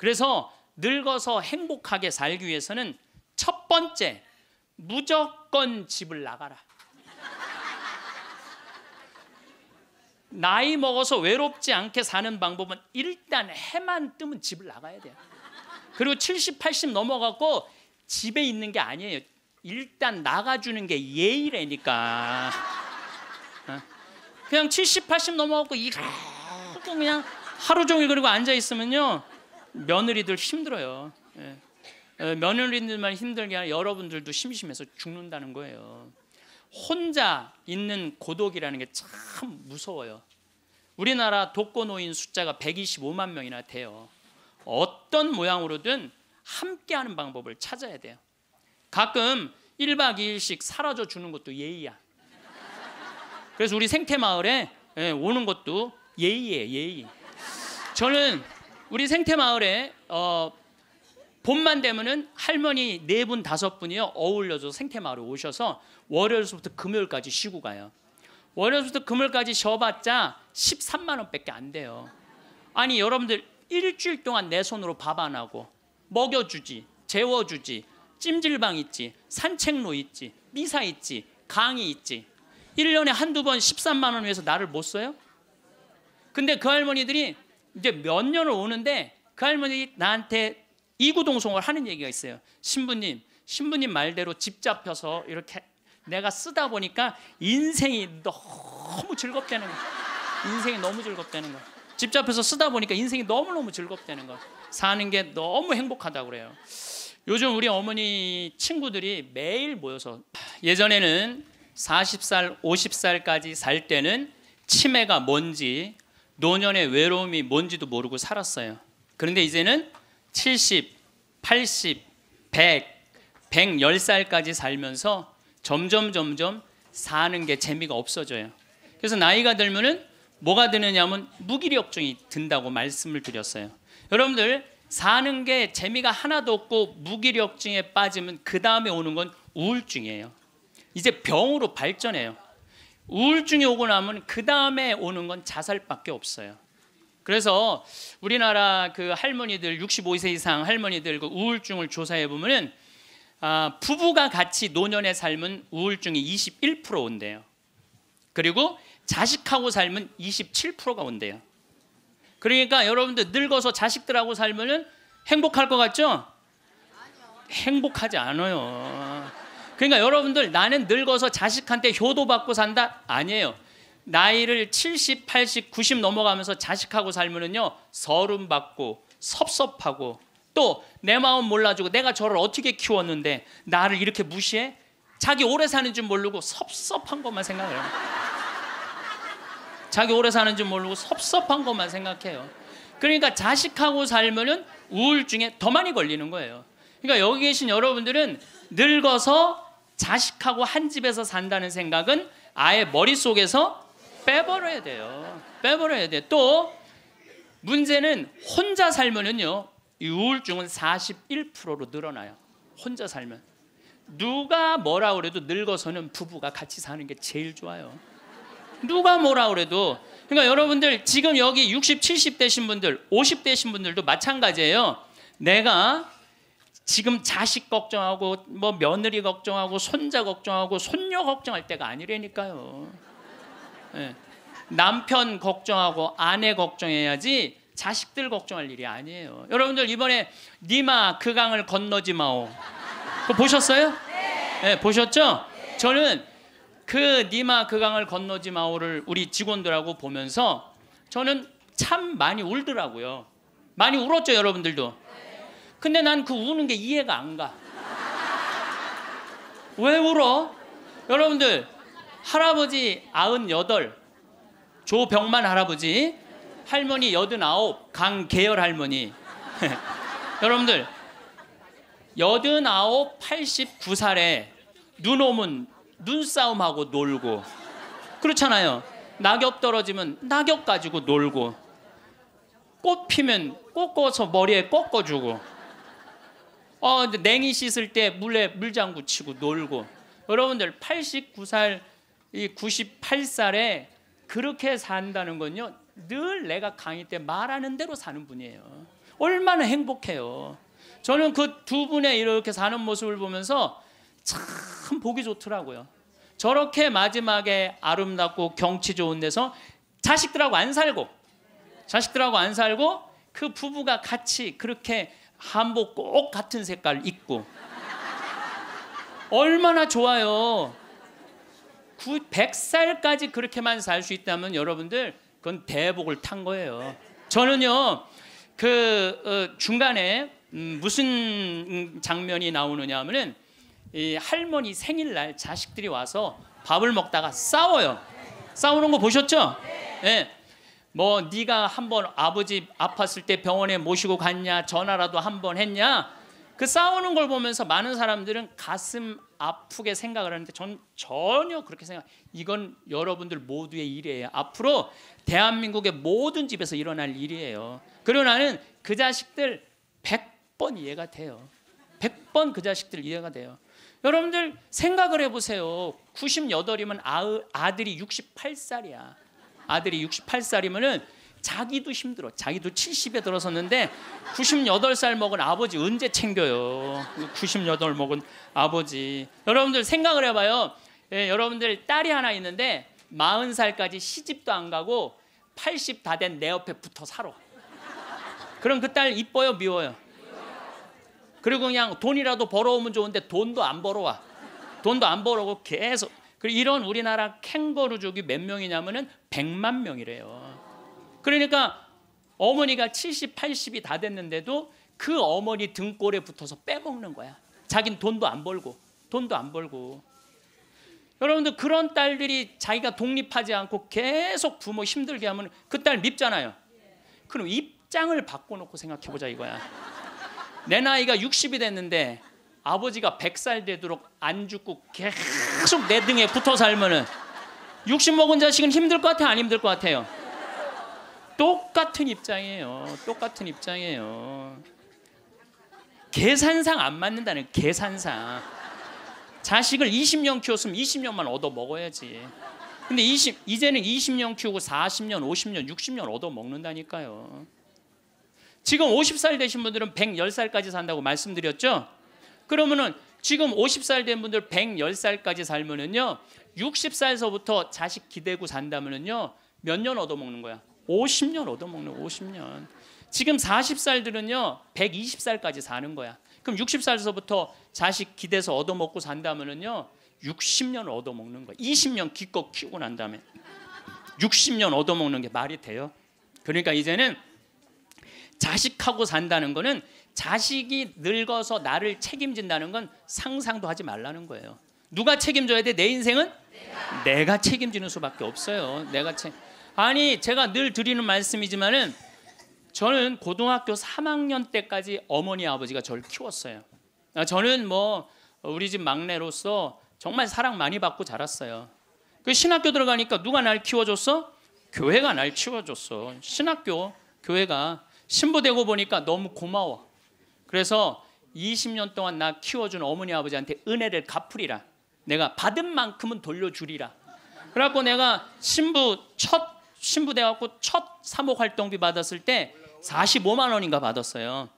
그래서 늙어서 행복하게 살기 위해서는 첫 번째 무조건 집을 나가라. 나이 먹어서 외롭지 않게 사는 방법은 일단 해만 뜨면 집을 나가야 돼요. 그리고 70, 80 넘어갖고 집에 있는 게 아니에요. 일단 나가주는 게 예의래니까. 어? 그냥 70, 80 넘어갖고 이렇 그냥 하루 종일 그리고 앉아 있으면요. 며느리들 힘들어요. 예. 어, 며느리들만 힘들게 하는 여러분들도 심심해서 죽는다는 거예요. 혼자 있는 고독이라는 게 참 무서워요. 우리나라 독거노인 숫자가 125만 명이나 돼요. 어떤 모양으로든 함께하는 방법을 찾아야 돼요. 가끔 1박 2일씩 사라져 주는 것도 예의야. 그래서 우리 생태 마을에 예, 오는 것도 예의예요, 예의. 저는 우리 생태 마을에 어, 봄만 되면은 할머니 네 분 다섯 분이요 어울려서 생태 마을에 오셔서 월요일부터 금요일까지 쉬고 가요. 월요일부터 금요일까지 쉬어봤자 13만 원밖에 안 돼요. 아니 여러분들 일주일 동안 내 손으로 밥 안 하고 먹여주지, 재워주지, 찜질방 있지, 산책로 있지, 미사 있지, 강의 있지. 1년에 한두 번 13만 원 위해서 나를 못 써요? 근데 그 할머니들이 이제 몇 년을 오는데 그 할머니 나한테 이구동성을 하는 얘기가 있어요. 신부님, 신부님 말대로 집 잡혀서 이렇게 내가 쓰다 보니까 인생이 너무 즐겁다는 거예요. 인생이 너무 즐겁다는 거예요. 집 잡혀서 쓰다 보니까 인생이 너무너무 즐겁다는 거예요. 사는 게 너무 행복하다고 그래요. 요즘 우리 어머니 친구들이 매일 모여서 예전에는 40살, 50살까지 살 때는 치매가 뭔지 노년의 외로움이 뭔지도 모르고 살았어요. 그런데 이제는 70, 80, 100, 110살까지 살면서 점점 점점 사는 게 재미가 없어져요. 그래서 나이가 들면은 뭐가 드느냐면 무기력증이 든다고 말씀을 드렸어요. 여러분들 사는 게 재미가 하나도 없고 무기력증에 빠지면 그 다음에 오는 건 우울증이에요. 이제 병으로 발전해요. 우울증이 오고 나면 그 다음에 오는 건 자살밖에 없어요. 그래서 우리나라 그 할머니들 65세 이상 할머니들 그 우울증을 조사해 보면은 아, 부부가 같이 노년에 삶은 우울증이 21% 온대요. 그리고 자식하고 삶은 27%가 온대요. 그러니까 여러분들 늙어서 자식들하고 살면은 행복할 것 같죠? 행복하지 않아요. 그러니까 여러분들 나는 늙어서 자식한테 효도받고 산다? 아니에요. 나이를 70, 80, 90 넘어가면서 자식하고 살면은요. 서름 받고 섭섭하고 또 내 마음 몰라주고 내가 저를 어떻게 키웠는데 나를 이렇게 무시해? 자기 오래 사는 줄 모르고 섭섭한 것만 생각해요. 자기 오래 사는 줄 모르고 섭섭한 것만 생각해요. 그러니까 자식하고 살면은 우울증에 더 많이 걸리는 거예요. 그러니까 여기 계신 여러분들은 늙어서 자식하고 한 집에서 산다는 생각은 아예 머릿속에서 빼버려야 돼요. 빼버려야 돼. 또 문제는 혼자 살면은요. 우울증은 41%로 늘어나요. 혼자 살면. 누가 뭐라 그래도 늙어서는 부부가 같이 사는 게 제일 좋아요. 누가 뭐라 그래도 그러니까 여러분들 지금 여기 60, 70 되신 분들, 50 되신 분들도 마찬가지예요. 내가 지금 자식 걱정하고 뭐 며느리 걱정하고 손자 걱정하고 손녀 걱정할 때가 아니라니까요. 네. 남편 걱정하고 아내 걱정해야지 자식들 걱정할 일이 아니에요. 여러분들 이번에 니마 그 강을 건너지 마오. 그 보셨어요? 네, 예, 보셨죠? 저는 그 니마 그 강을 건너지 마오를 우리 직원들하고 보면서 저는 참 많이 울더라고요. 많이 울었죠, 여러분들도. 근데 난 그 우는 게 이해가 안 가. 왜 울어? 여러분들 할아버지 98 조병만 할아버지 할머니 89 강계열 할머니 여러분들 89 89살에 눈 오면 눈싸움하고 놀고 그렇잖아요. 낙엽 떨어지면 낙엽 가지고 놀고 꽃 피면 꺾어서 머리에 꺾어주고 어, 이제 냉이 씻을 때 물에 물장구 치고 놀고 여러분들 89살 이 98살에 그렇게 산다는 건요. 늘 내가 강의 때 말하는 대로 사는 분이에요. 얼마나 행복해요. 저는 그 두 분의 이렇게 사는 모습을 보면서 참 보기 좋더라고요. 저렇게 마지막에 아름답고 경치 좋은 데서 자식들하고 안 살고 자식들하고 안 살고 그 부부가 같이 그렇게 한복 꼭 같은 색깔 입고 얼마나 좋아요. 100살까지 그렇게만 살 수 있다면 여러분들 그건 대복을 탄 거예요. 저는요. 그 어, 중간에 음, 무슨 음, 장면이 나오느냐 하면은 할머니 생일날 자식들이 와서 밥을 먹다가 싸워요. 싸우는 거 보셨죠? 예. 네. 뭐 네가 한 번 아버지 아팠을 때 병원에 모시고 갔냐 전화라도 한 번 했냐 그 싸우는 걸 보면서 많은 사람들은 가슴 아프게 생각을 하는데 전 전혀 그렇게 생각 이건 여러분들 모두의 일이에요 앞으로 대한민국의 모든 집에서 일어날 일이에요 그리고 나는 그 자식들 100번 이해가 돼요 100번 그 자식들 이해가 돼요 여러분들 생각을 해보세요 98이면 아들이 68살이야 아들이 68살이면은 자기도 힘들어. 자기도 70에 들어섰는데 98살 먹은 아버지 언제 챙겨요? 98 먹은 아버지. 여러분들 생각을 해봐요. 예, 여러분들 딸이 하나 있는데 40살까지 시집도 안 가고 80 다 된 내 옆에 붙어 살아. 그럼 그 딸 이뻐요, 미워요? 그리고 그냥 돈이라도 벌어오면 좋은데 돈도 안 벌어와. 돈도 안 벌어오고 계속 그리고 이런 우리나라 캥거루족이 몇 명이냐면은 100만 명이래요. 그러니까 어머니가 70, 80이 다 됐는데도 그 어머니 등골에 붙어서 빼먹는 거야. 자긴 돈도 안 벌고 돈도 안 벌고. 여러분들 그런 딸들이 자기가 독립하지 않고 계속 부모 힘들게 하면 그 딸 밉잖아요. 그럼 입장을 바꿔놓고 생각해보자 이거야. 내 나이가 60이 됐는데 아버지가 100살 되도록 안 죽고 계속 내 등에 붙어 살면은 60 먹은 자식은 힘들 것 같아요? 안 힘들 것 같아요? 똑같은 입장이에요. 똑같은 입장이에요. 계산상 안 맞는다는 계산상. 자식을 20년 키웠으면 20년만 얻어 먹어야지. 근데 20, 이제는 20년 키우고 40년, 50년, 60년 얻어 먹는다니까요. 지금 50살 되신 분들은 110살까지 산다고 말씀드렸죠? 그러면은 지금 50살 된 분들 110살까지 살면은요. 60살서부터 자식 기대고 산다면은요. 몇 년 얻어먹는 거야? 50년 얻어먹는 50년. 지금 40살들은요. 120살까지 사는 거야. 그럼 60살서부터 자식 기대서 얻어먹고 산다면은요. 60년 얻어먹는 거야. 20년 기껏 키우고 난 다음에 60년 얻어먹는 게 말이 돼요? 그러니까 이제는 자식하고 산다는 거는 자식이 늙어서 나를 책임진다는 건 상상도 하지 말라는 거예요. 누가 책임져야 돼? 내 인생은 내가, 내가 책임지는 수밖에 없어요. 내가 책. 아니 제가 늘 드리는 말씀이지만은 저는 고등학교 3학년 때까지 어머니 아버지가 저를 키웠어요. 아, 저는 뭐 우리 집 막내로서 정말 사랑 많이 받고 자랐어요. 그 신학교 들어가니까 누가 날 키워줬어? 교회가 날 키워줬어. 신학교 교회가 신부 되고 보니까 너무 고마워. 그래서 20년 동안 나 키워준 어머니 아버지한테 은혜를 갚으리라. 내가 받은 만큼은 돌려주리라. 그래갖고 내가 신부 첫 신부 돼갖고 첫 사목 활동비 받았을 때 45만 원인가 받았어요.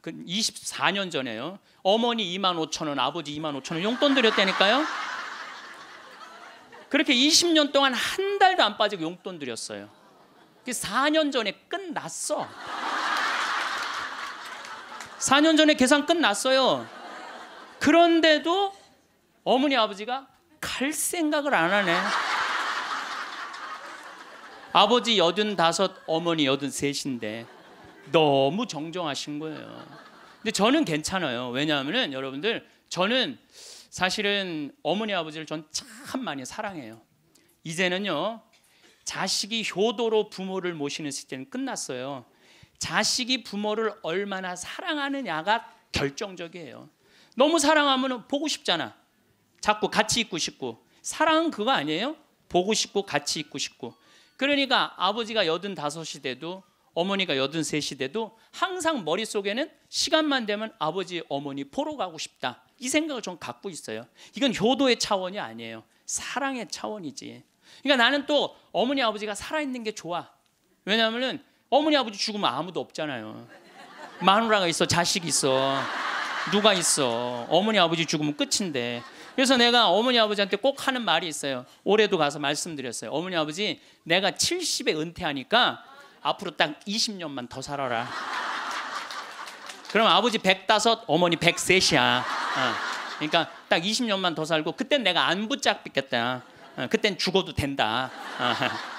그 24년 전에요. 어머니 2만 5천 원, 아버지 2만 5천 원 용돈 드렸다니까요. 그렇게 20년 동안 한 달도 안 빠지고 용돈 드렸어요. 4년 그 전에 끝났어. 4년 전에 계산 끝났어요. 그런데도 어머니 아버지가 갈 생각을 안 하네. 아버지 85, 어머니 8 3인데 너무 정정하신 거예요. 근데 저는 괜찮아요. 왜냐하면 여러분들 저는 사실은 어머니 아버지를 전 참 많이 사랑해요. 이제는요 자식이 효도로 부모를 모시는 시대는 끝났어요. 자식이 부모를 얼마나 사랑하느냐가 결정적이에요. 너무 사랑하면 보고 싶잖아. 자꾸 같이 있고 싶고. 사랑은 그거 아니에요? 보고 싶고 같이 있고 싶고. 그러니까 아버지가 85이 돼도 어머니가 83이 돼도 항상 머릿속에는 시간만 되면 아버지 어머니 보러 가고 싶다. 이 생각을 좀 갖고 있어요. 이건 효도의 차원이 아니에요. 사랑의 차원이지. 그러니까 나는 또 어머니 아버지가 살아있는 게 좋아. 왜냐하면 어머니 아버지 죽으면 아무도 없잖아요. 마누라가 있어, 자식 있어, 누가 있어. 어머니 아버지 죽으면 끝인데. 그래서 내가 어머니 아버지한테 꼭 하는 말이 있어요. 올해도 가서 말씀드렸어요. 어머니 아버지 내가 70에 은퇴하니까 앞으로 딱 20년만 더 살아라. 그럼 아버지 105, 어머니 103이야. 어. 그러니까 딱 20년만 더 살고 그땐 내가 안 붙잡겠다. 어. 그땐 죽어도 된다. 어.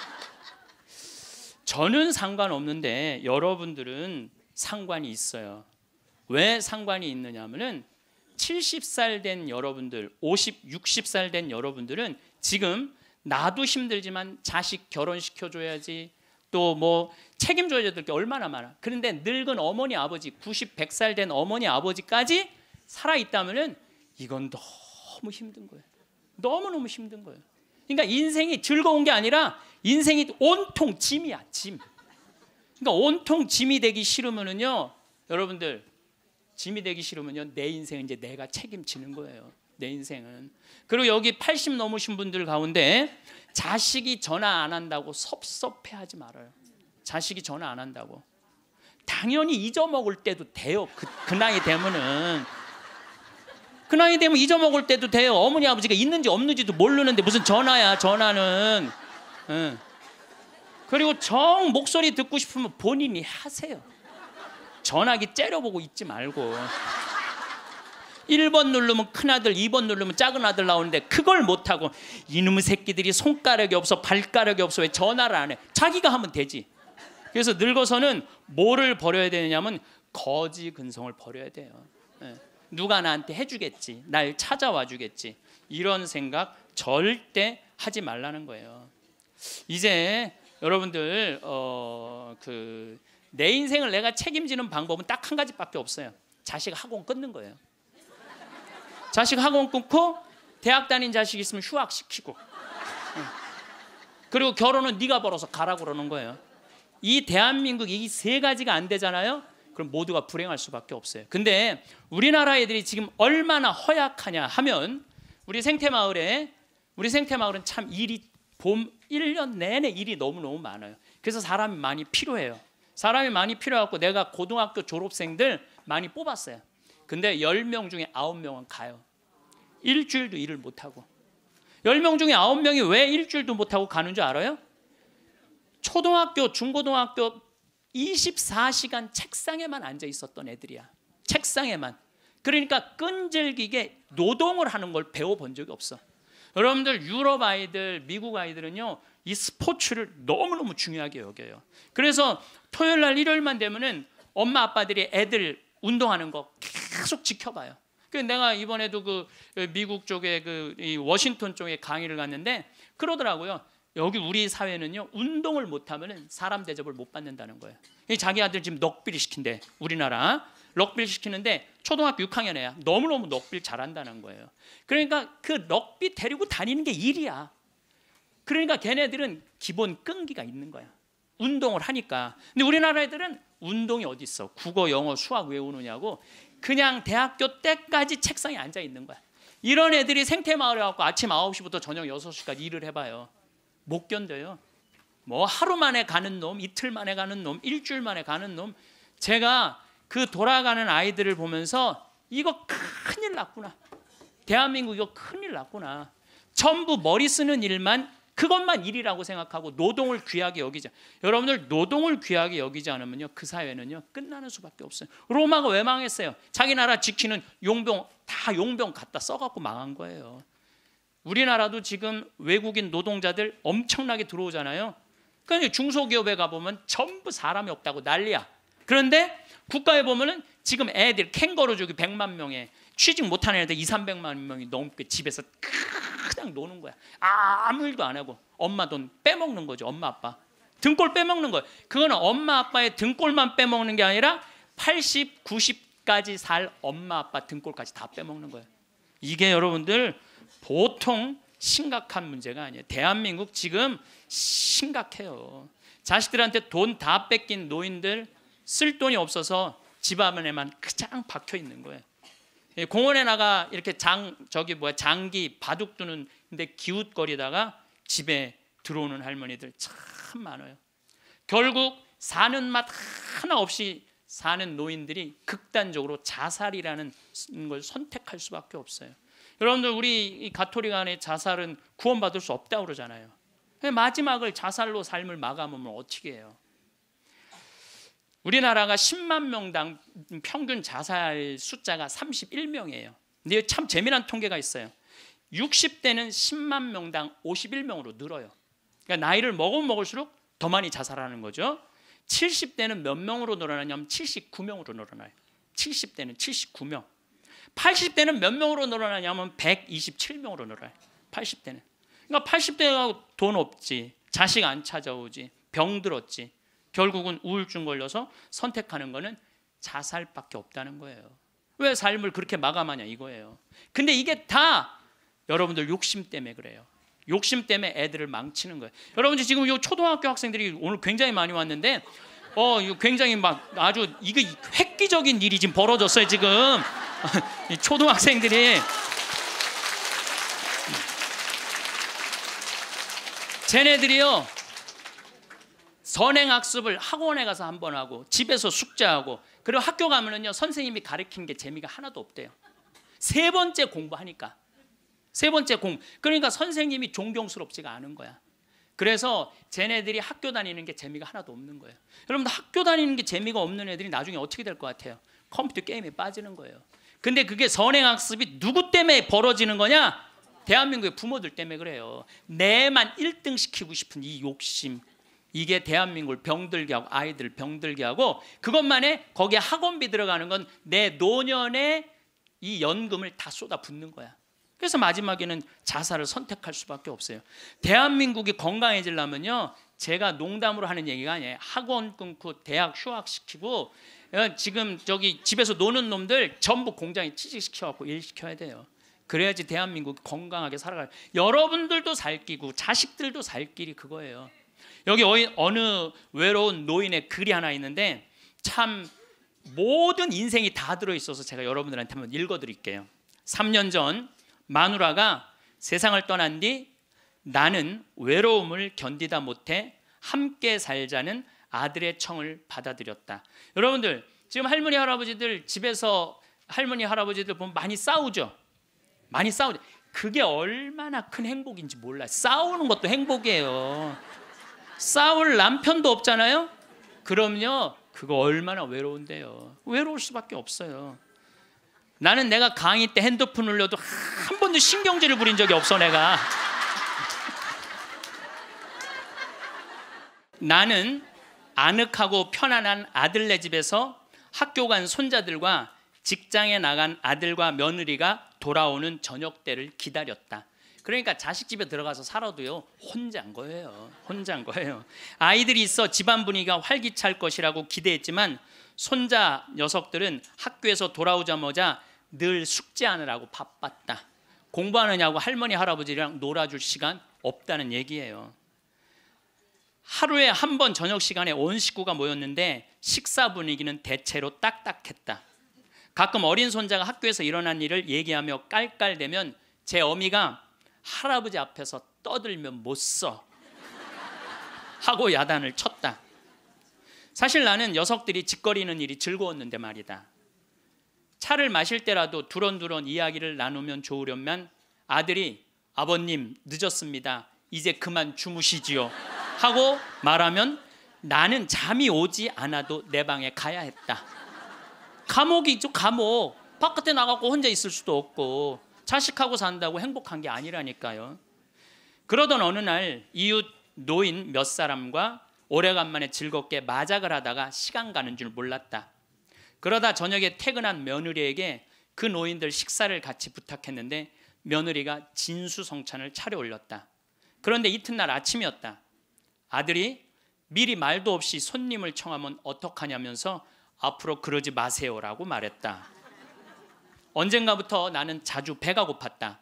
저는 상관없는데 여러분들은 상관이 있어요. 왜 상관이 있느냐면은 70살 된 여러분들, 50, 60살 된 여러분들은 지금 나도 힘들지만 자식 결혼시켜 줘야지 또 뭐 책임져야 될 게 얼마나 많아. 그런데 늙은 어머니 아버지, 90, 100살 된 어머니 아버지까지 살아 있다면은 이건 너무 힘든 거예요. 너무너무 힘든 거예요. 그러니까 인생이 즐거운 게 아니라 인생이 온통 짐이야, 짐. 그러니까 온통 짐이 되기 싫으면은요, 여러분들 짐이 되기 싫으면요, 내 인생은 이제 내가 책임지는 거예요. 내 인생은. 그리고 여기 80 넘으신 분들 가운데 자식이 전화 안 한다고 섭섭해하지 말아요. 자식이 전화 안 한다고. 당연히 잊어먹을 때도 돼요. 그, 그 나이 되면은. 그 나이 되면 잊어먹을 때도 돼요. 어머니 아버지가 있는지 없는지도 모르는데 무슨 전화야 전화는. 예. 그리고 정 목소리 듣고 싶으면 본인이 하세요. 전화기 째려보고 있지 말고. 1번 누르면 큰아들, 2번 누르면 작은 아들 나오는데 그걸 못하고 이놈의 새끼들이 손가락이 없어 발가락이 없어 왜 전화를 안 해. 자기가 하면 되지. 그래서 늙어서는 뭐를 버려야 되냐면 거지 근성을 버려야 돼요. 예. 누가 나한테 해주겠지, 날 찾아와 주겠지 이런 생각 절대 하지 말라는 거예요. 이제 여러분들 어, 그내 인생을 내가 책임지는 방법은 딱 한 가지밖에 없어요. 자식 학원 끊는 거예요. 자식 학원 끊고 대학 다닌 자식 있으면 휴학 시키고 그리고 결혼은 네가 벌어서 가라 그러는 거예요. 이 대한민국 이 세 가지가 안 되잖아요. 그럼 모두가 불행할 수밖에 없어요. 근데 우리나라 애들이 지금 얼마나 허약하냐 하면 우리 생태 마을에 우리 생태 마을은 참 일이 봄 1년 내내 일이 너무너무 많아요. 그래서 사람이 많이 필요해요. 사람이 많이 필요하고 내가 고등학교 졸업생들 많이 뽑았어요. 근데 10명 중에 9명은 가요. 일주일도 일을 못하고. 10명 중에 9명이 왜 일주일도 못하고 가는 줄 알아요? 초등학교, 중고등학교 24시간 책상에만 앉아 있었던 애들이야. 책상에만. 그러니까 끈질기게 노동을 하는 걸 배워본 적이 없어. 여러분들 유럽 아이들, 미국 아이들은요. 이 스포츠를 너무너무 중요하게 여겨요. 그래서 토요일 날 일요일만 되면은 엄마 아빠들이 애들 운동하는 거 계속 지켜봐요. 그 내가 이번에도 그 미국 쪽에 그 워싱턴 쪽에 강의를 갔는데 그러더라고요. 여기 우리 사회는요 운동을 못하면은 사람 대접을 못 받는다는 거예요. 자기 아들 지금 럭비를 시킨대 우리나라 럭비를 시키는데 초등학교 6학년에야 너무너무 럭비를 잘한다는 거예요. 그러니까 그 럭비 데리고 다니는 게 일이야. 그러니까 걔네들은 기본 끈기가 있는 거야. 운동을 하니까. 근데 우리나라 애들은 운동이 어디 있어? 국어, 영어, 수학 외우느냐고 그냥 대학교 때까지 책상에 앉아 있는 거야. 이런 애들이 생태 마을에 갖고 아침 9시부터 저녁 6시까지 일을 해 봐요. 못 견뎌요. 뭐 하루 만에 가는 놈, 이틀 만에 가는 놈, 일주일 만에 가는 놈. 제가 그 돌아가는 아이들을 보면서 이거 큰일 났구나. 대한민국 이거 큰일 났구나. 전부 머리 쓰는 일만 그것만 일이라고 생각하고 노동을 귀하게 여기자. 여러분들 노동을 귀하게 여기지 않으면요. 그 사회는요. 끝나는 수밖에 없어요. 로마가 왜 망했어요? 자기 나라 지키는 용병 다 용병 갖다 써 갖고 망한 거예요. 우리나라도 지금 외국인 노동자들 엄청나게 들어오잖아요. 그러니 까 중소기업에 가보면 전부 사람이 없다고 난리야. 그런데 국가에 보면은 지금 애들 캥거루족이 100만 명에 취직 못하는 애들 2, 300만 명이 넘게 집에서 그냥 노는 거야. 아무 일도 안 하고 엄마 돈 빼먹는 거죠. 엄마 아빠. 등골 빼먹는 거예요. 그거는 엄마 아빠의 등골만 빼먹는 게 아니라 80, 90까지 살 엄마 아빠 등골까지 다 빼먹는 거예요. 이게 여러분들 보통 심각한 문제가 아니에요. 대한민국 지금 심각해요. 자식들한테 돈 다 뺏긴 노인들 쓸 돈이 없어서 집 안에만 그냥 박혀 있는 거예요. 공원에 나가 이렇게 장 저기 뭐야 장기 바둑 두는 근데 기웃거리다가 집에 들어오는 할머니들 참 많아요. 결국 사는 맛 하나 없이 사는 노인들이 극단적으로 자살이라는 걸 선택할 수밖에 없어요. 여러분들 우리 가톨릭 안에 자살은 구원받을 수없다 그러잖아요. 마지막을 자살로 삶을 마감하면 어떻게 해요? 우리나라가 10만 명당 평균 자살 숫자가 31명이에요. 근데 참 재미난 통계가 있어요. 60대는 10만 명당 51명으로 늘어요. 그러니까 나이를 먹으면 먹을수록 더 많이 자살하는 거죠. 70대는 몇 명으로 늘어나냐면 79명으로 늘어나요. 70대는 79명. 80대는 몇 명으로 늘어나냐면 127명으로 늘어요 80대는. 그러니까 80대가 돈 없지, 자식 안 찾아오지, 병 들었지, 결국은 우울증 걸려서 선택하는 거는 자살밖에 없다는 거예요. 왜 삶을 그렇게 마감하냐 이거예요. 근데 이게 다 여러분들 욕심 때문에 그래요. 욕심 때문에 애들을 망치는 거예요. 여러분들 지금 요 초등학교 학생들이 오늘 굉장히 많이 왔는데 어 굉장히 막 아주 이게 획기적인 일이 지금 벌어졌어요 지금 초등학생들이 쟤네들이요 선행 학습을 학원에 가서 한 번 하고 집에서 숙제하고 그리고 학교 가면은요 선생님이 가르친 게 재미가 하나도 없대요. 세 번째 공부하니까 세 번째 공 그러니까 선생님이 존경스럽지가 않은 거야. 그래서 쟤네들이 학교 다니는 게 재미가 하나도 없는 거예요. 여러분 학교 다니는 게 재미가 없는 애들이 나중에 어떻게 될 것 같아요? 컴퓨터 게임에 빠지는 거예요. 근데 그게 선행학습이 누구 때문에 벌어지는 거냐? 대한민국의 부모들 때문에 그래요. 내만 1등 시키고 싶은 이 욕심, 이게 대한민국 병들게 하고 아이들 병들게 하고 그것만에 거기에 학원비 들어가는 건 내노년에이 연금을 다 쏟아 붓는 거야. 그래서 마지막에는 자살을 선택할 수밖에 없어요. 대한민국이 건강해지려면요. 제가 농담으로 하는 얘기가 아니에요. 학원 끊고 대학 휴학시키고 어, 지금 저기 집에서 노는 놈들 전부 공장에 취직시켜 갖고 일시켜야 돼요. 그래야지 대한민국 건강하게 살아갈. 여러분들도 살기고 자식들도 살 길이 그거예요. 여기 어느 외로운 노인의 글이 하나 있는데 참 모든 인생이 다 들어 있어서 제가 여러분들한테 한번 읽어 드릴게요. 3년 전 마누라가 세상을 떠난 뒤 나는 외로움을 견디다 못해 함께 살자는 아들의 청을 받아들였다. 여러분들 지금 할머니 할아버지들 집에서 할머니 할아버지들 보면 많이 싸우죠. 많이 싸우죠. 그게 얼마나 큰 행복인지 몰라. 싸우는 것도 행복이에요. 싸울 남편도 없잖아요. 그럼요. 그거 얼마나 외로운데요. 외로울 수밖에 없어요. 나는 내가 강의 때 핸드폰 울려도 한 번도 신경질을 부린 적이 없어 내가. 나는 아늑하고 편안한 아들네 집에서 학교 간 손자들과 직장에 나간 아들과 며느리가 돌아오는 저녁 때를 기다렸다. 그러니까 자식 집에 들어가서 살아도요 혼자인 거예요. 혼자인 거예요. 아이들이 있어 집안 분위기가 활기찰 것이라고 기대했지만 손자 녀석들은 학교에서 돌아오자마자 늘 숙제하느라고 바빴다. 공부하느냐고 할머니 할아버지랑 놀아줄 시간 없다는 얘기예요. 하루에 한 번 저녁 시간에 온 식구가 모였는데 식사 분위기는 대체로 딱딱했다. 가끔 어린 손자가 학교에서 일어난 일을 얘기하며 깔깔대면 제 어미가 할아버지 앞에서 떠들면 못 써. 하고 야단을 쳤다. 사실 나는 녀석들이 짓거리는 일이 즐거웠는데 말이다. 차를 마실 때라도 두런두런 이야기를 나누면 좋으려면 아들이 아버님 늦었습니다. 이제 그만 주무시지요. 하고 말하면 나는 잠이 오지 않아도 내 방에 가야 했다. 감옥이죠, 있 감옥. 바깥에 나가고 혼자 있을 수도 없고 자식하고 산다고 행복한 게 아니라니까요. 그러던 어느 날 이웃 노인 몇 사람과 오래간만에 즐겁게 마작을 하다가 시간 가는 줄 몰랐다. 그러다 저녁에 퇴근한 며느리에게 그 노인들 식사를 같이 부탁했는데 며느리가 진수성찬을 차려 올렸다. 그런데 이튿날 아침이었다. 아들이 미리 말도 없이 손님을 청하면 어떡하냐면서 앞으로 그러지 마세요라고 말했다. 언젠가부터 나는 자주 배가 고팠다.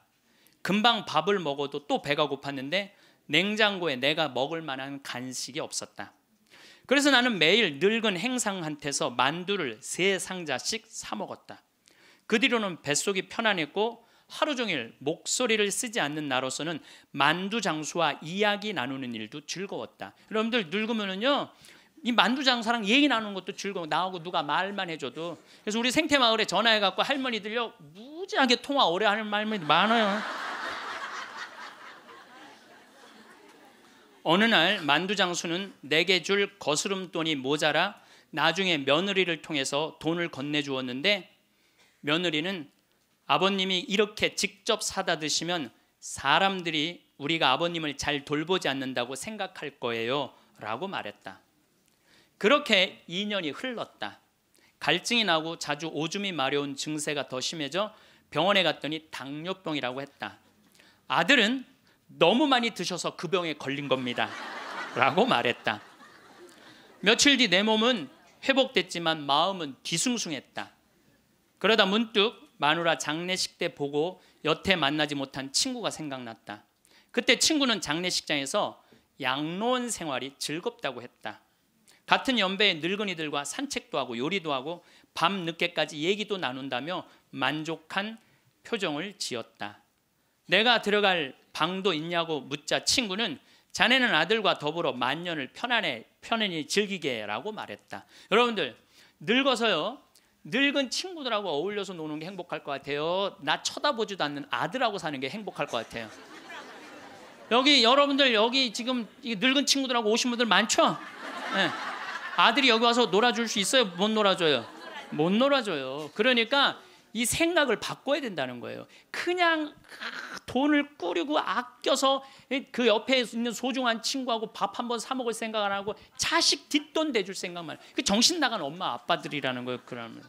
금방 밥을 먹어도 또 배가 고팠는데 냉장고에 내가 먹을 만한 간식이 없었다. 그래서 나는 매일 늙은 행상한테서 만두를 세 상자씩 사 먹었다. 그 뒤로는 뱃속이 편안했고 하루 종일 목소리를 쓰지 않는 나로서는 만두 장수와 이야기 나누는 일도 즐거웠다. 여러분들 늙으면은요 이 만두 장사랑 얘기 나누는 것도 즐거워. 나하고 누가 말만 해줘도. 그래서 우리 생태 마을에 전화해갖고 할머니들요 무지하게 통화 오래 하는 할머니 많아요. 어느 날 만두 장수는 내게 줄 거스름 돈이 모자라 나중에 며느리를 통해서 돈을 건네주었는데 며느리는 아버님이 이렇게 직접 사다 드시면 사람들이 우리가 아버님을 잘 돌보지 않는다고 생각할 거예요. 라고 말했다. 그렇게 2년이 흘렀다. 갈증이 나고 자주 오줌이 마려운 증세가 더 심해져 병원에 갔더니 당뇨병이라고 했다. 아들은 너무 많이 드셔서 그 병에 걸린 겁니다. 라고 말했다. 며칠 뒤 내 몸은 회복됐지만 마음은 뒤숭숭했다. 그러다 문득 마누라 장례식 때 보고 여태 만나지 못한 친구가 생각났다. 그때 친구는 장례식장에서 양로원 생활이 즐겁다고 했다. 같은 연배의 늙은이들과 산책도 하고 요리도 하고 밤 늦게까지 얘기도 나눈다며 만족한 표정을 지었다. 내가 들어갈 방도 있냐고 묻자 친구는 자네는 아들과 더불어 만년을 편안해 편안히 즐기게라고 말했다. 여러분들 늙어서요 늙은 친구들하고 어울려서 노는 게 행복할 것 같아요. 나 쳐다보지도 않는 아들하고 사는 게 행복할 것 같아요. 여기 여러분들 여기 지금 늙은 친구들하고 오신 분들 많죠? 네. 아들이 여기 와서 놀아줄 수 있어요? 못 놀아줘요. 못 놀아줘요. 그러니까 이 생각을 바꿔야 된다는 거예요. 그냥 돈을 꾸리고 아껴서 그 옆에 있는 소중한 친구하고 밥한번사 먹을 생각 안 하고 자식 뒷돈 대줄 생각만. 그 정신 나간 엄마 아빠들이라는 거예요. 그러면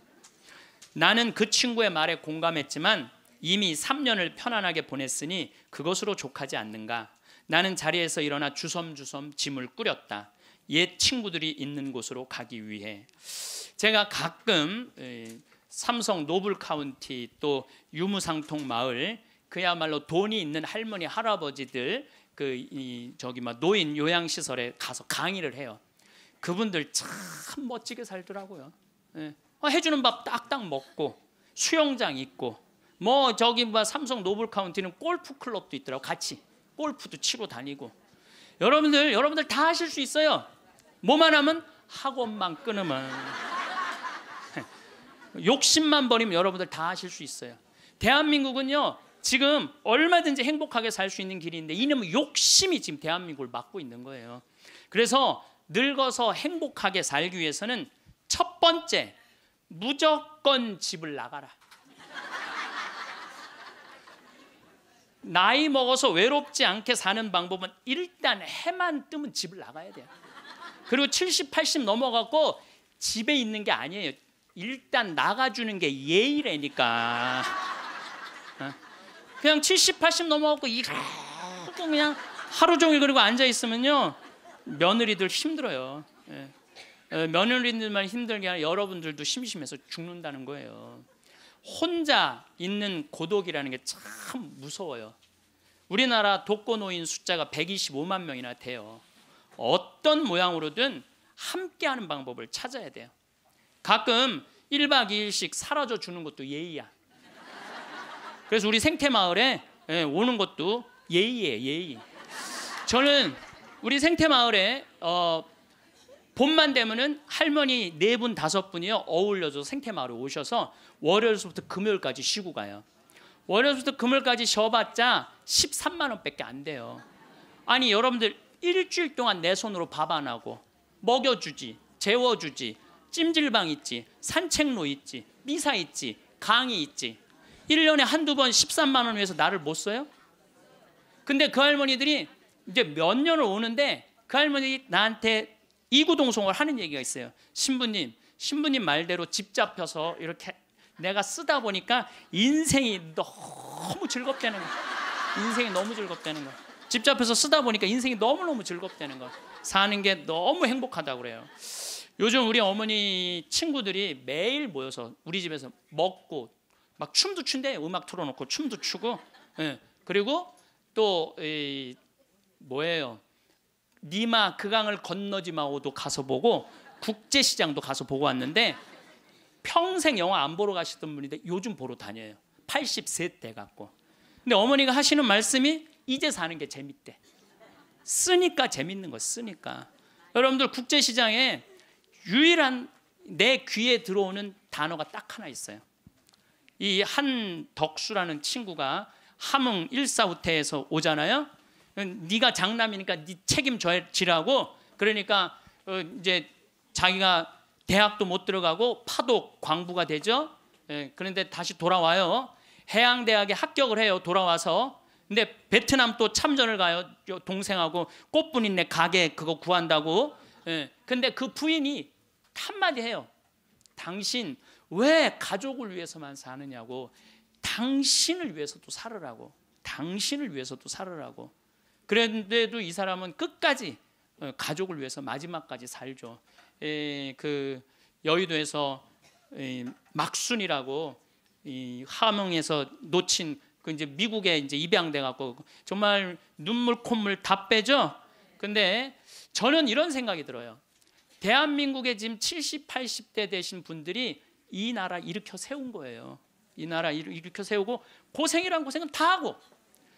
나는 그 친구의 말에 공감했지만 이미 3년을 편안하게 보냈으니 그것으로 족하지 않는가. 나는 자리에서 일어나 주섬주섬 짐을 꾸렸다. 옛 친구들이 있는 곳으로 가기 위해 제가 가끔 삼성 노블 카운티 또 유무상통 마을 그야말로 돈이 있는 할머니 할아버지들 그 저기 막 노인 요양 시설에 가서 강의를 해요. 그분들 참 멋지게 살더라고요. 예. 어, 해주는 밥 딱딱 먹고 수영장 있고 뭐 저기 뭐 삼성 노블 카운티는 골프 클럽도 있더라고 같이 골프도 치고 다니고 여러분들 여러분들 다 하실 수 있어요. 뭐만 하면 학원만 끊으면 욕심만 버리면 여러분들 다 하실 수 있어요. 대한민국은요. 지금 얼마든지 행복하게 살 수 있는 길인데 이놈의 욕심이 지금 대한민국을 막고 있는 거예요. 그래서 늙어서 행복하게 살기 위해서는 첫 번째 무조건 집을 나가라. 나이 먹어서 외롭지 않게 사는 방법은 일단 해만 뜨면 집을 나가야 돼요. 그리고 70, 80 넘어갖고 집에 있는 게 아니에요. 일단 나가주는 게 예의래니까. 어? 그냥 70, 80 넘어갖고 이렇게 그냥 하루 종일 그리고 앉아 있으면요 며느리들 힘들어요. 예. 어, 며느리들만 힘들게 하는 여러분들도 심심해서 죽는다는 거예요. 혼자 있는 고독이라는 게 참 무서워요. 우리나라 독거노인 숫자가 125만 명이나 돼요. 어떤 모양으로든 함께하는 방법을 찾아야 돼요. 가끔 1박 2일씩 사라져 주는 것도 예의야. 그래서 우리 생태 마을에 예, 오는 것도 예의예요, 예의. 저는 우리 생태 마을에 어, 봄만 되면은 할머니 네 분 다섯 분이요 어울려서 생태 마을에 오셔서 월요일부터 금요일까지 쉬고 가요. 월요일부터 금요일까지 쉬어봤자 13만 원밖에 안 돼요. 아니 여러분들 일주일 동안 내 손으로 밥 안 하고 먹여주지, 재워주지, 찜질방 있지, 산책로 있지, 미사 있지, 강의 있지. 1년에 한두 번 13만 원 위해서 나를 못 써요? 근데 그 할머니들이 이제 몇 년을 오는데 그 할머니 나한테 이구동성을 하는 얘기가 있어요. 신부님, 신부님 말대로 집 잡혀서 이렇게 내가 쓰다 보니까 인생이 너무 즐겁다는 거 인생이 너무 즐겁다는 거 집잡혀서 쓰다 보니까 인생이 너무너무 즐겁다는 거. 사는 게 너무 행복하다 그래요. 요즘 우리 어머니 친구들이 매일 모여서 우리 집에서 먹고 막 춤도 춘대 음악 틀어놓고 춤도 추고 예. 그리고 또 이, 뭐예요 니마 그강을 건너지 마오도 가서 보고 국제시장도 가서 보고 왔는데 평생 영화 안 보러 가시던 분인데 요즘 보러 다녀요 83대 갖고 근데 어머니가 하시는 말씀이 이제 사는 게 재밌대. 쓰니까 재밌는 거 쓰니까. 여러분들 국제 시장에 유일한 내 귀에 들어오는 단어가 딱 하나 있어요. 이 한덕수라는 친구가 함흥 일사후퇴에서 오잖아요. 음, 네가 장남이니까 네 책임지라고 져 그러니까 어, 이제 자기가 대학도 못 들어가고 파독 광부가 되죠. 예, 그런데 다시 돌아와요. 해양대학에 합격을 해요. 돌아와서 근데 베트남 또 참전을 가요. 동생하고 꽃분인네 가게 그거 구한다고. 예. 근데 그 부인이 한마디 해요. 당신 왜 가족을 위해서만 사느냐고. 당신을 위해서도 살으라고. 당신을 위해서도 살으라고. 그런데도 이 사람은 끝까지 어, 가족을 위해서 마지막까지 살죠. 에, 예, 그 여의도에서 에, 막순이라고 이 하명에서 놓친 그 이제 미국에 이제 입양돼 갖고 정말 눈물 콧물 다 빼죠. 근데 저는 이런 생각이 들어요. 대한민국에 지금 70, 80대 되신 분들이 이 나라 일으켜 세운 거예요. 이 나라 일으켜 세우고 고생이란 고생은 다 하고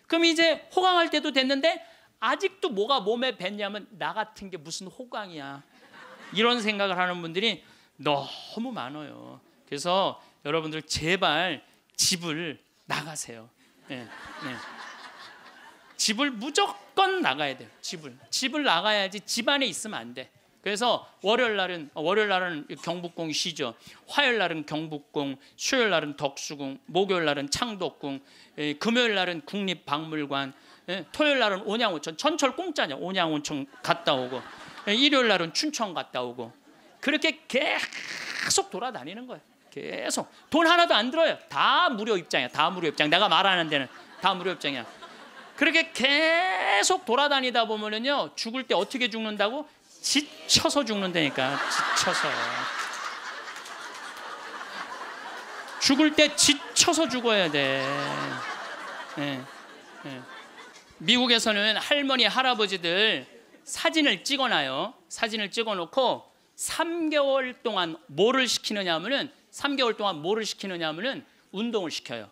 그럼 이제 호강할 때도 됐는데 아직도 뭐가 몸에 뱄냐면 나 같은 게 무슨 호강이야 이런 생각을 하는 분들이 너무 많아요. 그래서 여러분들 제발 집을 나가세요. 네, 네. 집을 무조건 나가야 돼요. 집을 집을 나가야지 집 안에 있으면 안 돼. 그래서 월요일 날은 어, 월요일 날은 경북궁 쉬죠. 화요일 날은 경북궁, 수요일 날은 덕수궁, 목요일 날은 창덕궁, 예, 금요일 날은 국립박물관, 토요일 날은 온양온천 전철 공짜냐 온양온천 갔다 오고, 일요일 날은 춘천 갔다 오고 그렇게 계속 돌아다니는 거예요. 계속 돈 하나도 안 들어요. 다 무료 입장이야. 다 무료 입장. 내가 말하는 데는 다 무료 입장이야. 그렇게 계속 돌아다니다 보면은요 죽을 때 어떻게 죽는다고 지쳐서 죽는다니까 지쳐서 죽을 때 지쳐서 죽어야 돼. 네. 네. 미국에서는 할머니 할아버지들 사진을 찍어놔요. 사진을 찍어놓고 3개월 동안 뭐를 시키느냐 하면은 3개월 동안 뭐를 시키느냐 하면은 운동을 시켜요.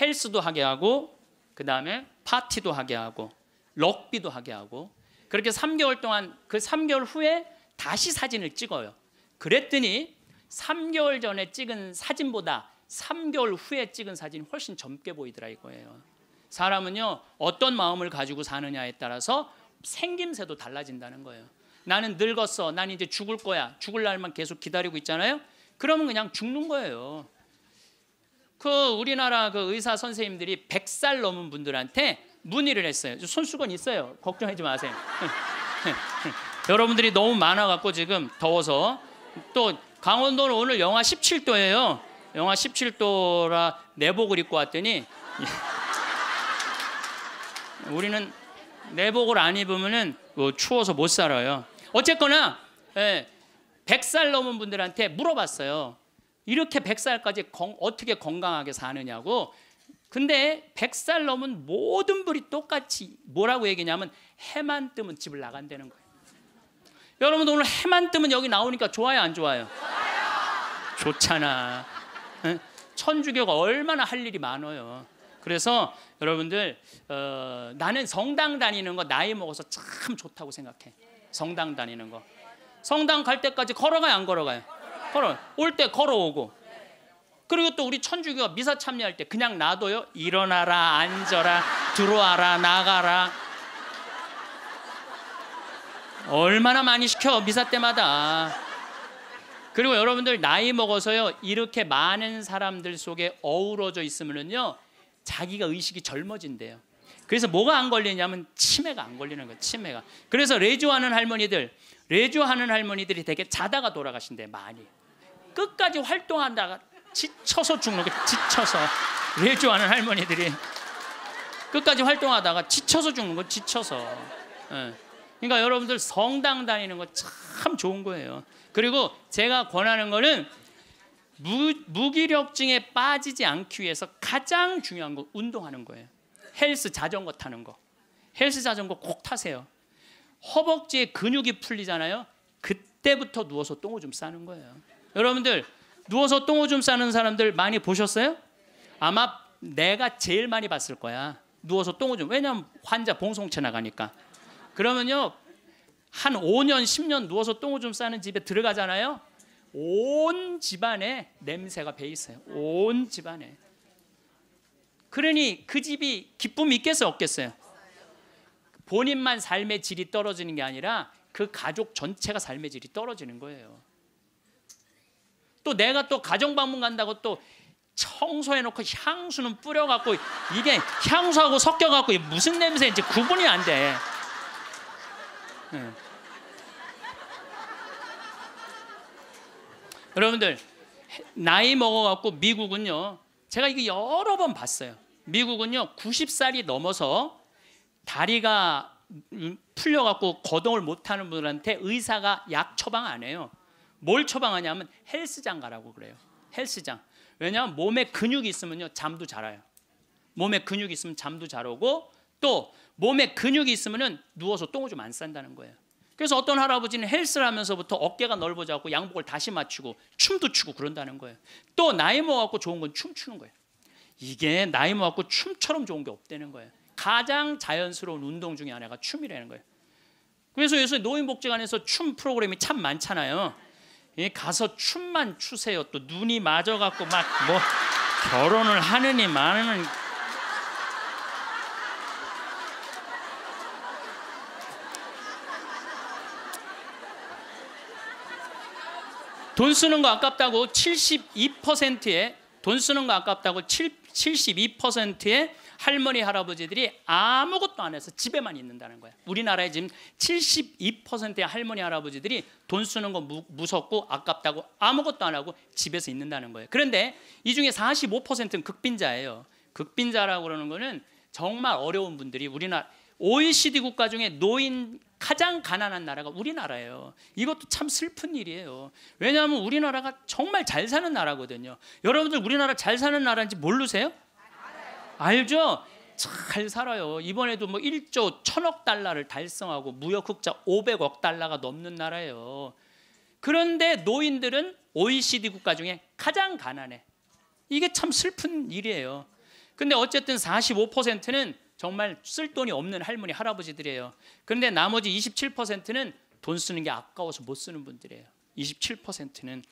헬스도 하게 하고 그다음에 파티도 하게 하고 럭비도 하게 하고 그렇게 3개월 동안 그 3개월 후에 다시 사진을 찍어요. 그랬더니 3개월 전에 찍은 사진보다 3개월 후에 찍은 사진이 훨씬 젊게 보이더라 이거예요. 사람은요 어떤 마음을 가지고 사느냐에 따라서 생김새도 달라진다는 거예요. 나는 늙었어. 난 이제 죽을 거야. 죽을 날만 계속 기다리고 있잖아요. 그러면 그냥 죽는 거예요. 그 우리나라 그 의사 선생님들이 100살 넘은 분들한테 문의를 했어요. 손수건 있어요. 걱정하지 마세요. 여러분들이 너무 많아갖고 지금 더워서 또 강원도는 오늘 영하 17도예요. 영하 17도라 내복을 입고 왔더니 우리는 내복을 안 입으면은 뭐 추워서 못 살아요. 어쨌거나 예, 100살 넘은 분들한테 물어봤어요. 이렇게 100살까지 건, 어떻게 건강하게 사느냐고. 근데 100살 넘은 모든 분이 똑같이 뭐라고 얘기냐면 해만 뜨면 집을 나간다는 거예요. 여러분 오늘 해만 뜨면 여기 나오니까 좋아요 안 좋아요? 좋아요. 좋잖아. 천주교가 얼마나 할 일이 많아요. 그래서 여러분들 어, 나는 성당 다니는 거 나이 먹어서 참 좋다고 생각해. 성당 다니는 거. 성당 갈 때까지 걸어가요, 안 걸어가요? 걸어. 올 때 걸어오고. 그리고 또 우리 천주교가 미사 참여할 때 그냥 놔둬요. 일어나라, 앉아라, 들어와라, 나가라. 얼마나 많이 시켜 미사 때마다. 그리고 여러분들 나이 먹어서요 이렇게 많은 사람들 속에 어우러져 있으면은요 자기가 의식이 젊어진대요. 그래서 뭐가 안 걸리냐면 치매가 안 걸리는 거예요. 치매가. 그래서 레조하는 할머니들 레주하는 할머니들이 되게 자다가 돌아가신대 많이. 끝까지 활동하다가 지쳐서 죽는 거 지쳐서 레주하는 할머니들이 끝까지 활동하다가 지쳐서 죽는 거 지쳐서. 예. 그러니까 여러분들 성당 다니는 거 참 좋은 거예요. 그리고 제가 권하는 거는 무, 무기력증에 빠지지 않기 위해서 가장 중요한 거 운동하는 거예요. 헬스 자전거 타는 거. 헬스 자전거 꼭 타세요. 허벅지에 근육이 풀리잖아요. 그때부터 누워서 똥오줌 싸는 거예요. 여러분들 누워서 똥오줌 싸는 사람들 많이 보셨어요? 아마 내가 제일 많이 봤을 거야. 누워서 똥오줌. 왜냐면 환자 봉송채 나가니까. 그러면요. 한 5년, 10년 누워서 똥오줌 싸는 집에 들어가잖아요. 온 집안에 냄새가 배 있어요. 온 집안에. 그러니 그 집이 기쁨이 있겠어요? 없겠어요? 본인만 삶의 질이 떨어지는 게 아니라 그 가족 전체가 삶의 질이 떨어지는 거예요. 또 내가 또 가정 방문 간다고 또 청소해 놓고 향수는 뿌려 갖고 이게 향수하고 섞여 갖고 무슨 냄새인지 구분이 안 돼. 네. 여러분들 나이 먹어 갖고 미국은요. 제가 이게 여러 번 봤어요. 미국은요. 90살이 넘어서 다리가 음, 풀려갖고 거동을 못하는 분들한테 의사가 약 처방 안 해요. 뭘 처방하냐면 헬스장 가라고 그래요. 헬스장. 왜냐하면 몸에 근육이 있으면요 잠도 잘 와요. 몸에 근육이 있으면 잠도 잘 오고 또 몸에 근육이 있으면은 누워서 똥을 좀 안 싼다는 거예요. 그래서 어떤 할아버지는 헬스를 하면서부터 어깨가 넓어져갖고 양복을 다시 맞추고 춤도 추고 그런다는 거예요. 또 나이 먹어갖고 좋은 건 춤추는 거예요. 이게 나이 먹어갖고 춤처럼 좋은 게 없다는 거예요. 가장 자연스러운 운동 중에 하나가 춤이라는 거예요. 그래서 요새 노인복지관에서 춤 프로그램이 참 많잖아요. 가서 춤만 추세요. 또 눈이 맞아갖고 막 뭐 결혼을 하느니 마느니 돈 쓰는 거 아깝다고 72%에 돈 쓰는 거 아깝다고 72%의 할머니 할아버지들이 아무것도 안 해서 집에만 있는다는 거야. 우리나라에 지금 72%의 할머니 할아버지들이 돈 쓰는 거 무섭고 아깝다고 아무것도 안 하고 집에서 있는다는 거예요. 그런데 이 중에 45%는 극빈자예요. 극빈자라고 그러는 거는 정말 어려운 분들이 우리나라 OECD 국가 중에 노인 가장 가난한 나라가 우리나라예요. 이것도 참 슬픈 일이에요. 왜냐하면 우리나라가 정말 잘 사는 나라거든요. 여러분들 우리나라 잘 사는 나라인지 모르세요? 알죠? 잘 살아요. 이번에도 뭐 1조 1000억 달러를 달성하고 무역 흑자 500억 달러가 넘는 나라예요. 그런데 노인들은 OECD 국가 중에 가장 가난해. 이게 참 슬픈 일이에요. 근데 어쨌든 45%는 정말 쓸 돈이 없는 할머니 할아버지들이에요. 그런데 나머지 27%는 돈 쓰는 게 아까워서 못 쓰는 분들이에요. 27%는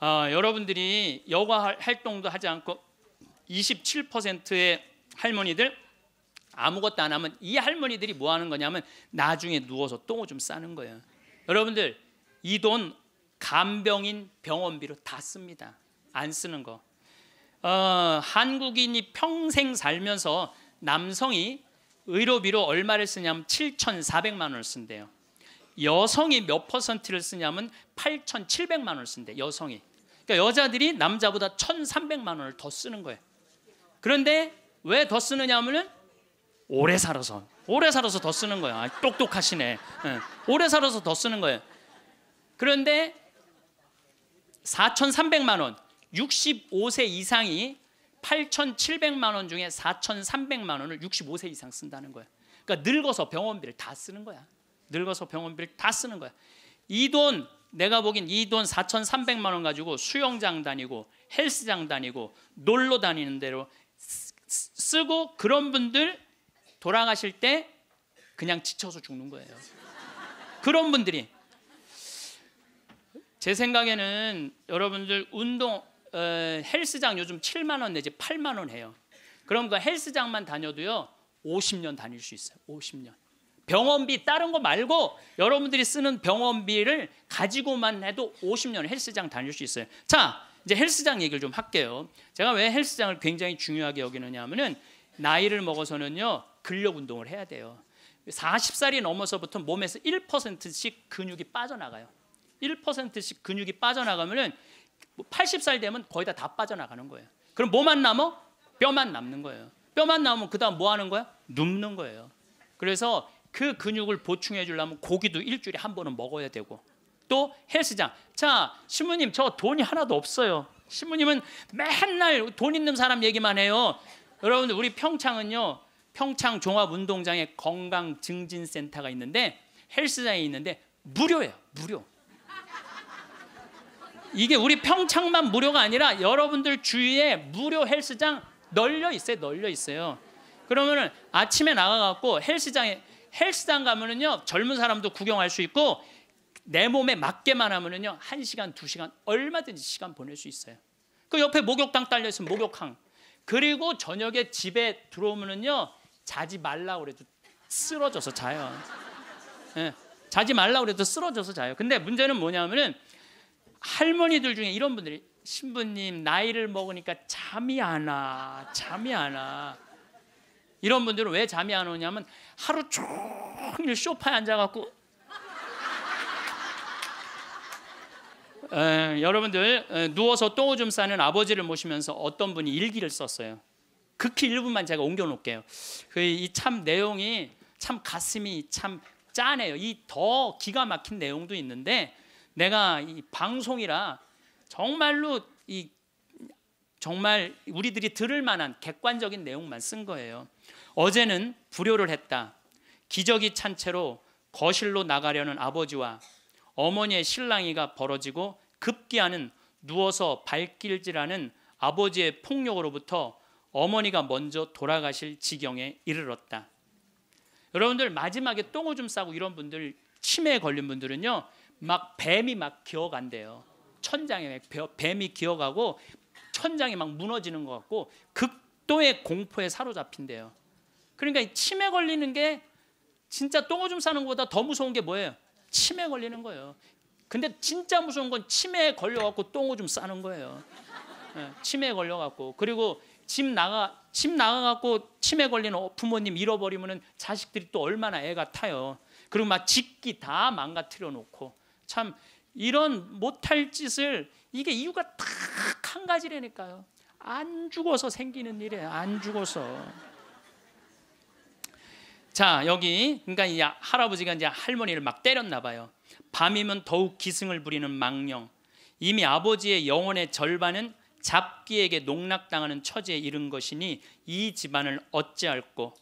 어, 아, 여러분들이 여가 활동도 하지 않고 27%의 할머니들 아무것도 안 하면 이 할머니들이 뭐 하는 거냐면 나중에 누워서 똥을 좀 싸는 거예요. 여러분들 이 돈 간병인 병원비로 다 씁니다. 안 쓰는 거. 어, 한국인이 평생 살면서 남성이 의료비로 얼마를 쓰냐면 7,400만 원을 쓴대요. 여성이 몇 퍼센트를 쓰냐면 8,700만 원을 쓴대. 여성이. 그러니까 여자들이 남자보다 1,300만 원을 더 쓰는 거예요. 그런데 왜 더 쓰느냐면은 오래 살아서 오래 살아서 더 쓰는 거야. 아, 똑똑하시 네. 예, 오래 살아서 더 쓰는 거예요. 그런데 4,300만 원 65세 이상이 8,700만 원 중에 4,300만 원을 65세 이상 쓴다는 거야. 그러니까 늙어서 병원비를 다 쓰는 거야. 늙어서 병원비를 다 쓰는 거야. 이 돈 내가 보기엔 이 돈 4,300만 원 가지고 수영장 다니고 헬스장 다니고 놀러 다니는 대로 쓰고 그런 분들 돌아가실 때 그냥 지쳐서 죽는 거예요. 그런 분들이 제 생각에는 여러분들 운동 어, 헬스장 요즘 7만 원 내지 8만 원 해요. 그럼 그 헬스장만 다녀도요 50년 다닐 수 있어요. 50년. 병원비 다른 거 말고 여러분들이 쓰는 병원비를 가지고만 해도 50년 헬스장 다닐 수 있어요. 자, 이제 헬스장 얘기를 좀 할게요. 제가 왜 헬스장을 굉장히 중요하게 여기느냐 면은 나이를 먹어서는요. 근력 운동을 해야 돼요. 40살이 넘어서부터 몸에서 1%씩 근육이 빠져나가요. 1%씩 근육이 빠져나가면은 80살 뭐 되면 거의 다, 다 빠져나가는 거예요. 그럼 뭐만 남아 뼈만 남는 거예요. 뼈만 남으면 그 다음 뭐 하는 거야? 눕는 거예요. 그래서 그 근육을 보충해 주려면 고기도 일주일에 한 번은 먹어야 되고 또 헬스장. 자, 신부님 저 돈이 하나도 없어요. 신부님은 맨날 돈 있는 사람 얘기만 해요. 여러분들 우리 평창은요. 평창 종합운동장에 건강 증진센터가 있는데 헬스장이 있는데 무료예요. 무료. 이게 우리 평창만 무료가 아니라 여러분들 주위에 무료 헬스장 널려 있어요. 널려 있어요. 그러면은 아침에 나가 갖고 헬스장에 헬스장 가면은요. 젊은 사람도 구경할 수 있고 내 몸에 맞게만 하면은요. 1시간, 2시간 얼마든지 시간 보낼 수 있어요. 그 옆에 목욕탕 딸려 있으면 목욕탕. 그리고 저녁에 집에 들어오면은요. 자지 말라 그래도 쓰러져서 자요. 네, 자지 말라 그래도 쓰러져서 자요. 근데 문제는 뭐냐면은 할머니들 중에 이런 분들이 신부님 나이를 먹으니까 잠이 안 와. 잠이 안 와. 이런 분들은 왜 잠이 안 오냐면 하루 종일 쇼파에 앉아 갖고 여러분들 에, 누워서 똥을 좀 싸는 아버지를 모시면서 어떤 분이 일기를 썼어요. 극히 일부만 제가 옮겨 놓을게요. 그 이 참 내용이 참 가슴이 참 짠해요. 이 더 기가 막힌 내용도 있는데 내가 이 방송이라 정말로 이 정말 우리들이 들을 만한 객관적인 내용만 쓴 거예요. 어제는 불효를 했다. 기저귀 찬 채로 거실로 나가려는 아버지와 어머니의 실랑이가 벌어지고 급기야는 누워서 발길질하는 아버지의 폭력으로부터 어머니가 먼저 돌아가실 지경에 이르렀다. 여러분들 마지막에 똥을 좀 싸고 이런 분들 치매에 걸린 분들은요 막 뱀이 막 기어간대요. 천장에 막 뱀이 기어가고 천장이 막 무너지는 것 같고 극도의 공포에 사로잡힌대요. 그러니까 치매 걸리는 게 진짜 똥오줌 싸는 것보다 더 무서운 게 뭐예요? 치매 걸리는 거예요. 근데 진짜 무서운 건 치매에 걸려갖고 똥오줌 싸는 거예요. 예, 치매에 걸려갖고 그리고 집 나가 집 나가갖고 치매 걸리는 부모님 잃어버리면은 자식들이 또 얼마나 애가 타요. 그리고 막 집기 다 망가뜨려 놓고 참 이런 못할 짓을 이게 이유가 딱 한 가지라니까요. 안 죽어서 생기는 일이에요. 안 죽어서. 자 여기 그러니까 이 할아버지가 이제 할머니를 막 때렸나 봐요. 밤이면 더욱 기승을 부리는 망령. 이미 아버지의 영혼의 절반은 잡기에게 농락당하는 처지에 이른 것이니 이 집안을 어찌할꼬.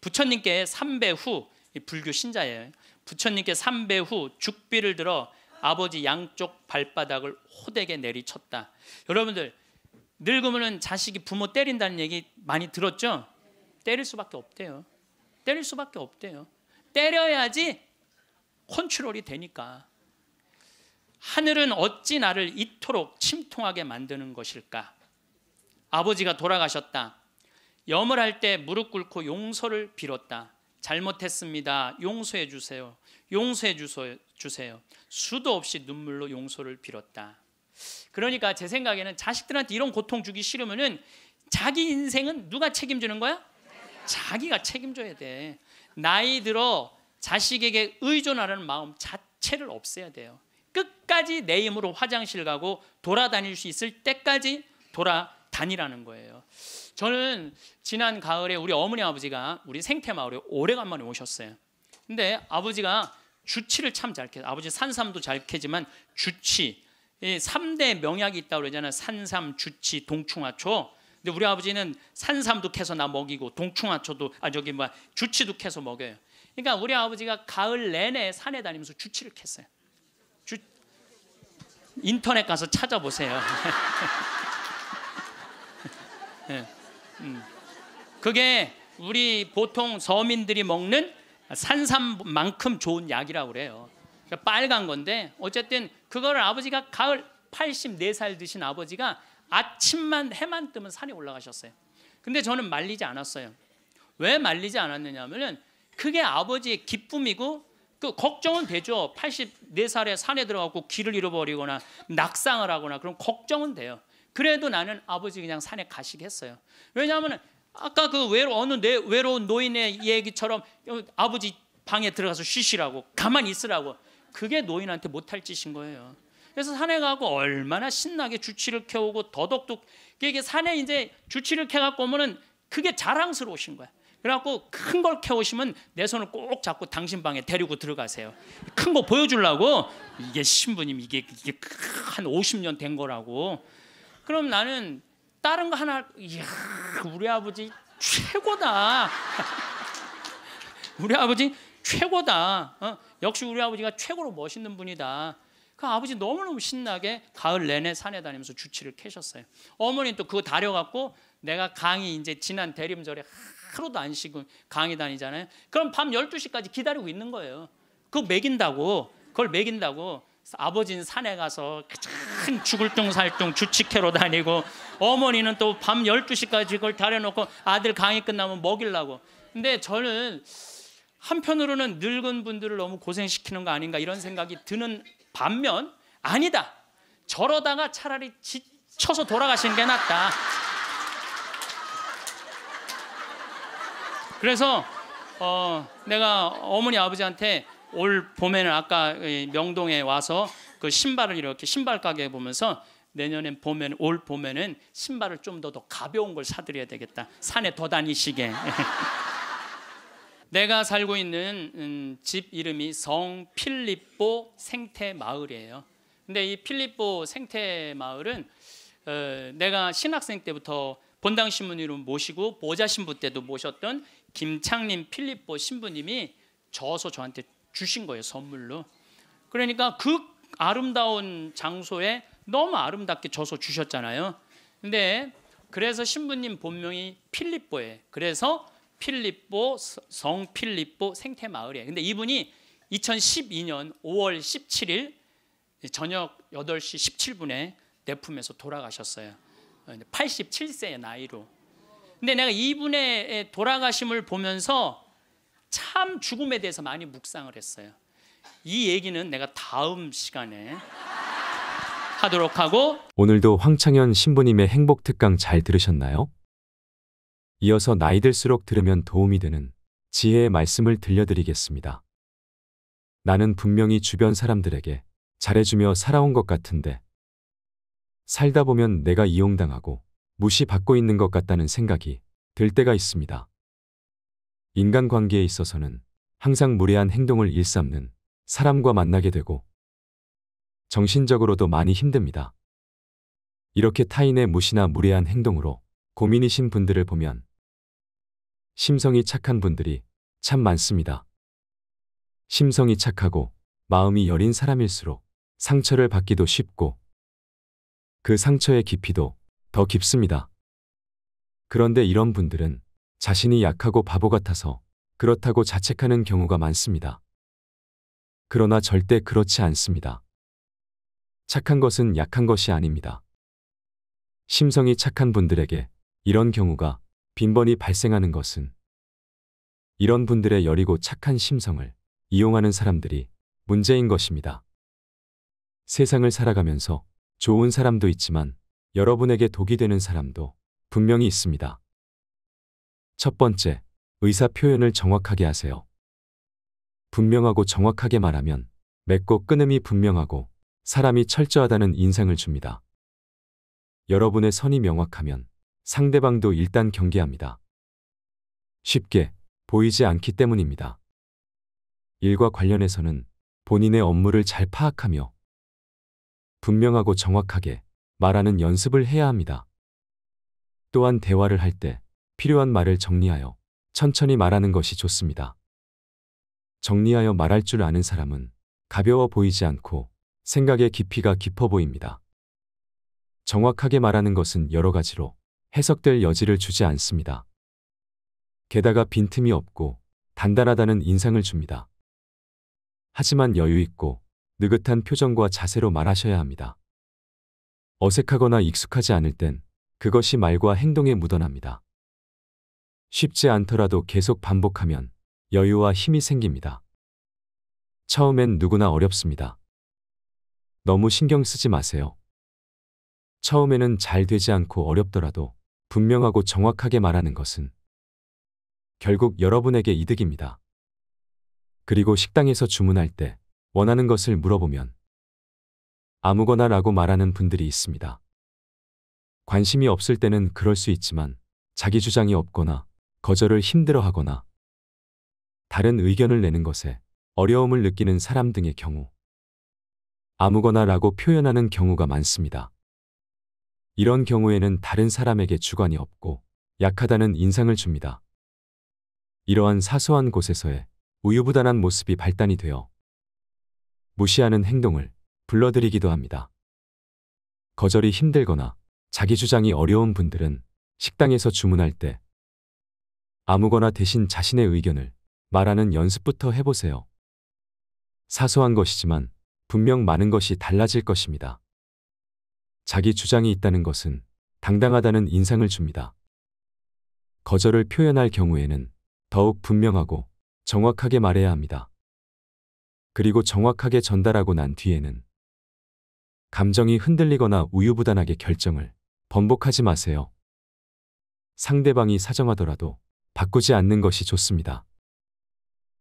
부처님께 삼배 후 불교 신자예요. 부처님께 삼배 후 죽비를 들어 아버지 양쪽 발바닥을 호되게 내리쳤다. 여러분들 늙으면 자식이 부모 때린다는 얘기 많이 들었죠? 때릴 수밖에 없대요. 때릴 수밖에 없대요. 때려야지 컨트롤이 되니까. 하늘은 어찌 나를 이토록 침통하게 만드는 것일까? 아버지가 돌아가셨다. 염을 할 때 무릎 꿇고 용서를 빌었다. 잘못했습니다. 용서해 주세요. 용서해 주세요. 수도 없이 눈물로 용서를 빌었다. 그러니까 제 생각에는 자식들한테 이런 고통 주기 싫으면은 자기 인생은 누가 책임지는 거야? 자기가 책임져야 돼. 나이 들어 자식에게 의존하려는 마음 자체를 없애야 돼요. 끝까지 내 힘으로 화장실 가고 돌아다닐 수 있을 때까지 돌아다니라는 거예요. 저는 지난 가을에 우리 어머니 아버지가 우리 생태 마을에 오래간만에 오셨어요. 근데 아버지가 주치를 참 잘 캐. 아버지 산삼도 잘 캐지만 주치 이 3대 명약이 있다고 그러잖아요. 산삼, 주치, 동충하초. 근데 우리 아버지는 산삼도 캐서 나 먹이고 동충하초도 아 저기 뭐 주치도 캐서 먹여요. 그러니까 우리 아버지가 가을 내내 산에 다니면서 주치를 캤어요. 주, 인터넷 가서 찾아보세요. 네. 음. 그게 우리 보통 서민들이 먹는 산삼만큼 좋은 약이라고 그래요. 그러니까 빨간 건데 어쨌든 그걸 아버지가 가을 84살 드신 아버지가 아침만 해만 뜨면 산에 올라가셨어요. 근데 저는 말리지 않았어요. 왜 말리지 않았느냐면은 그게 아버지의 기쁨이고 그 걱정은 되죠. 84살에 산에 들어가고 길을 잃어버리거나 낙상을 하거나 그런 걱정은 돼요. 그래도 나는 아버지 그냥 산에 가시겠어요 왜냐하면 아까 그 외로 어느 내, 외로운 노인의 얘기처럼 아버지 방에 들어가서 쉬시라고 가만히 있으라고 그게 노인한테 못할 짓인 거예요. 그래서 산에 가고 얼마나 신나게 주치를 켜오고 더덕도 이게 산에 이제 주치를 켜갖고 오면은 그게 자랑스러우신 거야. 그래갖고 큰 걸켜오시면내 손을 꼭 잡고 당신 방에 데리고 들어가세요. 큰 거 보여주려고 이게 신부님 이게, 이게 한 50년 된 거라고 그럼 나는 다른 거 하나 이야 우리 아버지 최고다. 우리 아버지 최고다. 어? 역시 우리 아버지가 최고로 멋있는 분이다. 그 아버지 너무너무 신나게 가을 내내 산에 다니면서 주치를 캐셨어요. 어머니는 또 그거 다려갖고 내가 강의 이제 지난 대림절에 하루도 안 쉬고 강의 다니잖아요. 그럼 밤 12시까지 기다리고 있는 거예요. 그거 먹인다고. 그걸 먹인다고. 아버지는 산에 가서 큰 죽을 둥 살 둥 주치캐로 다니고 어머니는 또 밤 12시까지 그걸 다려놓고 아들 강의 끝나면 먹이려고 근데 저는 한편으로는 늙은 분들을 너무 고생시키는 거 아닌가 이런 생각이 드는 반면 아니다 저러다가 차라리 지쳐서 돌아가시는 게 낫다 그래서 어, 내가 어머니 아버지한테 올 봄에는 아까 명동에 와서 그 신발을 이렇게 신발 가게 보면서 내년엔 봄에는 올 봄에는 신발을 좀 더 더 가벼운 걸 사드려야 되겠다. 산에 더 다니시게. 내가 살고 있는 음, 집 이름이 성 필립보 생태 마을이에요. 근데 이 필립보 생태 마을은 어, 내가 신학생 때부터 본당 신부님을 모시고 보좌 신부 때도 모셨던 김창림 필립보 신부님이 저서 저한테 주신 거예요 선물로. 그러니까 그 아름다운 장소에 너무 아름답게 져서 주셨잖아요. 근데 그래서 신부님 본명이 필립보예. 그래서 필립보 성 필립보 생태 마을이에요. 근데 이분이 2012년 5월 17일 저녁 8시 17분에 내 품에서 돌아가셨어요. 87세의 나이로. 근데 내가 이분의 돌아가심을 보면서 참 죽음에 대해서 많이 묵상을 했어요. 이 얘기는 내가 다음 시간에 하도록 하고 오늘도 황창현 신부님의 행복 특강 잘 들으셨나요? 이어서 나이 들수록 들으면 도움이 되는 지혜의 말씀을 들려드리겠습니다. 나는 분명히 주변 사람들에게 잘해주며 살아온 것 같은데 살다 보면 내가 이용당하고 무시받고 있는 것 같다는 생각이 들 때가 있습니다. 인간관계에 있어서는 항상 무례한 행동을 일삼는 사람과 만나게 되고 정신적으로도 많이 힘듭니다. 이렇게 타인의 무시나 무례한 행동으로 고민이신 분들을 보면 심성이 착한 분들이 참 많습니다. 심성이 착하고 마음이 여린 사람일수록 상처를 받기도 쉽고 그 상처의 깊이도 더 깊습니다. 그런데 이런 분들은 자신이 약하고 바보 같아서 그렇다고 자책하는 경우가 많습니다. 그러나 절대 그렇지 않습니다. 착한 것은 약한 것이 아닙니다. 심성이 착한 분들에게 이런 경우가 빈번히 발생하는 것은 이런 분들의 여리고 착한 심성을 이용하는 사람들이 문제인 것입니다. 세상을 살아가면서 좋은 사람도 있지만 여러분에게 독이 되는 사람도 분명히 있습니다. 첫 번째, 의사 표현을 정확하게 하세요. 분명하고 정확하게 말하면 맺고 끊음이 분명하고 사람이 철저하다는 인상을 줍니다. 여러분의 선이 명확하면 상대방도 일단 경계합니다. 쉽게 보이지 않기 때문입니다. 일과 관련해서는 본인의 업무를 잘 파악하며 분명하고 정확하게 말하는 연습을 해야 합니다. 또한 대화를 할때 필요한 말을 정리하여 천천히 말하는 것이 좋습니다. 정리하여 말할 줄 아는 사람은 가벼워 보이지 않고 생각의 깊이가 깊어 보입니다. 정확하게 말하는 것은 여러 가지로 해석될 여지를 주지 않습니다. 게다가 빈틈이 없고 단단하다는 인상을 줍니다. 하지만 여유 있고 느긋한 표정과 자세로 말하셔야 합니다. 어색하거나 익숙하지 않을 땐 그것이 말과 행동에 묻어납니다. 쉽지 않더라도 계속 반복하면 여유와 힘이 생깁니다. 처음엔 누구나 어렵습니다. 너무 신경 쓰지 마세요. 처음에는 잘 되지 않고 어렵더라도 분명하고 정확하게 말하는 것은 결국 여러분에게 이득입니다. 그리고 식당에서 주문할 때 원하는 것을 물어보면 아무거나 라고 말하는 분들이 있습니다. 관심이 없을 때는 그럴 수 있지만 자기 주장이 없거나 거절을 힘들어하거나 다른 의견을 내는 것에 어려움을 느끼는 사람 등의 경우 아무거나라고 표현하는 경우가 많습니다. 이런 경우에는 다른 사람에게 주관이 없고 약하다는 인상을 줍니다. 이러한 사소한 곳에서의 우유부단한 모습이 발단이 되어 무시하는 행동을 불러들이기도 합니다. 거절이 힘들거나 자기 주장이 어려운 분들은 식당에서 주문할 때 아무거나 대신 자신의 의견을 말하는 연습부터 해보세요. 사소한 것이지만 분명 많은 것이 달라질 것입니다. 자기 주장이 있다는 것은 당당하다는 인상을 줍니다. 거절을 표현할 경우에는 더욱 분명하고 정확하게 말해야 합니다. 그리고 정확하게 전달하고 난 뒤에는 감정이 흔들리거나 우유부단하게 결정을 번복하지 마세요. 상대방이 사정하더라도 바꾸지 않는 것이 좋습니다.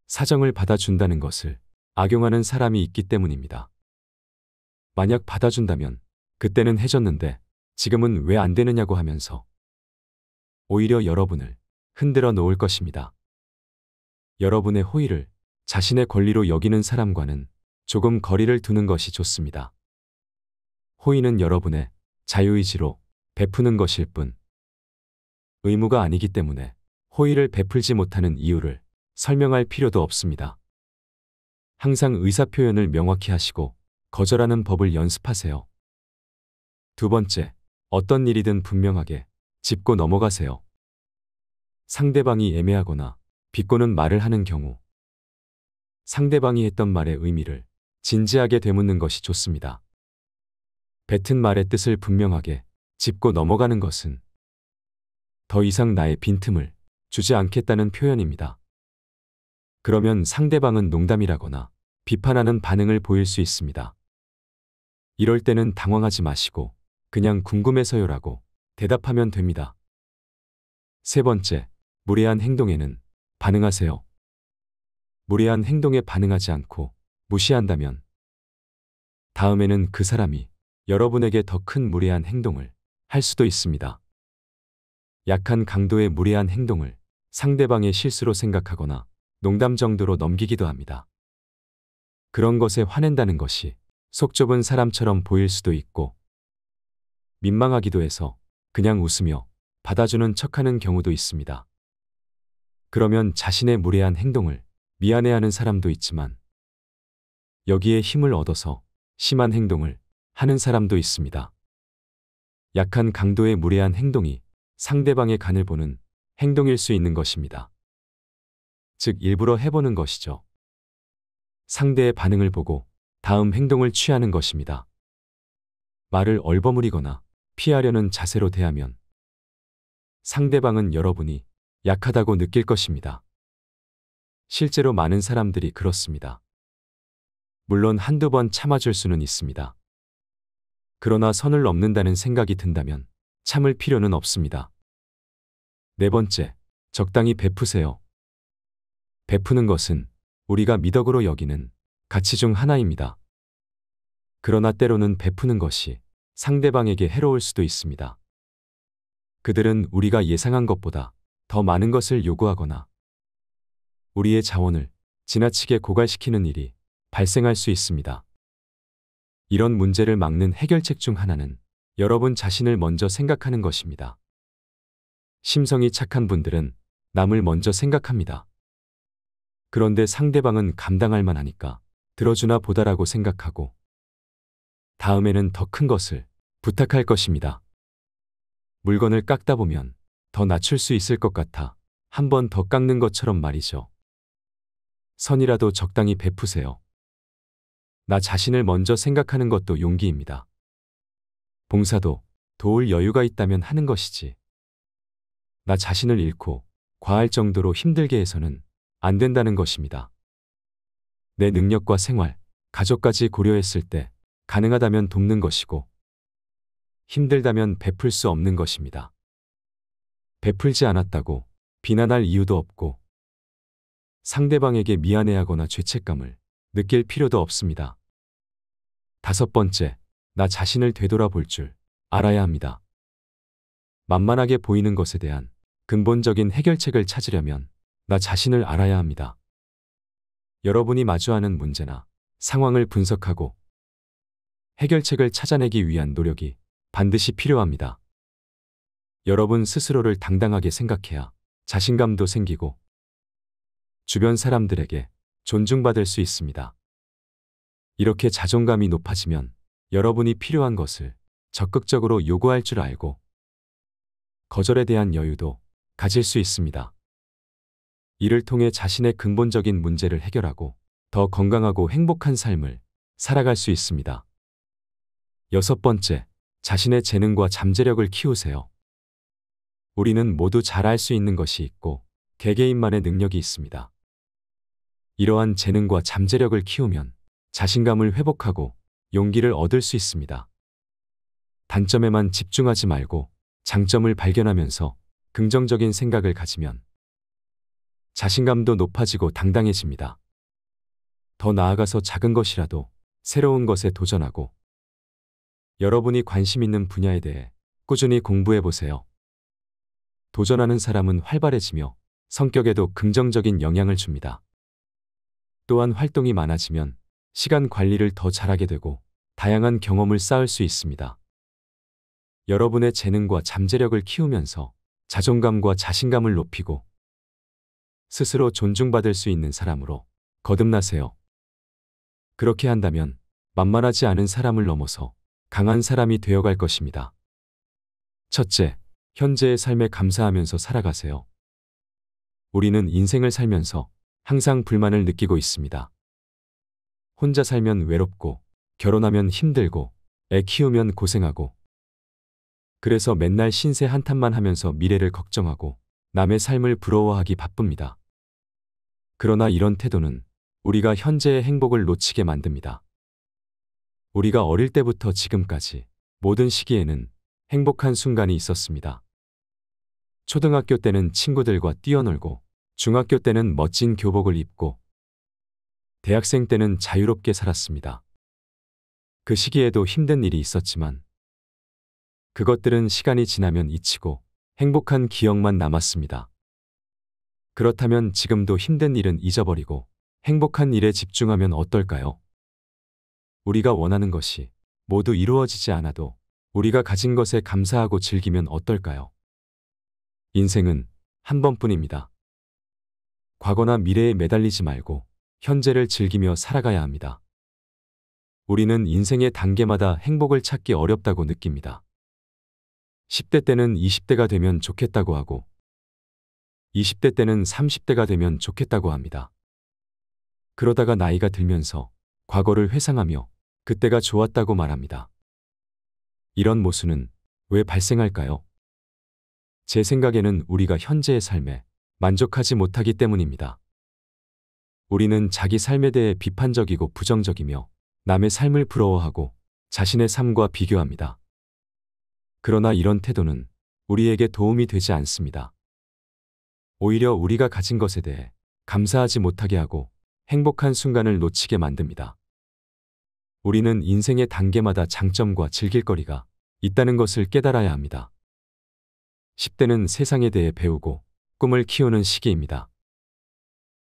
사정을 받아준다는 것을 악용하는 사람이 있기 때문입니다. 만약 받아준다면 그때는 해줬는데 지금은 왜 안 되느냐고 하면서 오히려 여러분을 흔들어 놓을 것입니다. 여러분의 호의를 자신의 권리로 여기는 사람과는 조금 거리를 두는 것이 좋습니다. 호의는 여러분의 자유의지로 베푸는 것일 뿐 의무가 아니기 때문에 호의를 베풀지 못하는 이유를 설명할 필요도 없습니다. 항상 의사표현을 명확히 하시고 거절하는 법을 연습하세요. 두 번째, 어떤 일이든 분명하게 짚고 넘어가세요. 상대방이 애매하거나 비꼬는 말을 하는 경우 상대방이 했던 말의 의미를 진지하게 되묻는 것이 좋습니다. 뱉은 말의 뜻을 분명하게 짚고 넘어가는 것은 더 이상 나의 빈틈을 주지 않겠다는 표현입니다. 그러면 상대방은 농담이라거나 비판하는 반응을 보일 수 있습니다. 이럴 때는 당황하지 마시고 그냥 궁금해서요라고 대답하면 됩니다. 세 번째, 무례한 행동에는 반응하세요. 무례한 행동에 반응하지 않고 무시한다면 다음에는 그 사람이 여러분에게 더 큰 무례한 행동을 할 수도 있습니다. 약한 강도의 무례한 행동을 상대방의 실수로 생각하거나 농담 정도로 넘기기도 합니다. 그런 것에 화낸다는 것이 속 좁은 사람처럼 보일 수도 있고 민망하기도 해서 그냥 웃으며 받아주는 척하는 경우도 있습니다. 그러면 자신의 무례한 행동을 미안해하는 사람도 있지만 여기에 힘을 얻어서 심한 행동을 하는 사람도 있습니다. 약한 강도의 무례한 행동이 상대방의 간을 보는 행동일 수 있는 것입니다. 즉, 일부러 해보는 것이죠. 상대의 반응을 보고 다음 행동을 취하는 것입니다. 말을 얼버무리거나 피하려는 자세로 대하면 상대방은 여러분이 약하다고 느낄 것입니다. 실제로 많은 사람들이 그렇습니다. 물론 한두 번 참아줄 수는 있습니다. 그러나 선을 넘는다는 생각이 든다면 참을 필요는 없습니다. 네 번째, 적당히 베푸세요. 베푸는 것은 우리가 미덕으로 여기는 가치 중 하나입니다. 그러나 때로는 베푸는 것이 상대방에게 해로울 수도 있습니다. 그들은 우리가 예상한 것보다 더 많은 것을 요구하거나 우리의 자원을 지나치게 고갈시키는 일이 발생할 수 있습니다. 이런 문제를 막는 해결책 중 하나는 여러분 자신을 먼저 생각하는 것입니다. 심성이 착한 분들은 남을 먼저 생각합니다. 그런데 상대방은 감당할 만하니까 들어주나 보다라고 생각하고 다음에는 더 큰 것을 부탁할 것입니다. 물건을 깎다 보면 더 낮출 수 있을 것 같아 한 번 더 깎는 것처럼 말이죠. 선이라도 적당히 베푸세요. 나 자신을 먼저 생각하는 것도 용기입니다. 봉사도 도울 여유가 있다면 하는 것이지. 나 자신을 잃고 과할 정도로 힘들게 해서는 안 된다는 것입니다. 내 능력과 생활, 가족까지 고려했을 때 가능하다면 돕는 것이고 힘들다면 베풀 수 없는 것입니다. 베풀지 않았다고 비난할 이유도 없고 상대방에게 미안해하거나 죄책감을 느낄 필요도 없습니다. 다섯 번째, 나 자신을 되돌아볼 줄 알아야 합니다. 만만하게 보이는 것에 대한 근본적인 해결책을 찾으려면 나 자신을 알아야 합니다. 여러분이 마주하는 문제나 상황을 분석하고 해결책을 찾아내기 위한 노력이 반드시 필요합니다. 여러분 스스로를 당당하게 생각해야 자신감도 생기고 주변 사람들에게 존중받을 수 있습니다. 이렇게 자존감이 높아지면 여러분이 필요한 것을 적극적으로 요구할 줄 알고 거절에 대한 여유도 가질 수 있습니다. 이를 통해 자신의 근본적인 문제를 해결하고 더 건강하고 행복한 삶을 살아갈 수 있습니다. 여섯 번째, 자신의 재능과 잠재력을 키우세요. 우리는 모두 잘할 수 있는 것이 있고 개개인만의 능력이 있습니다. 이러한 재능과 잠재력을 키우면 자신감을 회복하고 용기를 얻을 수 있습니다. 단점에만 집중하지 말고 장점을 발견하면서 긍정적인 생각을 가지면 자신감도 높아지고 당당해집니다. 더 나아가서 작은 것이라도 새로운 것에 도전하고 여러분이 관심 있는 분야에 대해 꾸준히 공부해 보세요. 도전하는 사람은 활발해지며 성격에도 긍정적인 영향을 줍니다. 또한 활동이 많아지면 시간 관리를 더 잘하게 되고 다양한 경험을 쌓을 수 있습니다. 여러분의 재능과 잠재력을 키우면서 자존감과 자신감을 높이고 스스로 존중받을 수 있는 사람으로 거듭나세요. 그렇게 한다면 만만하지 않은 사람을 넘어서 강한 사람이 되어갈 것입니다. 첫째, 현재의 삶에 감사하면서 살아가세요. 우리는 인생을 살면서 항상 불만을 느끼고 있습니다. 혼자 살면 외롭고, 결혼하면 힘들고, 애 키우면 고생하고, 그래서 맨날 신세 한탄만 하면서 미래를 걱정하고 남의 삶을 부러워하기 바쁩니다. 그러나 이런 태도는 우리가 현재의 행복을 놓치게 만듭니다. 우리가 어릴 때부터 지금까지 모든 시기에는 행복한 순간이 있었습니다. 초등학교 때는 친구들과 뛰어놀고 중학교 때는 멋진 교복을 입고 대학생 때는 자유롭게 살았습니다. 그 시기에도 힘든 일이 있었지만 그것들은 시간이 지나면 잊히고 행복한 기억만 남았습니다. 그렇다면 지금도 힘든 일은 잊어버리고 행복한 일에 집중하면 어떨까요? 우리가 원하는 것이 모두 이루어지지 않아도 우리가 가진 것에 감사하고 즐기면 어떨까요? 인생은 한 번뿐입니다. 과거나 미래에 매달리지 말고 현재를 즐기며 살아가야 합니다. 우리는 인생의 단계마다 행복을 찾기 어렵다고 느낍니다. 10대 때는 20대가 되면 좋겠다고 하고 20대 때는 30대가 되면 좋겠다고 합니다. 그러다가 나이가 들면서 과거를 회상하며 그때가 좋았다고 말합니다. 이런 모순은 왜 발생할까요? 제 생각에는 우리가 현재의 삶에 만족하지 못하기 때문입니다. 우리는 자기 삶에 대해 비판적이고 부정적이며 남의 삶을 부러워하고 자신의 삶과 비교합니다. 그러나 이런 태도는 우리에게 도움이 되지 않습니다. 오히려 우리가 가진 것에 대해 감사하지 못하게 하고 행복한 순간을 놓치게 만듭니다. 우리는 인생의 단계마다 장점과 즐길거리가 있다는 것을 깨달아야 합니다. 10대는 세상에 대해 배우고 꿈을 키우는 시기입니다.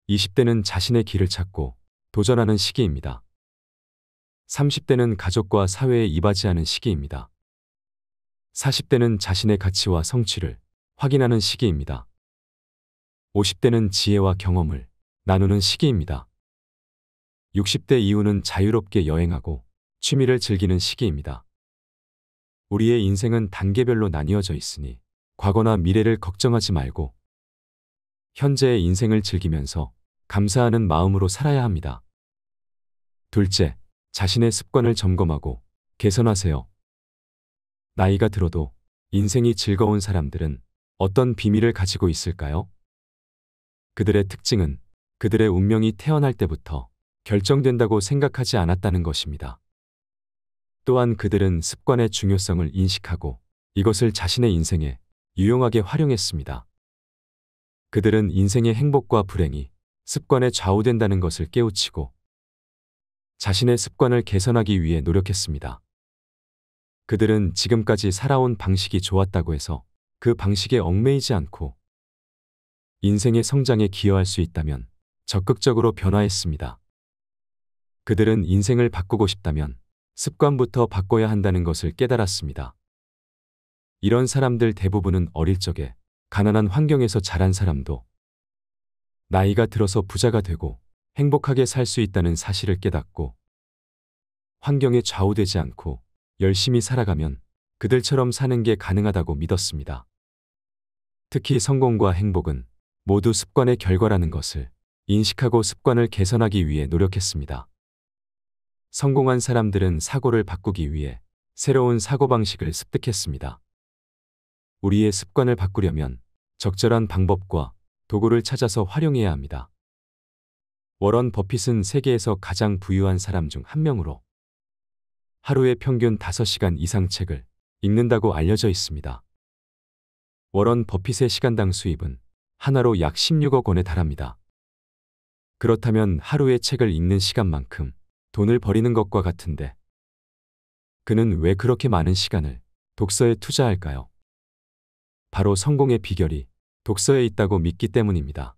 20대는 자신의 길을 찾고 도전하는 시기입니다. 30대는 가족과 사회에 이바지하는 시기입니다. 40대는 자신의 가치와 성취를 확인하는 시기입니다. 50대는 지혜와 경험을 나누는 시기입니다. 60대 이후는 자유롭게 여행하고 취미를 즐기는 시기입니다. 우리의 인생은 단계별로 나뉘어져 있으니 과거나 미래를 걱정하지 말고 현재의 인생을 즐기면서 감사하는 마음으로 살아야 합니다. 둘째, 자신의 습관을 점검하고 개선하세요. 나이가 들어도 인생이 즐거운 사람들은 어떤 비밀을 가지고 있을까요? 그들의 특징은 그들의 운명이 태어날 때부터 결정된다고 생각하지 않았다는 것입니다. 또한 그들은 습관의 중요성을 인식하고 이것을 자신의 인생에 유용하게 활용했습니다. 그들은 인생의 행복과 불행이 습관에 좌우된다는 것을 깨우치고 자신의 습관을 개선하기 위해 노력했습니다. 그들은 지금까지 살아온 방식이 좋았다고 해서 그 방식에 얽매이지 않고 인생의 성장에 기여할 수 있다면 적극적으로 변화했습니다. 그들은 인생을 바꾸고 싶다면 습관부터 바꿔야 한다는 것을 깨달았습니다. 이런 사람들 대부분은 어릴 적에 가난한 환경에서 자란 사람도 나이가 들어서 부자가 되고 행복하게 살 수 있다는 사실을 깨닫고 환경에 좌우되지 않고 열심히 살아가면 그들처럼 사는 게 가능하다고 믿었습니다. 특히 성공과 행복은 모두 습관의 결과라는 것을 인식하고 습관을 개선하기 위해 노력했습니다. 성공한 사람들은 사고를 바꾸기 위해 새로운 사고방식을 습득했습니다. 우리의 습관을 바꾸려면 적절한 방법과 도구를 찾아서 활용해야 합니다. 워런 버핏은 세계에서 가장 부유한 사람 중 한 명으로 하루에 평균 5시간 이상 책을 읽는다고 알려져 있습니다. 워런 버핏의 시간당 수입은 하나로 약 16억 원에 달합니다. 그렇다면 하루에 책을 읽는 시간만큼 돈을 버리는 것과 같은데 그는 왜 그렇게 많은 시간을 독서에 투자할까요? 바로 성공의 비결이 독서에 있다고 믿기 때문입니다.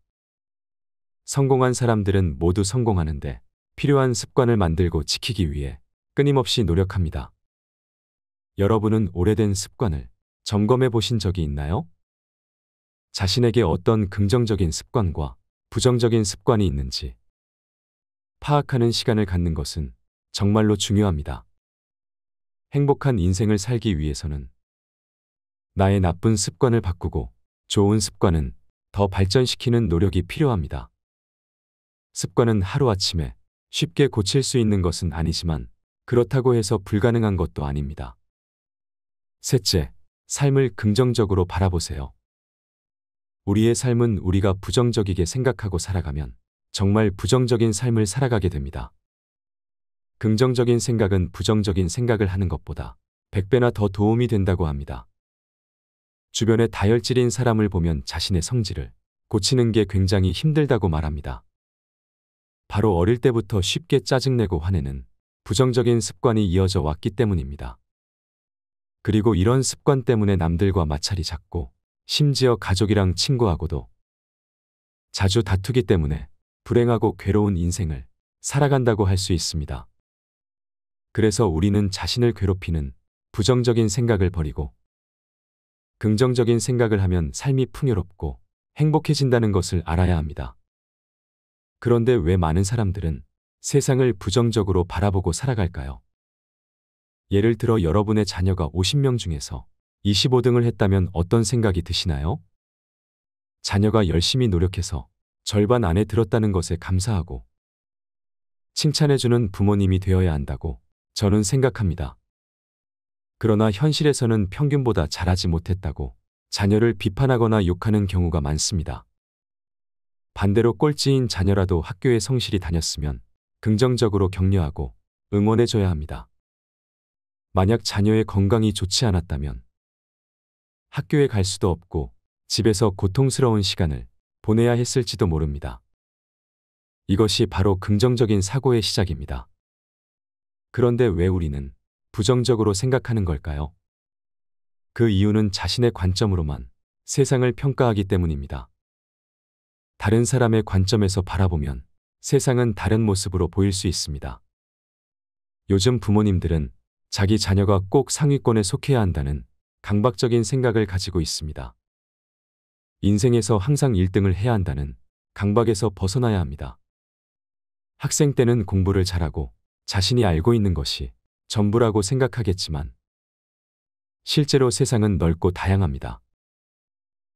성공한 사람들은 모두 성공하는데 필요한 습관을 만들고 지키기 위해 끊임없이 노력합니다. 여러분은 오래된 습관을 점검해 보신 적이 있나요? 자신에게 어떤 긍정적인 습관과 부정적인 습관이 있는지 파악하는 시간을 갖는 것은 정말로 중요합니다. 행복한 인생을 살기 위해서는 나의 나쁜 습관을 바꾸고 좋은 습관은 더 발전시키는 노력이 필요합니다. 습관은 하루아침에 쉽게 고칠 수 있는 것은 아니지만 그렇다고 해서 불가능한 것도 아닙니다. 셋째, 삶을 긍정적으로 바라보세요. 우리의 삶은 우리가 부정적이게 생각하고 살아가면 정말 부정적인 삶을 살아가게 됩니다. 긍정적인 생각은 부정적인 생각을 하는 것보다 100배나 더 도움이 된다고 합니다. 주변에 다혈질인 사람을 보면 자신의 성질을 고치는 게 굉장히 힘들다고 말합니다. 바로 어릴 때부터 쉽게 짜증내고 화내는 부정적인 습관이 이어져 왔기 때문입니다. 그리고 이런 습관 때문에 남들과 마찰이 잦고 심지어 가족이랑 친구하고도 자주 다투기 때문에 불행하고 괴로운 인생을 살아간다고 할 수 있습니다. 그래서 우리는 자신을 괴롭히는 부정적인 생각을 버리고 긍정적인 생각을 하면 삶이 풍요롭고 행복해진다는 것을 알아야 합니다. 그런데 왜 많은 사람들은 세상을 부정적으로 바라보고 살아갈까요? 예를 들어 여러분의 자녀가 50명 중에서 25등을 했다면 어떤 생각이 드시나요? 자녀가 열심히 노력해서 절반 안에 들었다는 것에 감사하고 칭찬해주는 부모님이 되어야 한다고 저는 생각합니다. 그러나 현실에서는 평균보다 잘하지 못했다고 자녀를 비판하거나 욕하는 경우가 많습니다. 반대로 꼴찌인 자녀라도 학교에 성실히 다녔으면 긍정적으로 격려하고 응원해줘야 합니다. 만약 자녀의 건강이 좋지 않았다면 학교에 갈 수도 없고 집에서 고통스러운 시간을 보내야 했을지도 모릅니다. 이것이 바로 긍정적인 사고의 시작입니다. 그런데 왜 우리는 부정적으로 생각하는 걸까요? 그 이유는 자신의 관점으로만 세상을 평가하기 때문입니다. 다른 사람의 관점에서 바라보면 세상은 다른 모습으로 보일 수 있습니다. 요즘 부모님들은 자기 자녀가 꼭 상위권에 속해야 한다는 강박적인 생각을 가지고 있습니다. 인생에서 항상 1등을 해야 한다는 강박에서 벗어나야 합니다. 학생 때는 공부를 잘하고 자신이 알고 있는 것이 전부라고 생각하겠지만 실제로 세상은 넓고 다양합니다.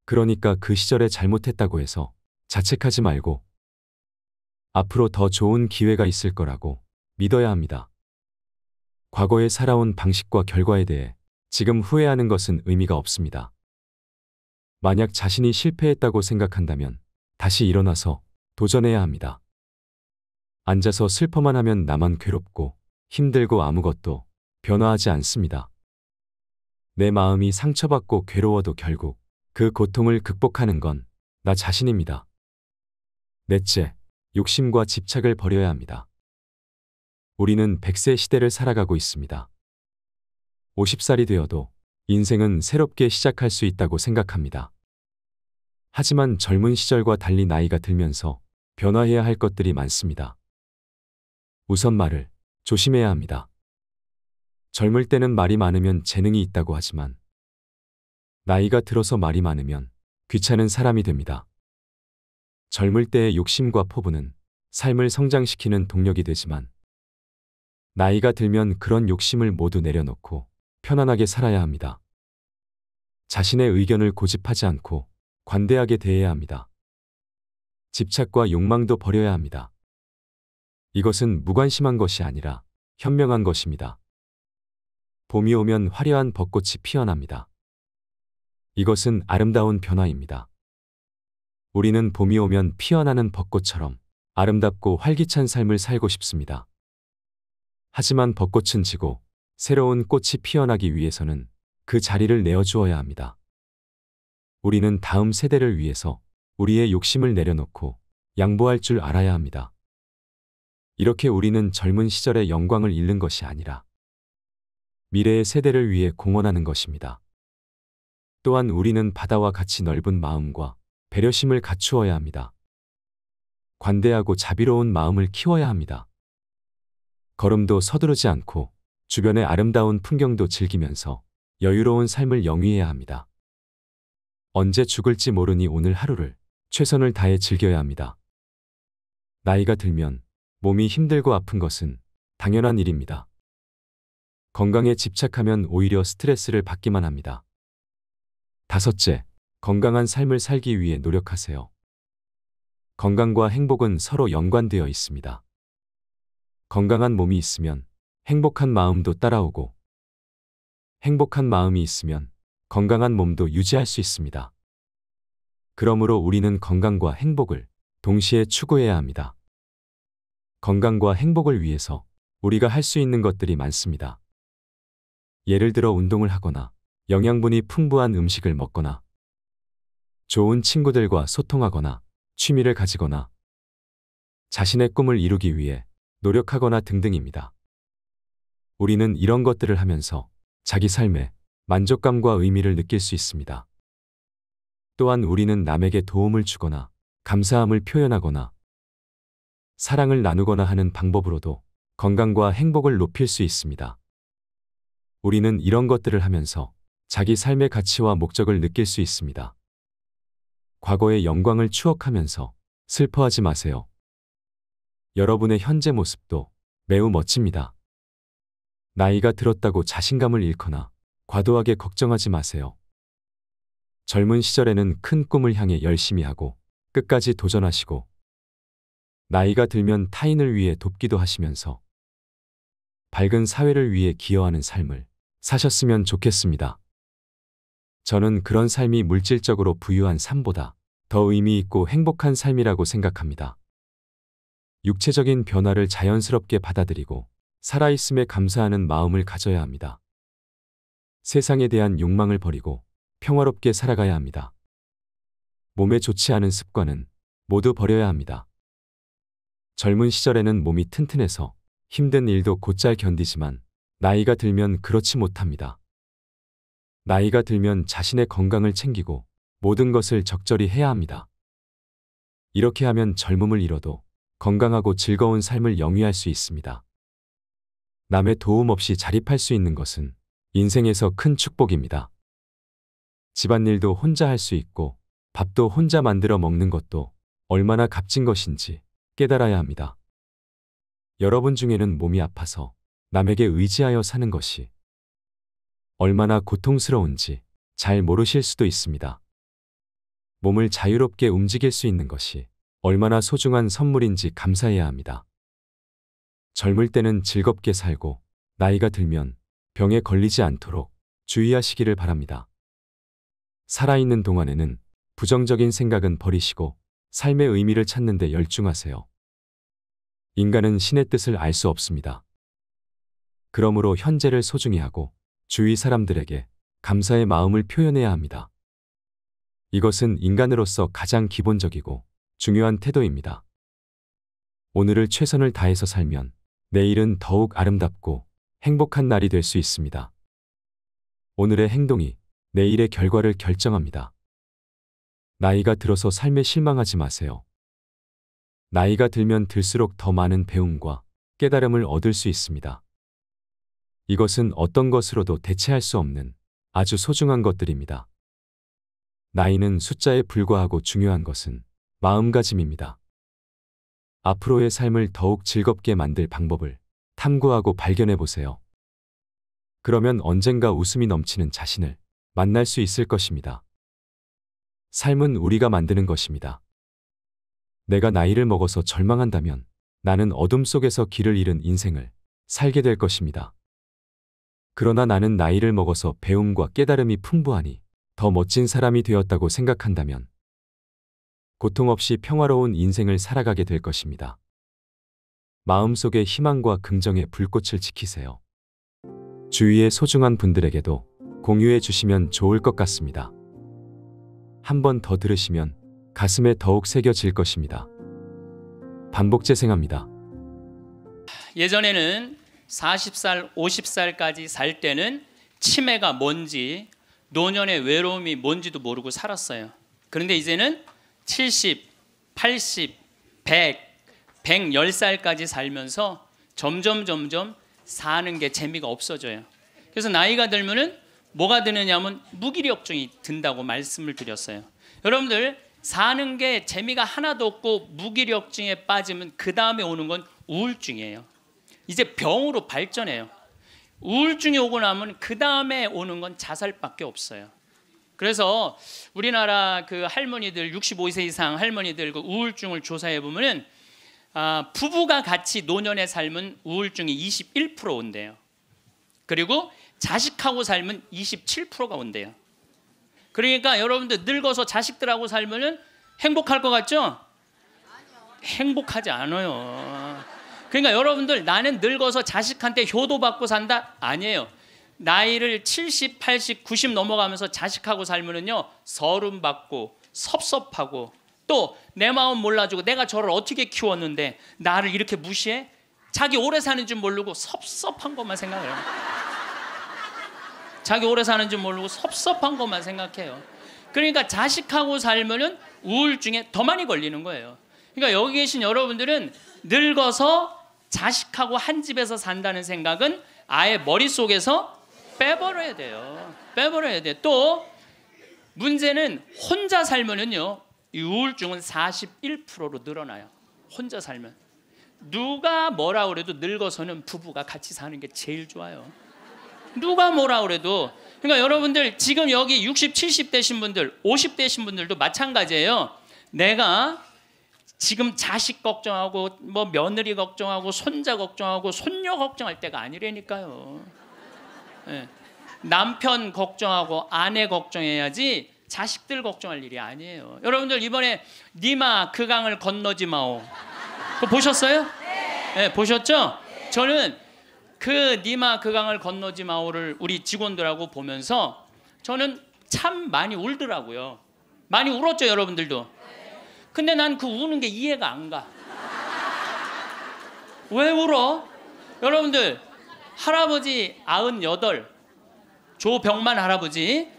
그러니까 그 시절에 잘못했다고 해서 자책하지 말고 앞으로 더 좋은 기회가 있을 거라고 믿어야 합니다. 과거에 살아온 방식과 결과에 대해 지금 후회하는 것은 의미가 없습니다. 만약 자신이 실패했다고 생각한다면 다시 일어나서 도전해야 합니다. 앉아서 슬퍼만 하면 나만 괴롭고 힘들고 아무것도 변화하지 않습니다. 내 마음이 상처받고 괴로워도 결국 그 고통을 극복하는 건 나 자신입니다. 넷째, 욕심과 집착을 버려야 합니다. 우리는 100세 시대를 살아가고 있습니다. 50살이 되어도 인생은 새롭게 시작할 수 있다고 생각합니다. 하지만 젊은 시절과 달리 나이가 들면서 변화해야 할 것들이 많습니다. 우선 말을 조심해야 합니다. 젊을 때는 말이 많으면 재능이 있다고 하지만 나이가 들어서 말이 많으면 귀찮은 사람이 됩니다. 젊을 때의 욕심과 포부는 삶을 성장시키는 동력이 되지만 나이가 들면 그런 욕심을 모두 내려놓고 편안하게 살아야 합니다. 자신의 의견을 고집하지 않고 관대하게 대해야 합니다. 집착과 욕망도 버려야 합니다. 이것은 무관심한 것이 아니라 현명한 것입니다. 봄이 오면 화려한 벚꽃이 피어납니다. 이것은 아름다운 변화입니다. 우리는 봄이 오면 피어나는 벚꽃처럼 아름답고 활기찬 삶을 살고 싶습니다. 하지만 벚꽃은 지고 새로운 꽃이 피어나기 위해서는 그 자리를 내어주어야 합니다. 우리는 다음 세대를 위해서 우리의 욕심을 내려놓고 양보할 줄 알아야 합니다. 이렇게 우리는 젊은 시절의 영광을 잃는 것이 아니라 미래의 세대를 위해 공헌하는 것입니다. 또한 우리는 바다와 같이 넓은 마음과 배려심을 갖추어야 합니다. 관대하고 자비로운 마음을 키워야 합니다. 걸음도 서두르지 않고 주변의 아름다운 풍경도 즐기면서 여유로운 삶을 영위해야 합니다. 언제 죽을지 모르니 오늘 하루를 최선을 다해 즐겨야 합니다. 나이가 들면 몸이 힘들고 아픈 것은 당연한 일입니다. 건강에 집착하면 오히려 스트레스를 받기만 합니다. 다섯째, 건강한 삶을 살기 위해 노력하세요. 건강과 행복은 서로 연관되어 있습니다. 건강한 몸이 있으면 행복한 마음도 따라오고 행복한 마음이 있으면 건강한 몸도 유지할 수 있습니다. 그러므로 우리는 건강과 행복을 동시에 추구해야 합니다. 건강과 행복을 위해서 우리가 할 수 있는 것들이 많습니다. 예를 들어 운동을 하거나 영양분이 풍부한 음식을 먹거나 좋은 친구들과 소통하거나 취미를 가지거나 자신의 꿈을 이루기 위해 노력하거나 등등입니다. 우리는 이런 것들을 하면서 자기 삶에 만족감과 의미를 느낄 수 있습니다. 또한 우리는 남에게 도움을 주거나 감사함을 표현하거나 사랑을 나누거나 하는 방법으로도 건강과 행복을 높일 수 있습니다. 우리는 이런 것들을 하면서 자기 삶의 가치와 목적을 느낄 수 있습니다. 과거의 영광을 추억하면서 슬퍼하지 마세요. 여러분의 현재 모습도 매우 멋집니다. 나이가 들었다고 자신감을 잃거나 과도하게 걱정하지 마세요. 젊은 시절에는 큰 꿈을 향해 열심히 하고 끝까지 도전하시고 나이가 들면 타인을 위해 돕기도 하시면서 밝은 사회를 위해 기여하는 삶을 사셨으면 좋겠습니다. 저는 그런 삶이 물질적으로 부유한 삶보다 더 의미 있고 행복한 삶이라고 생각합니다. 육체적인 변화를 자연스럽게 받아들이고 살아있음에 감사하는 마음을 가져야 합니다. 세상에 대한 욕망을 버리고 평화롭게 살아가야 합니다. 몸에 좋지 않은 습관은 모두 버려야 합니다. 젊은 시절에는 몸이 튼튼해서 힘든 일도 곧잘 견디지만 나이가 들면 그렇지 못합니다. 나이가 들면 자신의 건강을 챙기고 모든 것을 적절히 해야 합니다. 이렇게 하면 젊음을 잃어도 건강하고 즐거운 삶을 영위할 수 있습니다. 남의 도움 없이 자립할 수 있는 것은 인생에서 큰 축복입니다. 집안일도 혼자 할 수 있고 밥도 혼자 만들어 먹는 것도 얼마나 값진 것인지 깨달아야 합니다. 여러분 중에는 몸이 아파서 남에게 의지하여 사는 것이 얼마나 고통스러운지 잘 모르실 수도 있습니다. 몸을 자유롭게 움직일 수 있는 것이 얼마나 소중한 선물인지 감사해야 합니다. 젊을 때는 즐겁게 살고 나이가 들면 병에 걸리지 않도록 주의하시기를 바랍니다. 살아있는 동안에는 부정적인 생각은 버리시고 삶의 의미를 찾는 데 열중하세요. 인간은 신의 뜻을 알 수 없습니다. 그러므로 현재를 소중히 하고 주위 사람들에게 감사의 마음을 표현해야 합니다. 이것은 인간으로서 가장 기본적이고 중요한 태도입니다. 오늘을 최선을 다해서 살면 내일은 더욱 아름답고 행복한 날이 될 수 있습니다. 오늘의 행동이 내일의 결과를 결정합니다. 나이가 들어서 삶에 실망하지 마세요. 나이가 들면 들수록 더 많은 배움과 깨달음을 얻을 수 있습니다. 이것은 어떤 것으로도 대체할 수 없는 아주 소중한 것들입니다. 나이는 숫자에 불과하고 중요한 것은 마음가짐입니다. 앞으로의 삶을 더욱 즐겁게 만들 방법을 탐구하고 발견해 보세요. 그러면 언젠가 웃음이 넘치는 자신을 만날 수 있을 것입니다. 삶은 우리가 만드는 것입니다. 내가 나이를 먹어서 절망한다면 나는 어둠 속에서 길을 잃은 인생을 살게 될 것입니다. 그러나 나는 나이를 먹어서 배움과 깨달음이 풍부하니 더 멋진 사람이 되었다고 생각한다면 고통 없이 평화로운 인생을 살아가게 될 것입니다. 마음속의 희망과 긍정의 불꽃을 지키세요. 주위의 소중한 분들에게도 공유해 주시면 좋을 것 같습니다. 한 번 더 들으시면 가슴에 더욱 새겨질 것입니다. 반복 재생합니다. 예전에는 40살, 50살까지 살 때는 치매가 뭔지 노년의 외로움이 뭔지도 모르고 살았어요. 그런데 이제는 70, 80, 100, 110살까지 살면서 점점 점점 사는 게 재미가 없어져요. 그래서 나이가 들면은 뭐가 드느냐면 무기력증이 든다고 말씀을 드렸어요. 여러분들 사는 게 재미가 하나도 없고 무기력증에 빠지면 그 다음에 오는 건 우울증이에요. 이제 병으로 발전해요. 우울증이 오고 나면 그 다음에 오는 건 자살밖에 없어요. 그래서 우리나라 그 할머니들 65세 이상 할머니들 그 우울증을 조사해 보면은 아, 부부가 같이 노년에 삶은 우울증이 21% 온대요. 그리고 자식하고 살면 27%가 온대요. 그러니까 여러분들 늙어서 자식들하고 살면은 행복할 것 같죠? 행복하지 않아요. 그러니까 여러분들 나는 늙어서 자식한테 효도받고 산다? 아니에요. 나이를 70, 80, 90 넘어가면서 자식하고 살면은요. 서름 받고 섭섭하고 또 내 마음 몰라주고 내가 저를 어떻게 키웠는데 나를 이렇게 무시해? 자기 오래 사는 줄 모르고 섭섭한 것만 생각해요. 자기 오래 사는 줄 모르고 섭섭한 것만 생각해요. 그러니까 자식하고 살면은 우울증에 더 많이 걸리는 거예요. 그러니까 여기 계신 여러분들은 늙어서 자식하고 한 집에서 산다는 생각은 아예 머릿속에서 빼버려야 돼요. 빼버려야 돼. 또 문제는 혼자 살면은요. 우울증은 41%로 늘어나요. 혼자 살면. 누가 뭐라 그래도 늙어서는 부부가 같이 사는 게 제일 좋아요. 누가 뭐라 그래도 그러니까 여러분들 지금 여기 60, 70 되신 분들, 50 되신 분들도 마찬가지예요. 내가 지금 자식 걱정하고 뭐 며느리 걱정하고 손자 걱정하고 손녀 걱정할 때가 아니라니까요. 네. 남편 걱정하고 아내 걱정해야지 자식들 걱정할 일이 아니에요. 여러분들 이번에 니마 그 강을 건너지 마오. 그 보셨어요? 네, 예, 보셨죠? 저는 그 니마 그 강을 건너지 마오를 우리 직원들하고 보면서 저는 참 많이 울더라고요. 많이 울었죠, 여러분들도. 근데 난 그 우는 게 이해가 안 가. 왜 울어? 여러분들 할아버지 98 조병만 할아버지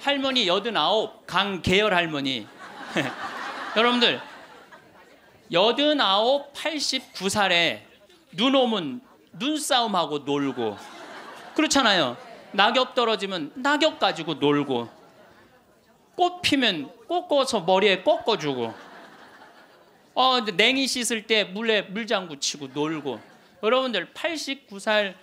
할머니 89 강계열 할머니 여러분들 89 89살에 눈 오면 눈싸움하고 놀고 그렇잖아요. 낙엽 떨어지면 낙엽 가지고 놀고 꽃 피면 꺾어서 머리에 꺾어주고 어, 냉이 씻을 때 물에 물장구 치고 놀고 여러분들 89살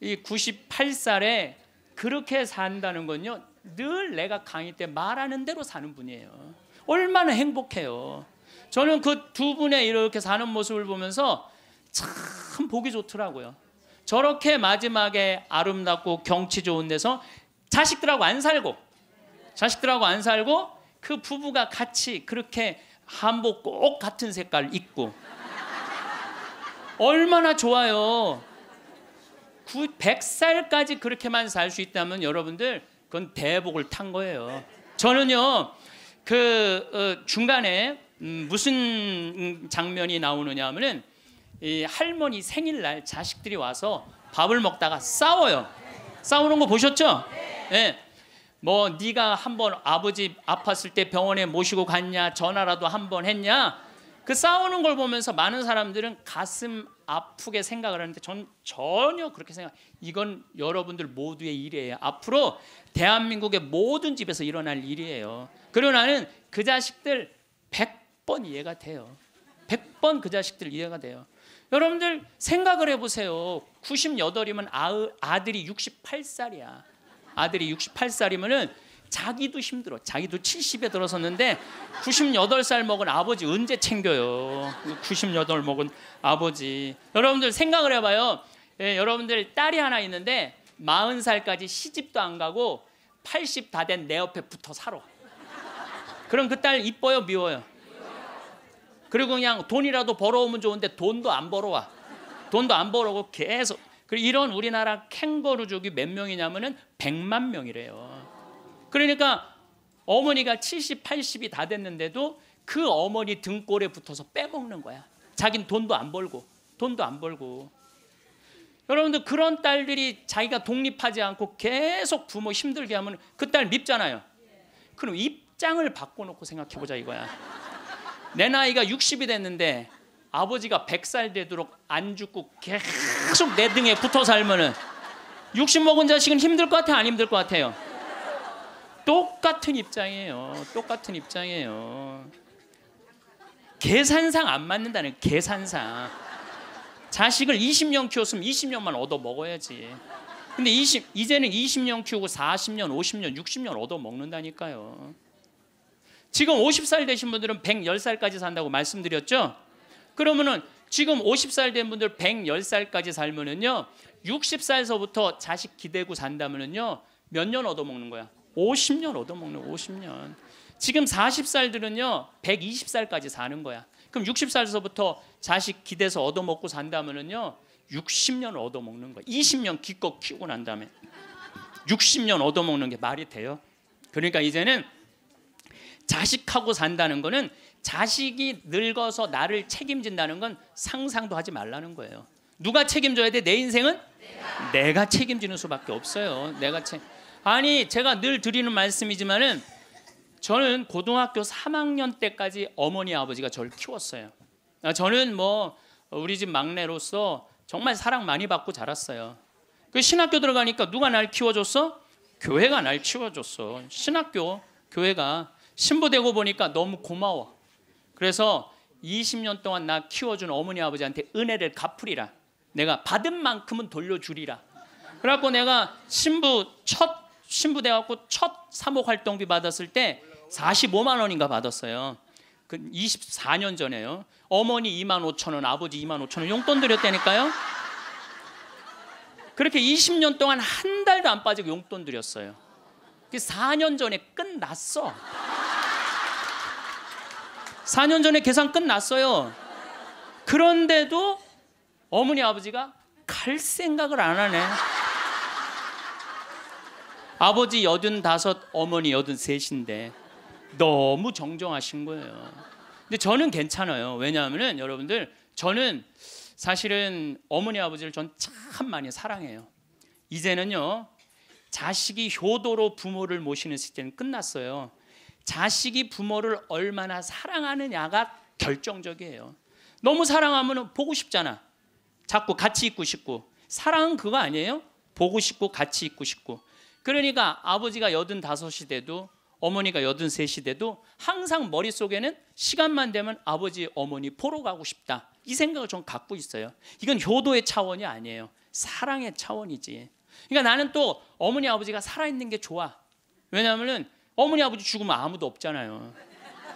이 98살에 그렇게 산다는 건요. 늘 내가 강의 때 말하는 대로 사는 분이에요. 얼마나 행복해요. 저는 그 두 분의 이렇게 사는 모습을 보면서 참 보기 좋더라고요. 저렇게 마지막에 아름답고 경치 좋은 데서 자식들하고 안 살고 자식들하고 안 살고 그 부부가 같이 그렇게 한복 꼭 같은 색깔 입고 얼마나 좋아요. 100살까지 그렇게만 살 수 있다면 여러분들 그건 대복을 탄 거예요. 저는요. 그 어, 중간에 음, 무슨 음, 장면이 나오느냐 하면은 할머니 생일날 자식들이 와서 밥을 먹다가 싸워요. 싸우는 거 보셨죠? 예. 네. 뭐 네가 한 번 아버지 아팠을 때 병원에 모시고 갔냐 전화라도 한 번 했냐 그 싸우는 걸 보면서 많은 사람들은 가슴 아프게 생각을 하는데 전 전혀 그렇게 생각 이건 여러분들 모두의 일이에요 앞으로 대한민국의 모든 집에서 일어날 일이에요 그러나는 그 자식들 100번 이해가 돼요 100번 그 자식들 이해가 돼요 여러분들 생각을 해보세요 98이면 아들이 68살이야 아들이 68살이면은 자기도 힘들어. 자기도 70에 들어섰는데 98살 먹은 아버지 언제 챙겨요? 98 먹은 아버지. 여러분들 생각을 해봐요. 예, 여러분들 딸이 하나 있는데 40살까지 시집도 안 가고 80 다 된 내 옆에 붙어 살아. 그럼 그 딸 이뻐요, 미워요? 그리고 그냥 돈이라도 벌어오면 좋은데 돈도 안 벌어와. 돈도 안 벌어오고 계속 그리고 이런 우리나라 캥거루족이 몇 명이냐면은 100만 명이래요. 그러니까 어머니가 70, 80이 다 됐는데도 그 어머니 등골에 붙어서 빼먹는 거야. 자긴 돈도 안 벌고 돈도 안 벌고. 여러분들 그런 딸들이 자기가 독립하지 않고 계속 부모 힘들게 하면 그 딸 밉잖아요. 그럼 입장을 바꿔놓고 생각해보자 이거야. 내 나이가 60이 됐는데 아버지가 100살 되도록 안 죽고 계속 내 등에 붙어 살면은 60 먹은 자식은 힘들 것 같아요? 안 힘들 것 같아요? 똑같은 입장이에요. 똑같은 입장이에요. 계산상 안 맞는다는 계산상. 자식을 20년 키웠으면 20년만 얻어 먹어야지. 근데 20, 이제는 20년 키우고 40년, 50년, 60년 얻어 먹는다니까요. 지금 50살 되신 분들은 110살까지 산다고 말씀드렸죠? 그러면은 지금 50살 된 분들 110살까지 살면은요. 60살서부터 자식 기대고 산다면은요. 몇 년 얻어먹는 거야? 50년 얻어먹는 50년. 지금 40살들은요. 120살까지 사는 거야. 그럼 60살서부터 자식 기대서 얻어먹고 산다면은요. 60년 얻어먹는 거야. 20년 기껏 키우고 난 다음에 60년 얻어먹는 게 말이 돼요? 그러니까 이제는 자식하고 산다는 거는 자식이 늙어서 나를 책임진다는 건 상상도 하지 말라는 거예요. 누가 책임져야 돼? 내 인생은 내가, 내가 책임지는 수밖에 없어요. 내가 책. 아니 제가 늘 드리는 말씀이지만은 저는 고등학교 3학년 때까지 어머니 아버지가 저를 키웠어요. 아, 저는 뭐 우리 집 막내로서 정말 사랑 많이 받고 자랐어요. 그 신학교 들어가니까 누가 날 키워줬어? 교회가 날 키워줬어. 신학교 교회가 신부 되고 보니까 너무 고마워. 그래서 20년 동안 나 키워준 어머니 아버지한테 은혜를 갚으리라. 내가 받은 만큼은 돌려주리라. 그래갖고 내가 신부 첫 신부 돼갖고 첫 사목 활동비 받았을 때 45만 원인가 받았어요. 그 24년 전에요. 어머니 2만 5천 원, 아버지 2만 5천 원 용돈 드렸다니까요. 그렇게 20년 동안 한 달도 안 빠지고 용돈 드렸어요. 그 4년 전에 끝났어. 4년 전에 계산 끝났어요. 그런데도 어머니 아버지가 갈 생각을 안 하네. 아버지 85, 어머니 8 3인데 너무 정정하신 거예요. 근데 저는 괜찮아요. 왜냐하면 여러분들 저는 사실은 어머니 아버지를 전 참 많이 사랑해요. 이제는요 자식이 효도로 부모를 모시는 시대는 끝났어요. 자식이 부모를 얼마나 사랑하느냐가 결정적이에요. 너무 사랑하면 보고 싶잖아. 자꾸 같이 있고 싶고. 사랑은 그거 아니에요? 보고 싶고 같이 있고 싶고. 그러니까 아버지가 85이 돼도 어머니가 83이 돼도 항상 머릿속에는 시간만 되면 아버지 어머니 보러 가고 싶다. 이 생각을 좀 갖고 있어요. 이건 효도의 차원이 아니에요. 사랑의 차원이지. 그러니까 나는 또 어머니 아버지가 살아있는 게 좋아. 왜냐하면 어머니 아버지 죽으면 아무도 없잖아요.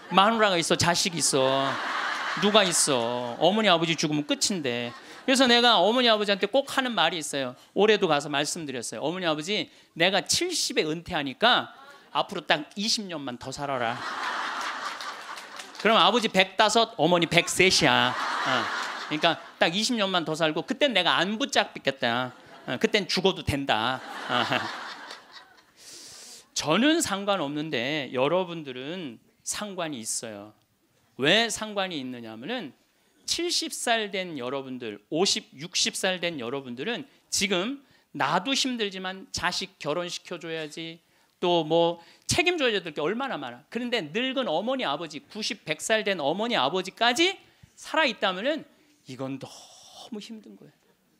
마누라가 있어, 자식 있어, 누가 있어. 어머니 아버지 죽으면 끝인데. 그래서 내가 어머니 아버지한테 꼭 하는 말이 있어요. 올해도 가서 말씀드렸어요. 어머니 아버지 내가 70에 은퇴하니까 앞으로 딱 20년만 더 살아라. 그럼 아버지 105, 어머니 103이야. 어. 그러니까 딱 20년만 더 살고 그땐 내가 안 붙잡겠다. 어. 그땐 죽어도 된다. 어. 저는 상관없는데 여러분들은 상관이 있어요. 왜 상관이 있느냐면은 70살 된 여러분들, 50, 60살 된 여러분들은 지금 나도 힘들지만 자식 결혼시켜 줘야지 또 뭐 책임져야 될 게 얼마나 많아. 그런데 늙은 어머니 아버지, 90, 100살 된 어머니 아버지까지 살아 있다면은 이건 너무 힘든 거예요.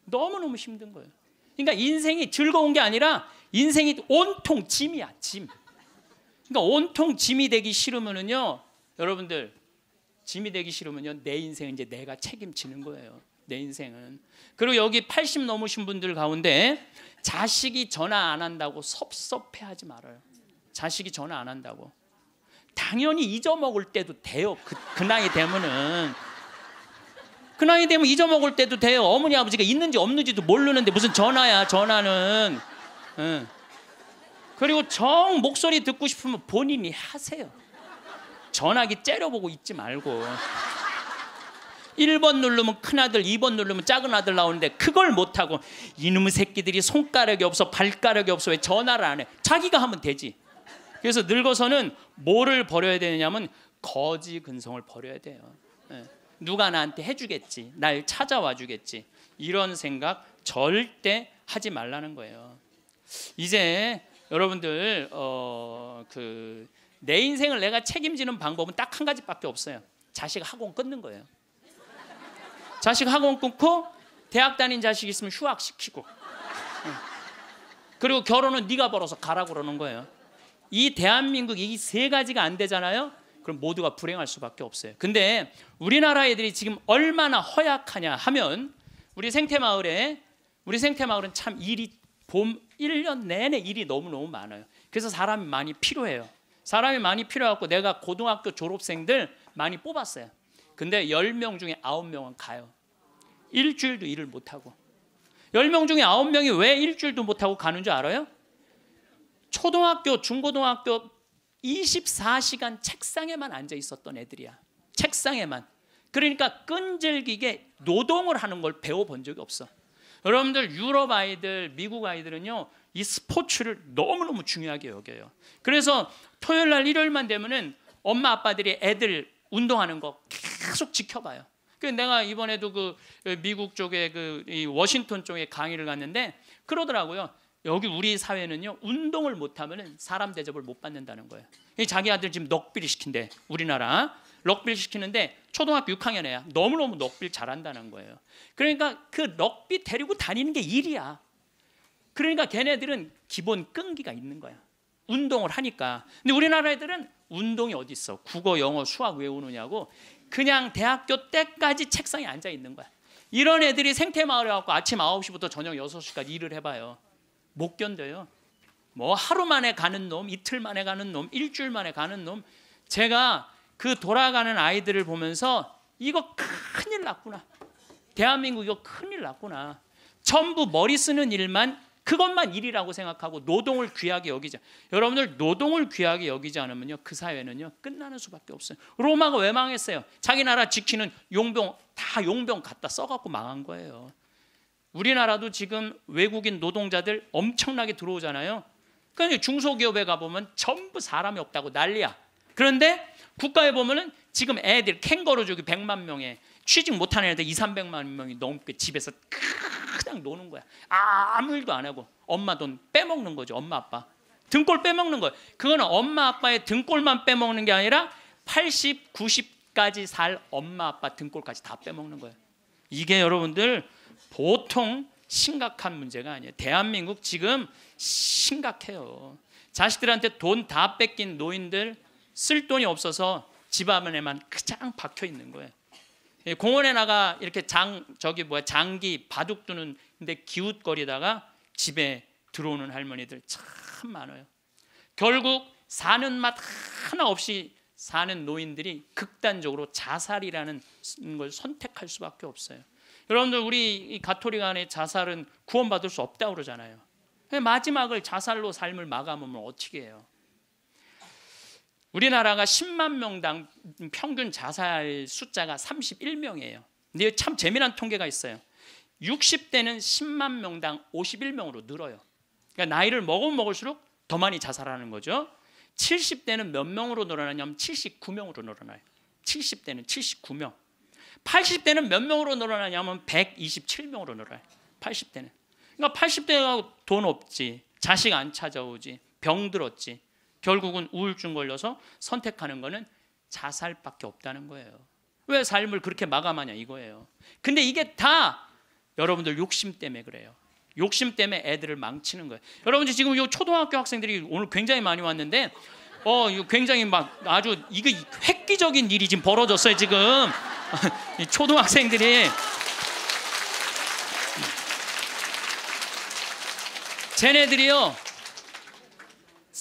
너무너무 힘든 거예요. 그러니까 인생이 즐거운 게 아니라 인생이 온통 짐이야, 짐. 그러니까 온통 짐이 되기 싫으면은요, 여러분들 짐이 되기 싫으면요, 내 인생은 이제 내가 책임지는 거예요. 내 인생은. 그리고 여기 80 넘으신 분들 가운데 자식이 전화 안 한다고 섭섭해하지 말아요. 자식이 전화 안 한다고. 당연히 잊어먹을 때도 돼요. 그, 그 나이 되면은. 그 나이 되면 잊어먹을 때도 돼요. 어머니 아버지가 있는지 없는지도 모르는데 무슨 전화야 전화는. 예. 그리고 정 목소리 듣고 싶으면 본인이 하세요. 전화기 째려보고 있지 말고. 1번 누르면 큰아들, 2번 누르면 작은 아들 나오는데 그걸 못하고 이놈의 새끼들이 손가락이 없어 발가락이 없어 왜 전화를 안 해. 자기가 하면 되지. 그래서 늙어서는 뭐를 버려야 되냐면 거지 근성을 버려야 돼요. 예. 누가 나한테 해주겠지, 날 찾아와 주겠지 이런 생각 절대 하지 말라는 거예요. 이제 여러분들 어, 그내 인생을 내가 책임지는 방법은 딱 한 가지밖에 없어요. 자식 학원 끊는 거예요. 자식 학원 끊고 대학 다닌 자식 있으면 휴학 시키고 그리고 결혼은 네가 벌어서 가라 그러는 거예요. 이 대한민국 이 세 가지가 안 되잖아요. 그럼 모두가 불행할 수밖에 없어요. 근데 우리나라 애들이 지금 얼마나 허약하냐 하면 우리 생태 마을에 우리 생태 마을은 참 일이 봄 1년 내내 일이 너무너무 많아요. 그래서 사람이 많이 필요해요. 사람이 많이 필요하고 내가 고등학교 졸업생들 많이 뽑았어요. 근데 10명 중에 9명은 가요. 일주일도 일을 못하고. 10명 중에 9명이 왜 일주일도 못하고 가는 줄 알아요? 초등학교, 중고등학교 24시간 책상에만 앉아 있었던 애들이야. 책상에만. 그러니까 끈질기게 노동을 하는 걸 배워본 적이 없어. 여러분들 유럽 아이들, 미국 아이들은요. 이 스포츠를 너무너무 중요하게 여겨요. 그래서 토요일 날 일요일만 되면은 엄마 아빠들이 애들 운동하는 거 계속 지켜봐요. 그 내가 이번에도 그 미국 쪽에 그 워싱턴 쪽에 강의를 갔는데 그러더라고요. 여기 우리 사회는요 운동을 못하면은 사람 대접을 못 받는다는 거예요. 자기 아들 지금 럭비를 시킨대 우리나라 럭비를 시키는데 초등학교 6학년에야 너무너무 넉비 잘한다는 거예요. 그러니까 그 넉비 데리고 다니는 게 일이야. 그러니까 걔네들은 기본 끈기가 있는 거야. 운동을 하니까. 근데 우리나라 애들은 운동이 어디 있어? 국어, 영어, 수학 외우느냐고 그냥 대학교 때까지 책상에 앉아 있는 거야. 이런 애들이 생태 마을에 와서 아침 9시부터 저녁 6시까지 일을 해 봐요. 못 견뎌요. 뭐 하루 만에 가는 놈, 이틀 만에 가는 놈, 일주일 만에 가는 놈. 제가 그 돌아가는 아이들을 보면서 이거 큰일 났구나. 대한민국 이거 큰일 났구나. 전부 머리 쓰는 일만 그것만 일이라고 생각하고 노동을 귀하게 여기자. 여러분들 노동을 귀하게 여기지 않으면요. 그 사회는요. 끝나는 수밖에 없어요. 로마가 왜 망했어요? 자기 나라 지키는 용병 다 용병 갖다 써 갖고 망한 거예요. 우리나라도 지금 외국인 노동자들 엄청나게 들어오잖아요. 그러니 까 중소기업에 가보면 전부 사람이 없다고 난리야. 그런데 국가에 보면은 지금 애들 캥거루족이 100만 명에 취직 못하는 애들 2, 300만 명이 넘게 집에서 그냥 노는 거야. 아무 일도 안 하고 엄마 돈 빼먹는 거죠. 엄마 아빠. 등골 빼먹는 거예요. 그거는 엄마 아빠의 등골만 빼먹는 게 아니라 80, 90까지 살 엄마 아빠 등골까지 다 빼먹는 거예요. 이게 여러분들 보통 심각한 문제가 아니에요. 대한민국 지금 심각해요. 자식들한테 돈 다 뺏긴 노인들 쓸 돈이 없어서 집 안에만 그냥 박혀 있는 거예요. 예, 공원에 나가 이렇게 장 저기 뭐야 장기 바둑 두는 근데 기웃거리다가 집에 들어오는 할머니들 참 많아요. 결국 사는 맛 하나 없이 사는 노인들이 극단적으로 자살이라는 걸 선택할 수밖에 없어요. 여러분들 우리 가톨릭 안에 자살은 구원받을 수 없다고 그러잖아요. 예, 마지막을 자살로 삶을 마감하면 어떻게 해요? 우리나라가 10만 명당 평균 자살 숫자가 31명이에요. 근데 참 재미난 통계가 있어요. 60대는 10만 명당 51명으로 늘어요. 그러니까 나이를 먹으면 먹을수록 더 많이 자살하는 거죠. 70대는 몇 명으로 늘어나냐면 79명으로 늘어나요. 70대는 79명. 80대는 몇 명으로 늘어나냐면 127명으로 늘어요. 80대는. 그러니까 80대가 돈 없지, 자식 안 찾아오지, 병 들었지, 결국은 우울증 걸려서 선택하는 거는 자살밖에 없다는 거예요. 왜 삶을 그렇게 마감하냐 이거예요. 근데 이게 다 여러분들 욕심 때문에 그래요. 욕심 때문에 애들을 망치는 거예요. 여러분들 지금 요 초등학교 학생들이 오늘 굉장히 많이 왔는데 어 굉장히 막 아주 이게 획기적인 일이 지금 벌어졌어요 지금 초등학생들이 쟤네들이요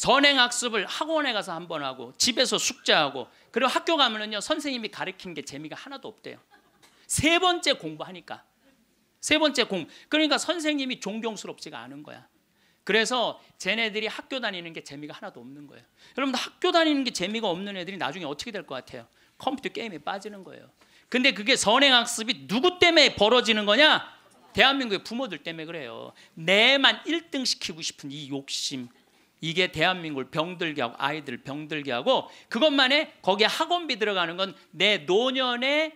선행 학습을 학원에 가서 한 번 하고 집에서 숙제하고 그리고 학교 가면은요 선생님이 가르친 게 재미가 하나도 없대요. 세 번째 공부하니까 세 번째 공 그러니까 선생님이 존경스럽지가 않은 거야. 그래서 쟤네들이 학교 다니는 게 재미가 하나도 없는 거예요. 여러분들 학교 다니는 게 재미가 없는 애들이 나중에 어떻게 될 것 같아요? 컴퓨터 게임에 빠지는 거예요. 근데 그게 선행학습이 누구 때문에 벌어지는 거냐? 대한민국의 부모들 때문에 그래요. 내만 1등 시키고 싶은 이 욕심, 이게 대한민국을 병들게 하고 아이들 병들게 하고 그것만에 거기에 학원비 들어가는 건 내노년에이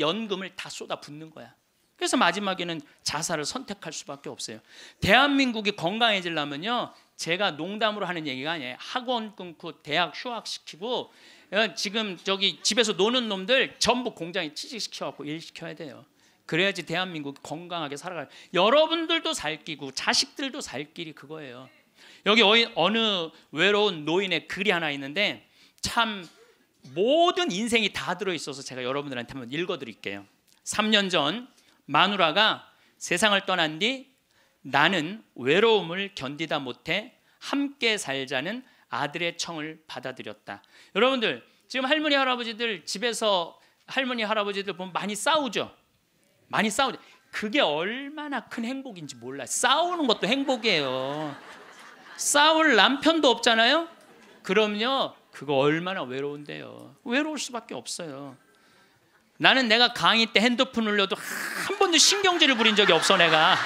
연금을 다 쏟아 붓는 거야. 그래서 마지막에는 자살을 선택할 수밖에 없어요. 대한민국이 건강해지려면요. 제가 농담으로 하는 얘기가 아니에요. 학원 끊고 대학 휴학시키고 어, 지금 저기 집에서 노는 놈들 전부 공장에 취직시켜 갖고 일 시켜야 돼요. 그래야지 대한민국 건강하게 살아가요 여러분들도 살기고 자식들도 살 길이 그거예요. 여기 어느 외로운 노인의 글이 하나 있는데 참 모든 인생이 다 들어있어서 제가 여러분들한테 한번 읽어드릴게요. 3년 전 마누라가 세상을 떠난 뒤 나는 외로움을 견디다 못해 함께 살자는 아들의 청을 받아들였다. 여러분들 지금 할머니 할아버지들 집에서 할머니 할아버지들 보면 많이 싸우죠. 많이 싸우죠. 그게 얼마나 큰 행복인지 몰라. 싸우는 것도 행복이에요. 싸울 남편도 없잖아요. 그럼요. 그거 얼마나 외로운데요. 외로울 수밖에 없어요. 나는 내가 강의 때 핸드폰 흘려도 한 번도 신경질을 부린 적이 없어 내가.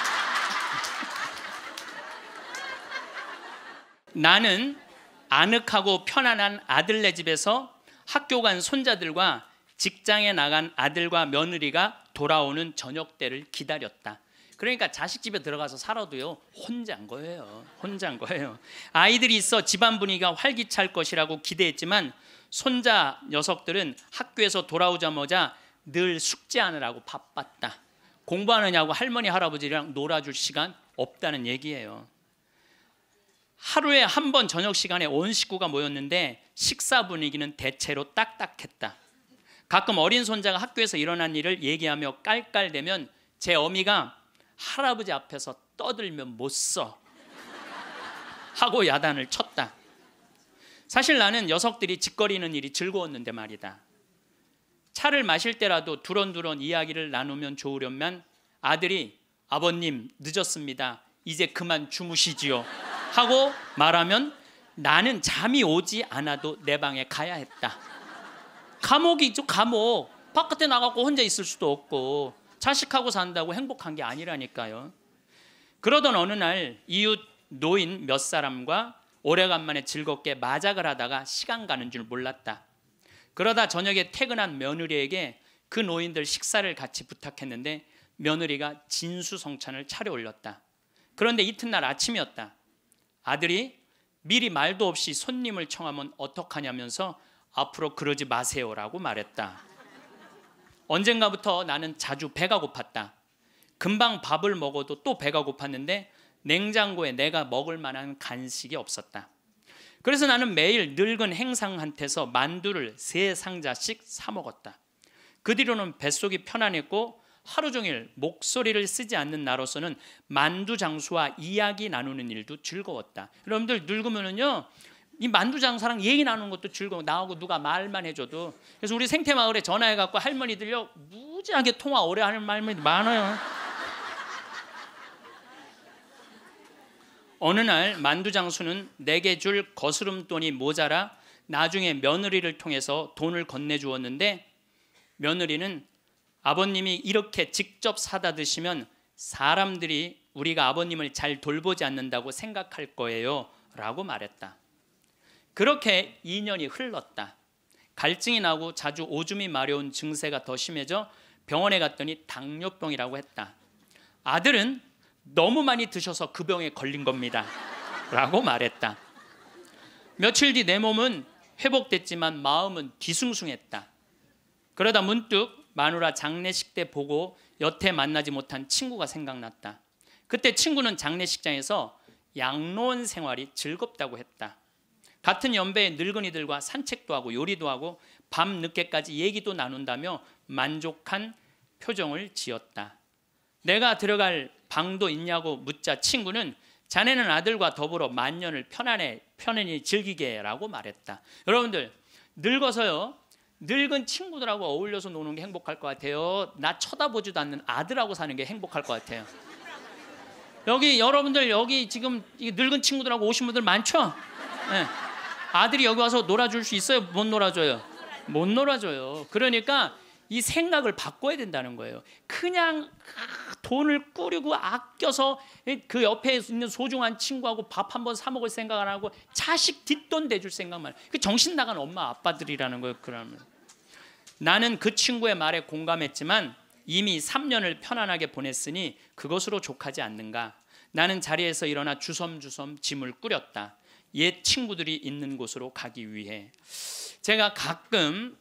나는 아늑하고 편안한 아들네 집에서 학교 간 손자들과 직장에 나간 아들과 며느리가 돌아오는 저녁 때를 기다렸다. 그러니까 자식 집에 들어가서 살아도요 혼자인 거예요. 혼자인 거예요. 아이들이 있어 집안 분위기가 활기찰 것이라고 기대했지만 손자 녀석들은 학교에서 돌아오자마자 늘 숙제하느라고 바빴다. 공부하느냐고 할머니 할아버지랑 놀아줄 시간 없다는 얘기예요. 하루에 한 번 저녁 시간에 온 식구가 모였는데 식사 분위기는 대체로 딱딱했다. 가끔 어린 손자가 학교에서 일어난 일을 얘기하며 깔깔대면 제 어미가 할아버지 앞에서 떠들면 못 써. 하고 야단을 쳤다. 사실 나는 녀석들이 짓거리는 일이 즐거웠는데 말이다. 차를 마실 때라도 두런두런 이야기를 나누면 좋으련만 아들이 아버님 늦었습니다. 이제 그만 주무시지요. 하고 말하면 나는 잠이 오지 않아도 내 방에 가야 했다. 감옥이죠, 감옥. 바깥에 나가고 혼자 있을 수도 없고 자식하고 산다고 행복한 게 아니라니까요. 그러던 어느 날 이웃 노인 몇 사람과 오래간만에 즐겁게 마작을 하다가 시간 가는 줄 몰랐다. 그러다 저녁에 퇴근한 며느리에게 그 노인들 식사를 같이 부탁했는데 며느리가 진수성찬을 차려 올렸다. 그런데 이튿날 아침이었다. 아들이 미리 말도 없이 손님을 청하면 어떡하냐면서 앞으로 그러지 마세요라고 말했다. 언젠가부터 나는 자주 배가 고팠다. 금방 밥을 먹어도 또 배가 고팠는데 냉장고에 내가 먹을 만한 간식이 없었다. 그래서 나는 매일 늙은 행상한테서 만두를 세 상자씩 사 먹었다. 그 뒤로는 뱃속이 편안했고 하루 종일 목소리를 쓰지 않는 나로서는 만두 장수와 이야기 나누는 일도 즐거웠다. 여러분들 늙으면은요 이 만두 장사랑 얘기 나누는 것도 즐거워. 나하고 누가 말만 해줘도. 그래서 우리 생태 마을에 전화해 갖고 할머니들요 무지하게 통화 오래 하는 할머니 많아요. 어느 날 만두 장수는 내게 줄 거스름 돈이 모자라 나중에 며느리를 통해서 돈을 건네주었는데 며느리는 아버님이 이렇게 직접 사다 드시면 사람들이 우리가 아버님을 잘 돌보지 않는다고 생각할 거예요. 라고 말했다. 그렇게 2년이 흘렀다. 갈증이 나고 자주 오줌이 마려운 증세가 더 심해져 병원에 갔더니 당뇨병이라고 했다. 아들은 너무 많이 드셔서 그 병에 걸린 겁니다. 라고 말했다. 며칠 뒤 내 몸은 회복됐지만 마음은 뒤숭숭했다. 그러다 문득 마누라 장례식 때 보고 여태 만나지 못한 친구가 생각났다. 그때 친구는 장례식장에서 양로원 생활이 즐겁다고 했다. 같은 연배의 늙은이들과 산책도 하고 요리도 하고 밤 늦게까지 얘기도 나눈다며 만족한 표정을 지었다. 내가 들어갈 방도 있냐고 묻자 친구는 자네는 아들과 더불어 만년을 편안해 편안히 즐기게라고 말했다. 여러분들 늙어서요 늙은 친구들하고 어울려서 노는 게 행복할 것 같아요. 나 쳐다보지도 않는 아들하고 사는 게 행복할 것 같아요. 여기 여러분들 여기 지금 이 늙은 친구들하고 오신 분들 많죠? 네. 아들이 여기 와서 놀아줄 수 있어요? 못 놀아줘요? 못 놀아줘요. 그러니까 이 생각을 바꿔야 된다는 거예요. 그냥 돈을 꾸리고 아껴서 그 옆에 있는 소중한 친구하고 밥한번사 먹을 생각 안 하고 자식 뒷돈 대줄 생각만. 그 정신 나간 엄마 아빠들이라는 거예요. 그러면 나는 그 친구의 말에 공감했지만 이미 3년을 편안하게 보냈으니 그것으로 족하지 않는가. 나는 자리에서 일어나 주섬주섬 짐을 꾸렸다. 옛 친구들이 있는 곳으로 가기 위해 제가 가끔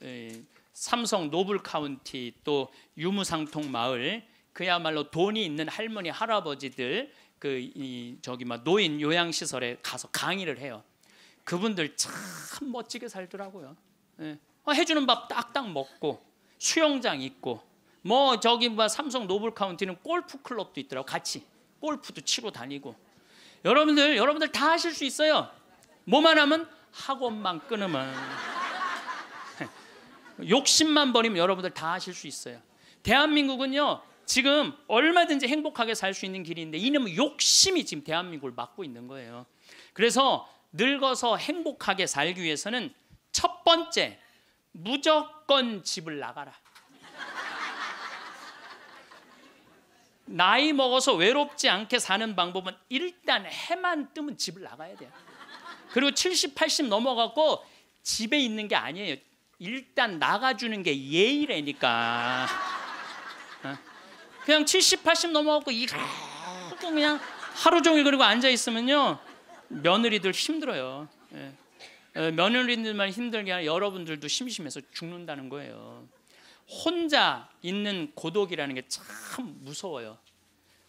삼성 노블 카운티 또 유무상통 마을 그야말로 돈이 있는 할머니 할아버지들 그 이 저기 막 노인 요양 시설에 가서 강의를 해요. 그분들 참 멋지게 살더라고요. 예. 어, 해주는 밥 딱딱 먹고 수영장 있고 뭐 저기 뭐 삼성 노블 카운티는 골프 클럽도 있더라고 같이 골프도 치고 다니고 여러분들 여러분들 다 하실 수 있어요. 뭐만 하면 학원만 끊으면 욕심만 버리면 여러분들 다 하실 수 있어요. 대한민국은요. 지금 얼마든지 행복하게 살 수 있는 길인데 이놈의 욕심이 지금 대한민국을 막고 있는 거예요. 그래서 늙어서 행복하게 살기 위해서는 첫 번째 무조건 집을 나가라. 나이 먹어서 외롭지 않게 사는 방법은 일단 해만 뜨면 집을 나가야 돼요. 그리고 70, 80 넘어갖고 집에 있는 게 아니에요. 일단 나가주는 게 예의래니까. 어? 그냥 70, 80 넘어갖고 이렇게 그냥 하루 종일 그리고 앉아 있으면요 며느리들 힘들어요. 예. 어, 며느리들만 힘들게 하는 여러분들도 심심해서 죽는다는 거예요. 혼자 있는 고독이라는 게 참 무서워요.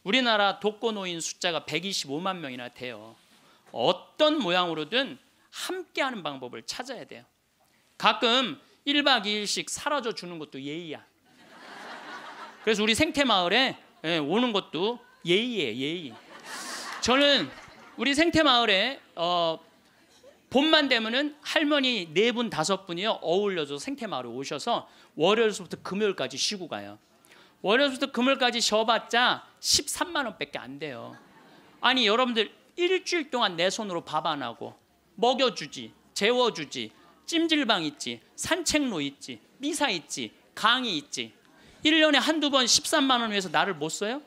우리나라 독거노인 숫자가 125만 명이나 돼요. 어떤 모양으로든 함께하는 방법을 찾아야 돼요. 가끔 1박 2일씩 사라져 주는 것도 예의야. 그래서 우리 생태마을에 예, 오는 것도 예의예요, 예의. 저는 우리 생태마을에 어, 봄만 되면은 할머니 네 분 다섯 분이요 어울려서 생태마을에 오셔서 월요일부터 금요일까지 쉬고 가요. 월요일부터 금요일까지 쉬어봤자 13만 원밖에 안 돼요. 아니 여러분들 일주일 동안 내 손으로 밥 안 하고 먹여주지, 재워주지, 찜질방 있지, 산책로 있지, 미사 있지, 강의 있지. 1년에 한두 번 13만 원 위해서 나를 못 써요?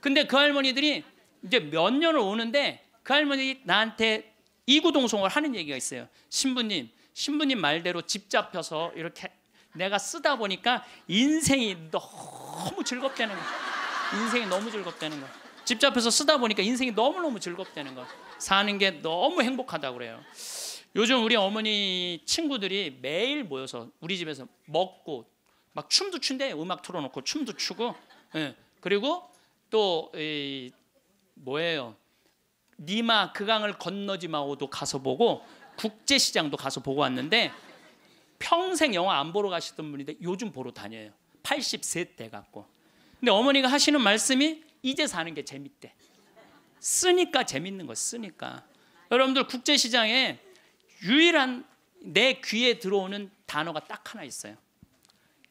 근데 그 할머니들이 이제 몇 년을 오는데 그 할머니 나한테 이구동성을 하는 얘기가 있어요. 신부님, 신부님 말대로 집 잡혀서 이렇게 내가 쓰다 보니까 인생이 너무 즐겁다는 거 인생이 너무 즐겁다는 거 집잡해서 쓰다 보니까 인생이 너무너무 즐겁다는 거. 사는 게 너무 행복하다 그래요. 요즘 우리 어머니 친구들이 매일 모여서 우리 집에서 먹고 막 춤도 춘대 음악 틀어놓고 춤도 추고 예. 그리고 또 이, 뭐예요 니마 그강을 건너지 마오도 가서 보고 국제시장도 가서 보고 왔는데 평생 영화 안 보러 가시던 분인데 요즘 보러 다녀요 83대 갖고 근데 어머니가 하시는 말씀이 이제 사는 게 재밌대. 쓰니까 재밌는 거 쓰니까. 여러분들 국제 시장에 유일한 내 귀에 들어오는 단어가 딱 하나 있어요.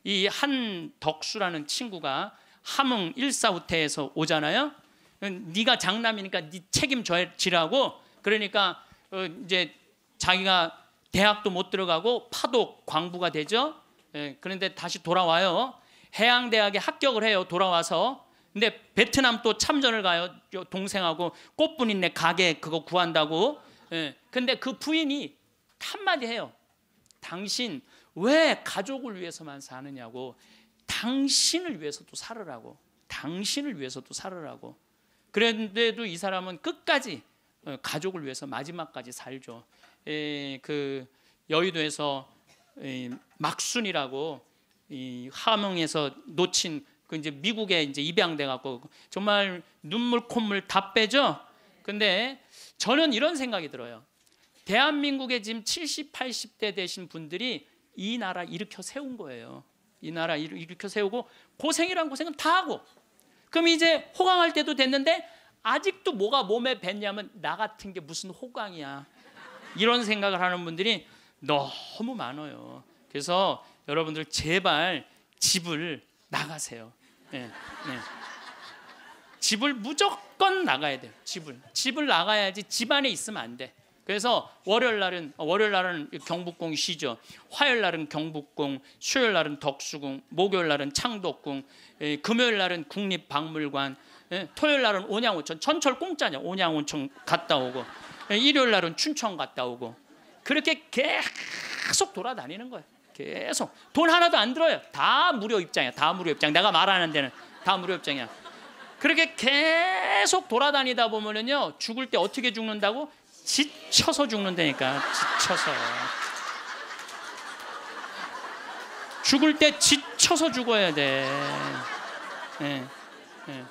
이 한덕수라는 친구가 함흥 일사후퇴에서 오잖아요. 음, 네가 장남이니까 네 책임지라고 져 그러니까 어, 이제 자기가 대학도 못 들어가고 파독 광부가 되죠. 예, 그런데 다시 돌아와요. 해양대학에 합격을 해요. 돌아와서 근데 베트남 또 참전을 가요. 동생하고 꽃분 있네 가게 그거 구한다고. 예. 근데 그 부인이 한마디 해요. 당신 왜 가족을 위해서만 사느냐고. 당신을 위해서도 살으라고. 당신을 위해서도 살으라고. 그런데도 이 사람은 끝까지 어, 가족을 위해서 마지막까지 살죠. 에, 예, 그 여의도에서 에, 막순이라고 이 하명에서 놓친 그 이제 미국에 이제 입양돼 갖고 정말 눈물 콧물 다 빼죠. 근데 저는 이런 생각이 들어요. 대한민국에 지금 70, 80대 되신 분들이 이 나라 일으켜 세운 거예요. 이 나라 일으켜 세우고 고생이란 고생은 다 하고 그럼 이제 호강할 때도 됐는데 아직도 뭐가 몸에 뱄냐면 나 같은 게 무슨 호강이야 이런 생각을 하는 분들이 너무 많아요. 그래서 여러분들 제발 집을 나가세요. 네, 네. 집을 무조건 나가야 돼요. 집을 집을 나가야지 집 안에 있으면 안 돼. 그래서 월요일 날은 어, 월요일 날은 경북궁 쉬죠. 화요일 날은 경북궁, 수요일 날은 덕수궁, 목요일 날은 창덕궁, 예, 금요일 날은 국립박물관, 예, 토요일 날은 온양온천 전철 공짜냐 온양온천 갔다 오고, 예, 일요일 날은 춘천 갔다 오고 그렇게 계속 돌아다니는 거예요. 계속 돈 하나도 안 들어요. 다 무료 입장이야. 다 무료 입장. 내가 말하는 데는 다 무료 입장이야. 그렇게 계속 돌아다니다 보면은요 죽을 때 어떻게 죽는다고 지쳐서 죽는다니까 지쳐서 죽을 때 지쳐서 죽어야 돼. 네. 네.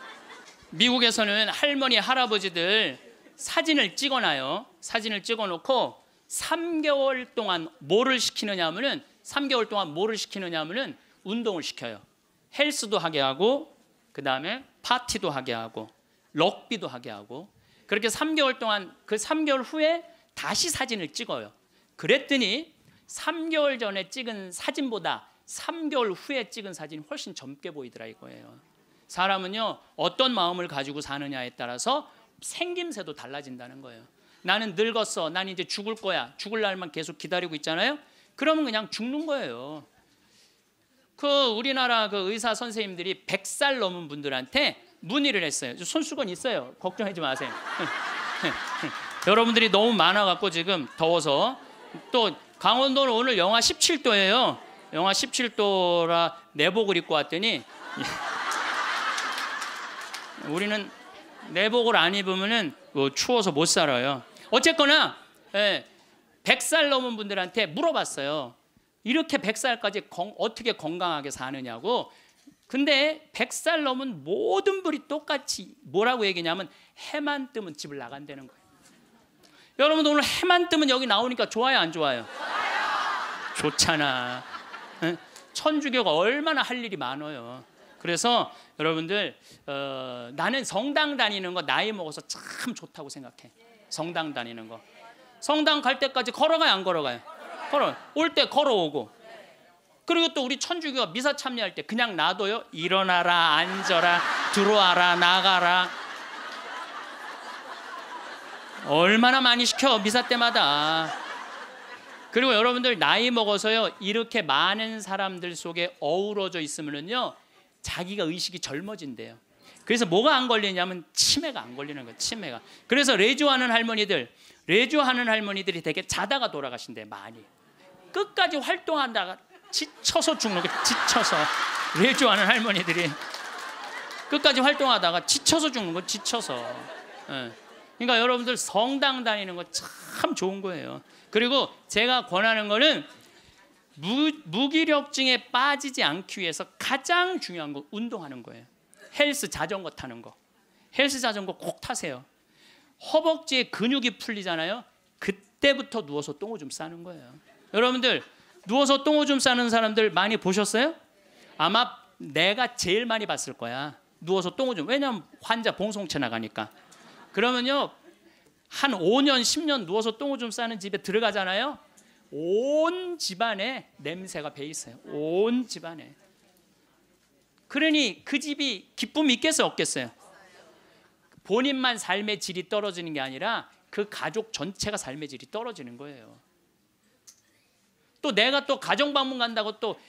미국에서는 할머니 할아버지들 사진을 찍어놔요. 사진을 찍어놓고 3개월 동안 뭐를 시키느냐 하면은 3개월 동안 뭐를 시키느냐 하면은 운동을 시켜요. 헬스도 하게 하고 그다음에 파티도 하게 하고 럭비도 하게 하고 그렇게 3개월 동안 그 3개월 후에 다시 사진을 찍어요. 그랬더니 3개월 전에 찍은 사진보다 3개월 후에 찍은 사진이 훨씬 젊게 보이더라 이거예요. 사람은요 어떤 마음을 가지고 사느냐에 따라서 생김새도 달라진다는 거예요. 나는 늙었어. 난 이제 죽을 거야. 죽을 날만 계속 기다리고 있잖아요. 그러면 그냥 죽는 거예요. 그 우리나라 그 의사 선생님들이 100살 넘은 분들한테 문의를 했어요. 손수건 있어요. 걱정하지 마세요. 여러분들이 너무 많아 갖고 지금 더워서 또 강원도는 오늘 영하 17도예요. 영하 17도라 내복을 입고 왔더니 우리는 내복을 안 입으면은 뭐 추워서 못 살아요. 어쨌거나 예, 100살 넘은 분들한테 물어봤어요. 이렇게 100살까지 건, 어떻게 건강하게 사느냐고. 근데 100살 넘은 모든 분이 똑같이 뭐라고 얘기냐면 해만 뜨면 집을 나간다는 거예요. 여러분 오늘 해만 뜨면 여기 나오니까 좋아요 안 좋아요? 좋아요. 좋잖아. 천주교가 얼마나 할 일이 많아요. 그래서 여러분들 어, 나는 성당 다니는 거 나이 먹어서 참 좋다고 생각해. 성당 다니는 거. 성당 갈 때까지 걸어가요, 안 걸어가요? 걸어. 올 때 걸어오고. 그리고 또 우리 천주교가 미사 참여할 때 그냥 놔둬요. 일어나라, 앉아라, 들어와라, 나가라. 얼마나 많이 시켜 미사 때마다. 그리고 여러분들 나이 먹어서요 이렇게 많은 사람들 속에 어우러져 있으면은요 자기가 의식이 젊어진대요. 그래서 뭐가 안 걸리냐면 치매가 안 걸리는 거예요. 치매가. 그래서 레조하는 할머니들 레주하는 할머니들이 되게 자다가 돌아가신대 많이. 끝까지 활동한다가 지쳐서 죽는 거 지쳐서 레주하는 할머니들이 끝까지 활동하다가 지쳐서 죽는 거 지쳐서. 예. 그러니까 여러분들 성당 다니는 거 참 좋은 거예요. 그리고 제가 권하는 거는 무, 무기력증에 빠지지 않기 위해서 가장 중요한 건 운동하는 거예요. 헬스 자전거 타는 거. 헬스 자전거 꼭 타세요. 허벅지에 근육이 풀리잖아요. 그때부터 누워서 똥을줌 싸는 거예요. 여러분들 누워서 똥을줌 싸는 사람들 많이 보셨어요? 아마 내가 제일 많이 봤을 거야. 누워서 똥을좀 왜냐면 환자 봉송채 나가니까. 그러면요. 한 5년, 10년 누워서 똥을줌 싸는 집에 들어가잖아요. 온 집안에 냄새가 배 있어요. 온 집안에. 그러니 그 집이 기쁨이 있겠어요? 없겠어요? 본인만 삶의 질이 떨어지는 게 아니라 그 가족 전체가 삶의 질이 떨어지는 거예요. 또 내가 또 가정 방문 간다고 또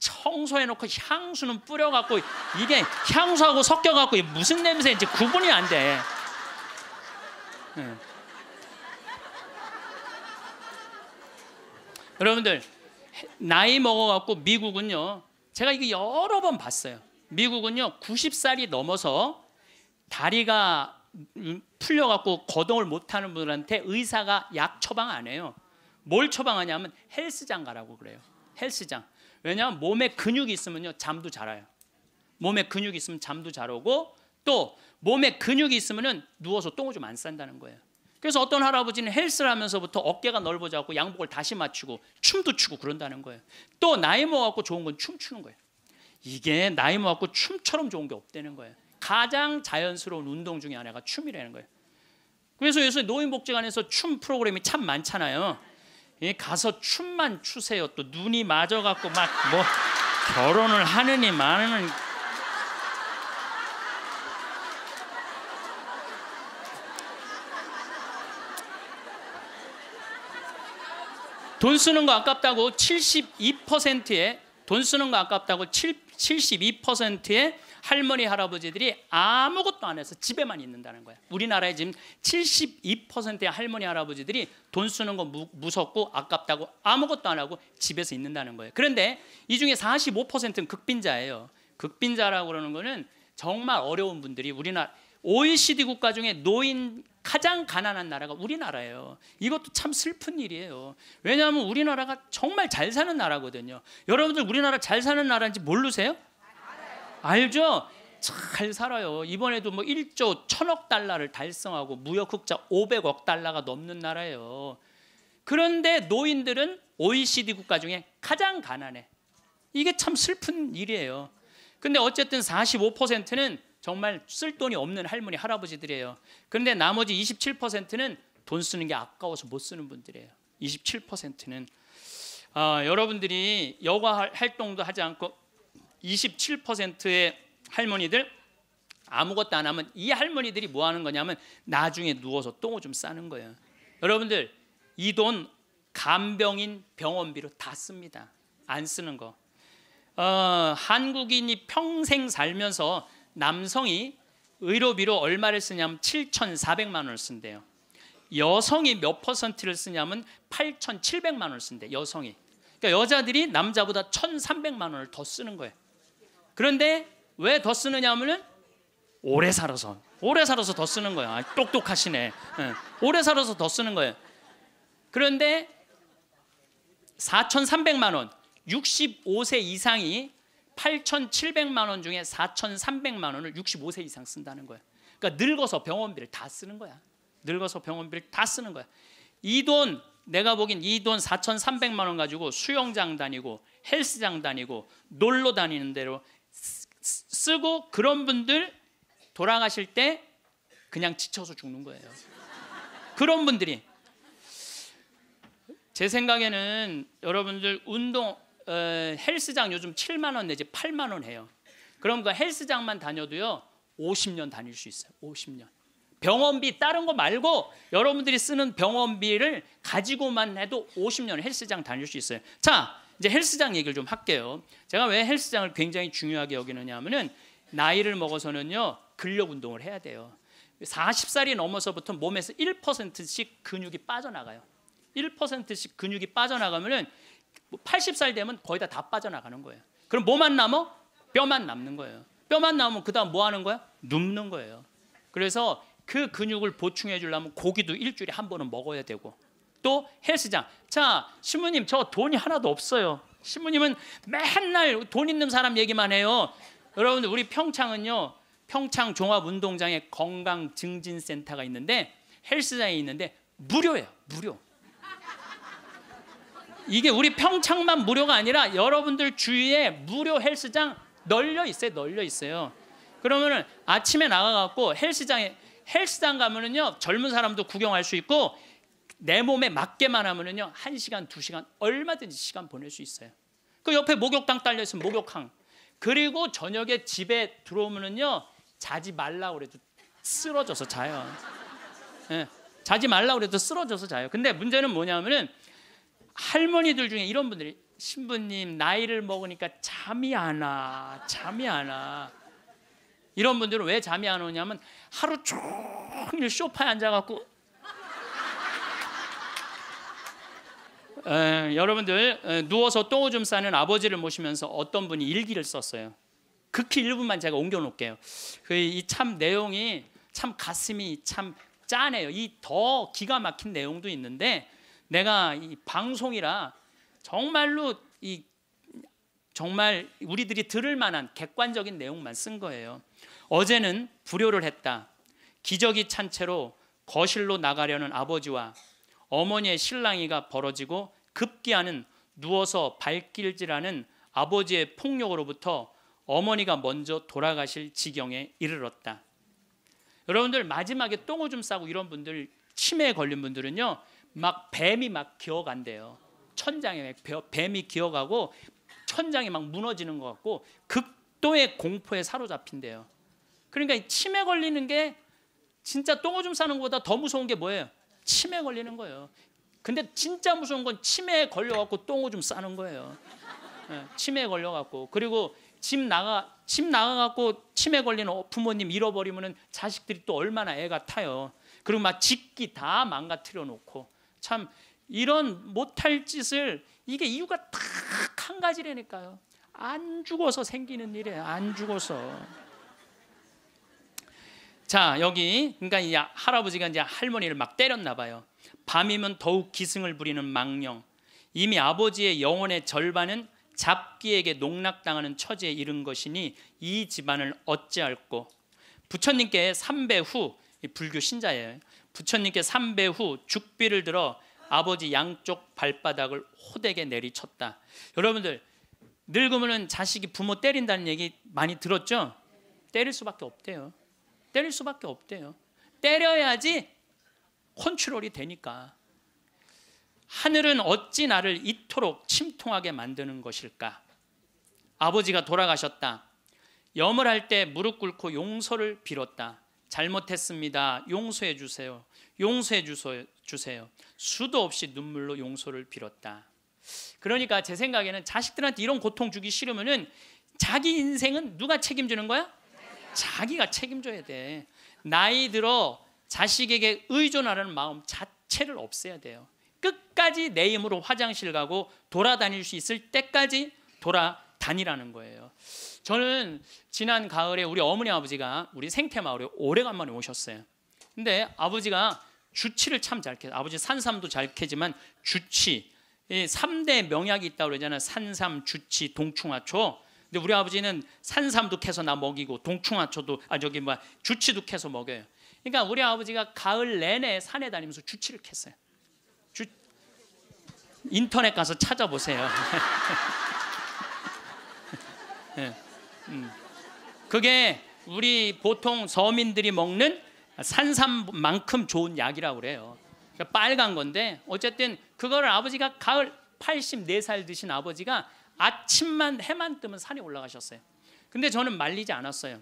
청소해 놓고 향수는 뿌려 갖고 이게 향수하고 섞여 갖고 무슨 냄새인지 구분이 안 돼. 네. 여러분들 나이 먹어 갖고 미국은요. 제가 이게 여러 번 봤어요. 미국은요. 90살이 넘어서 다리가 음, 풀려갖고 거동을 못하는 분들한테 의사가 약 처방 안 해요. 뭘 처방하냐면 헬스장 가라고 그래요. 헬스장. 왜냐하면 몸에 근육이 있으면요 잠도 잘 와요. 몸에 근육이 있으면 잠도 잘 오고 또 몸에 근육이 있으면은 누워서 똥을 좀 안 싼다는 거예요. 그래서 어떤 할아버지는 헬스를 하면서부터 어깨가 넓어져갖고 양복을 다시 맞추고 춤도 추고 그런다는 거예요. 또 나이 먹어갖고 좋은 건 춤추는 거예요. 이게 나이 먹어갖고 춤처럼 좋은 게 없다는 거예요. 가장 자연스러운 운동 중에 하나가 춤이라는 거예요. 그래서 요새 노인 복지관에서 춤 프로그램이 참 많잖아요. 가서 춤만 추세요. 또 눈이 맞아 갖고 막 뭐 결혼을 하느니 마느니 돈 쓰는 거 아깝다고 72%에 돈 쓰는 거 아깝다고 72%의 할머니 할아버지들이 아무것도 안 해서 집에만 있는다는 거야. 우리나라에 지금 72%의 할머니 할아버지들이 돈 쓰는 거 무, 무섭고 아깝다고 아무것도 안 하고 집에서 있는다는 거예요. 그런데 이 중에 45%는 극빈자예요. 극빈자라고 그러는 거는 정말 어려운 분들이 우리나라 OECD 국가 중에 노인 가장 가난한 나라가 우리나라예요. 이것도 참 슬픈 일이에요. 왜냐하면 우리나라가 정말 잘 사는 나라거든요. 여러분들 우리나라 잘 사는 나라인지 모르세요? 알죠? 잘 살아요. 이번에도 뭐 1조 1000억 달러를 달성하고 무역 흑자 500억 달러가 넘는 나라예요. 그런데 노인들은 OECD 국가 중에 가장 가난해. 이게 참 슬픈 일이에요. 근데 어쨌든 45%는 정말 쓸 돈이 없는 할머니 할아버지들이에요. 그런데 나머지 27%는 돈 쓰는 게 아까워서 못 쓰는 분들이에요. 27%는 어, 아, 여러분들이 여가 활동도 하지 않고 27%의 할머니들 아무것도 안 하면 이 할머니들이 뭐 하는 거냐면 나중에 누워서 똥을 좀 싸는 거예요. 여러분들 이 돈 간병인 병원비로 다 씁니다. 안 쓰는 거. 어, 한국인이 평생 살면서 남성이 의료비로 얼마를 쓰냐면 7,400만 원을 쓴대요. 여성이 몇 퍼센트를 쓰냐면 8,700만 원을 쓴대. 여성이. 그러니까 여자들이 남자보다 1,300만 원을 더 쓰는 거예요. 그런데 왜 더 쓰느냐 면은 오래 살아서. 오래 살아서 더 쓰는 거야. 아, 똑똑하시네. 네. 오래 살아서 더 쓰는 거예요. 그런데 4,300만 원 65세 이상이 8,700만 원 중에 4,300만 원을 65세 이상 쓴다는 거야. 그러니까 늙어서 병원비를 다 쓰는 거야. 늙어서 병원비를 다 쓰는 거야. 이 돈 내가 보기엔 이 돈 4,300만 원 가지고 수영장 다니고 헬스장 다니고 놀러 다니는 대로 쓰고 그런 분들 돌아가실 때 그냥 지쳐서 죽는 거예요. 그런 분들이 제 생각에는 여러분들 운동 어, 헬스장 요즘 7만 원 내지 8만 원 해요. 그럼 그 헬스장만 다녀도요 50년 다닐 수 있어요. 50년. 병원비 다른 거 말고 여러분들이 쓰는 병원비를 가지고만 해도 50년 헬스장 다닐 수 있어요. 자, 이제 헬스장 얘기를 좀 할게요. 제가 왜 헬스장을 굉장히 중요하게 여기느냐 면은 나이를 먹어서는요. 근력 운동을 해야 돼요. 40살이 넘어서부터 몸에서 1%씩 근육이 빠져나가요. 1%씩 근육이 빠져나가면은 80살 뭐 되면 거의 다 다 빠져나가는 거예요. 그럼 뭐만 남어? 뼈만 남는 거예요. 뼈만 남으면 그다음 뭐 하는 거야? 눕는 거예요. 그래서 그 근육을 보충해 주려면 고기도 일주일에 한 번은 먹어야 되고 또 헬스장. 자, 신부님 저 돈이 하나도 없어요. 신부님은 맨날 돈 있는 사람 얘기만 해요. 여러분들 우리 평창은요. 평창 종합운동장에 건강 증진센터가 있는데 헬스장이 있는데 무료예요. 무료. 이게 우리 평창만 무료가 아니라 여러분들 주위에 무료 헬스장 널려 있어요. 널려 있어요. 그러면은 아침에 나가갖고 헬스장에 헬스장 가면은요 젊은 사람도 구경할 수 있고 내 몸에 맞게만 하면은요 한 시간 두 시간 얼마든지 시간 보낼 수 있어요. 그 옆에 목욕탕 딸려 있으면 목욕탕. 그리고 저녁에 집에 들어오면은요 자지 말라 그래도 쓰러져서 자요. 네, 자지 말라 그래도 쓰러져서 자요. 근데 문제는 뭐냐면은 할머니들 중에 이런 분들이 신부님 나이를 먹으니까 잠이 안 와. 잠이 안 와. 이런 분들은 왜 잠이 안 오냐면 하루 종일 쇼파에 앉아 갖고 여러분들 에, 누워서 똥줌 싸는 아버지를 모시면서 어떤 분이 일기를 썼어요. 극히 일부만 제가 옮겨 놓을게요. 그 이 참 내용이 참 가슴이 참 짠해요. 이 더 기가 막힌 내용도 있는데 내가 이 방송이라 정말로 이 정말 우리들이 들을 만한 객관적인 내용만 쓴 거예요. 어제는 불효를 했다. 기적이 찬 채로 거실로 나가려는 아버지와 어머니의 실랑이가 벌어지고 급기야는 누워서 발길질하는 아버지의 폭력으로부터 어머니가 먼저 돌아가실 지경에 이르렀다. 여러분들 마지막에 똥을 좀 싸고 이런 분들 치매에 걸린 분들은요 막 뱀이 막 기어간대요. 천장에 막 뱀이 기어가고 천장이 막 무너지는 것 같고 극도의 공포에 사로잡힌대요. 그러니까 치매 걸리는 게 진짜 똥오줌 싸는 것보다 더 무서운 게 뭐예요? 치매 걸리는 거예요. 근데 진짜 무서운 건 치매에 걸려갖고 똥오줌 싸는 거예요. 네, 치매에 걸려갖고 그리고 집 나가 집 나가갖고 치매 걸리는 부모님 잃어버리면은 자식들이 또 얼마나 애가 타요. 그리고 막 집기 다 망가뜨려 놓고 참 이런 못할 짓을 이게 이유가 딱 한 가지라니까요. 안 죽어서 생기는 일이에요. 안 죽어서. 자 여기 그러니까 이 할아버지가 이제 할머니를 막 때렸나 봐요. 밤이면 더욱 기승을 부리는 망령. 이미 아버지의 영혼의 절반은 잡기에게 농락당하는 처지에 이른 것이니 이 집안을 어찌할꼬. 부처님께 삼배 후 불교 신자예요. 부처님께 삼배 후 죽비를 들어 아버지 양쪽 발바닥을 호되게 내리쳤다. 여러분들 늙으면 자식이 부모 때린다는 얘기 많이 들었죠? 때릴 수밖에 없대요. 때릴 수밖에 없대요. 때려야지 컨트롤이 되니까. 하늘은 어찌 나를 이토록 침통하게 만드는 것일까? 아버지가 돌아가셨다. 염을 할 때 무릎 꿇고 용서를 빌었다. 잘못했습니다. 용서해 주세요. 용서해 주세요. 수도 없이 눈물로 용서를 빌었다. 그러니까 제 생각에는 자식들한테 이런 고통 주기 싫으면은 자기 인생은 누가 책임지는 거야? 자기가 책임져야 돼. 나이 들어 자식에게 의존하려는 마음 자체를 없애야 돼요. 끝까지 내 힘으로 화장실 가고 돌아다닐 수 있을 때까지 돌아다니라는 거예요. 저는 지난 가을에 우리 어머니 아버지가 우리 생태 마을에 오래간만에 오셨어요. 근데 아버지가 주치를 참 잘 캐. 아버지 산삼도 잘 캐지만 주치 이 3대 명약이 있다고 그러잖아요. 산삼, 주치, 동충하초. 근데 우리 아버지는 산삼도 캐서 나 먹이고 동충하초도 아 저기 뭐 주치도 캐서 먹여요. 그러니까 우리 아버지가 가을 내내 산에 다니면서 주치를 캤어요. 주 인터넷 가서 찾아보세요. 네. 음. 그게 우리 보통 서민들이 먹는 산삼만큼 좋은 약이라고 그래요. 그러니까 빨간 건데 어쨌든 그걸 아버지가 가을 84살 드신 아버지가 아침만 해만 뜨면 산에 올라가셨어요. 근데 저는 말리지 않았어요.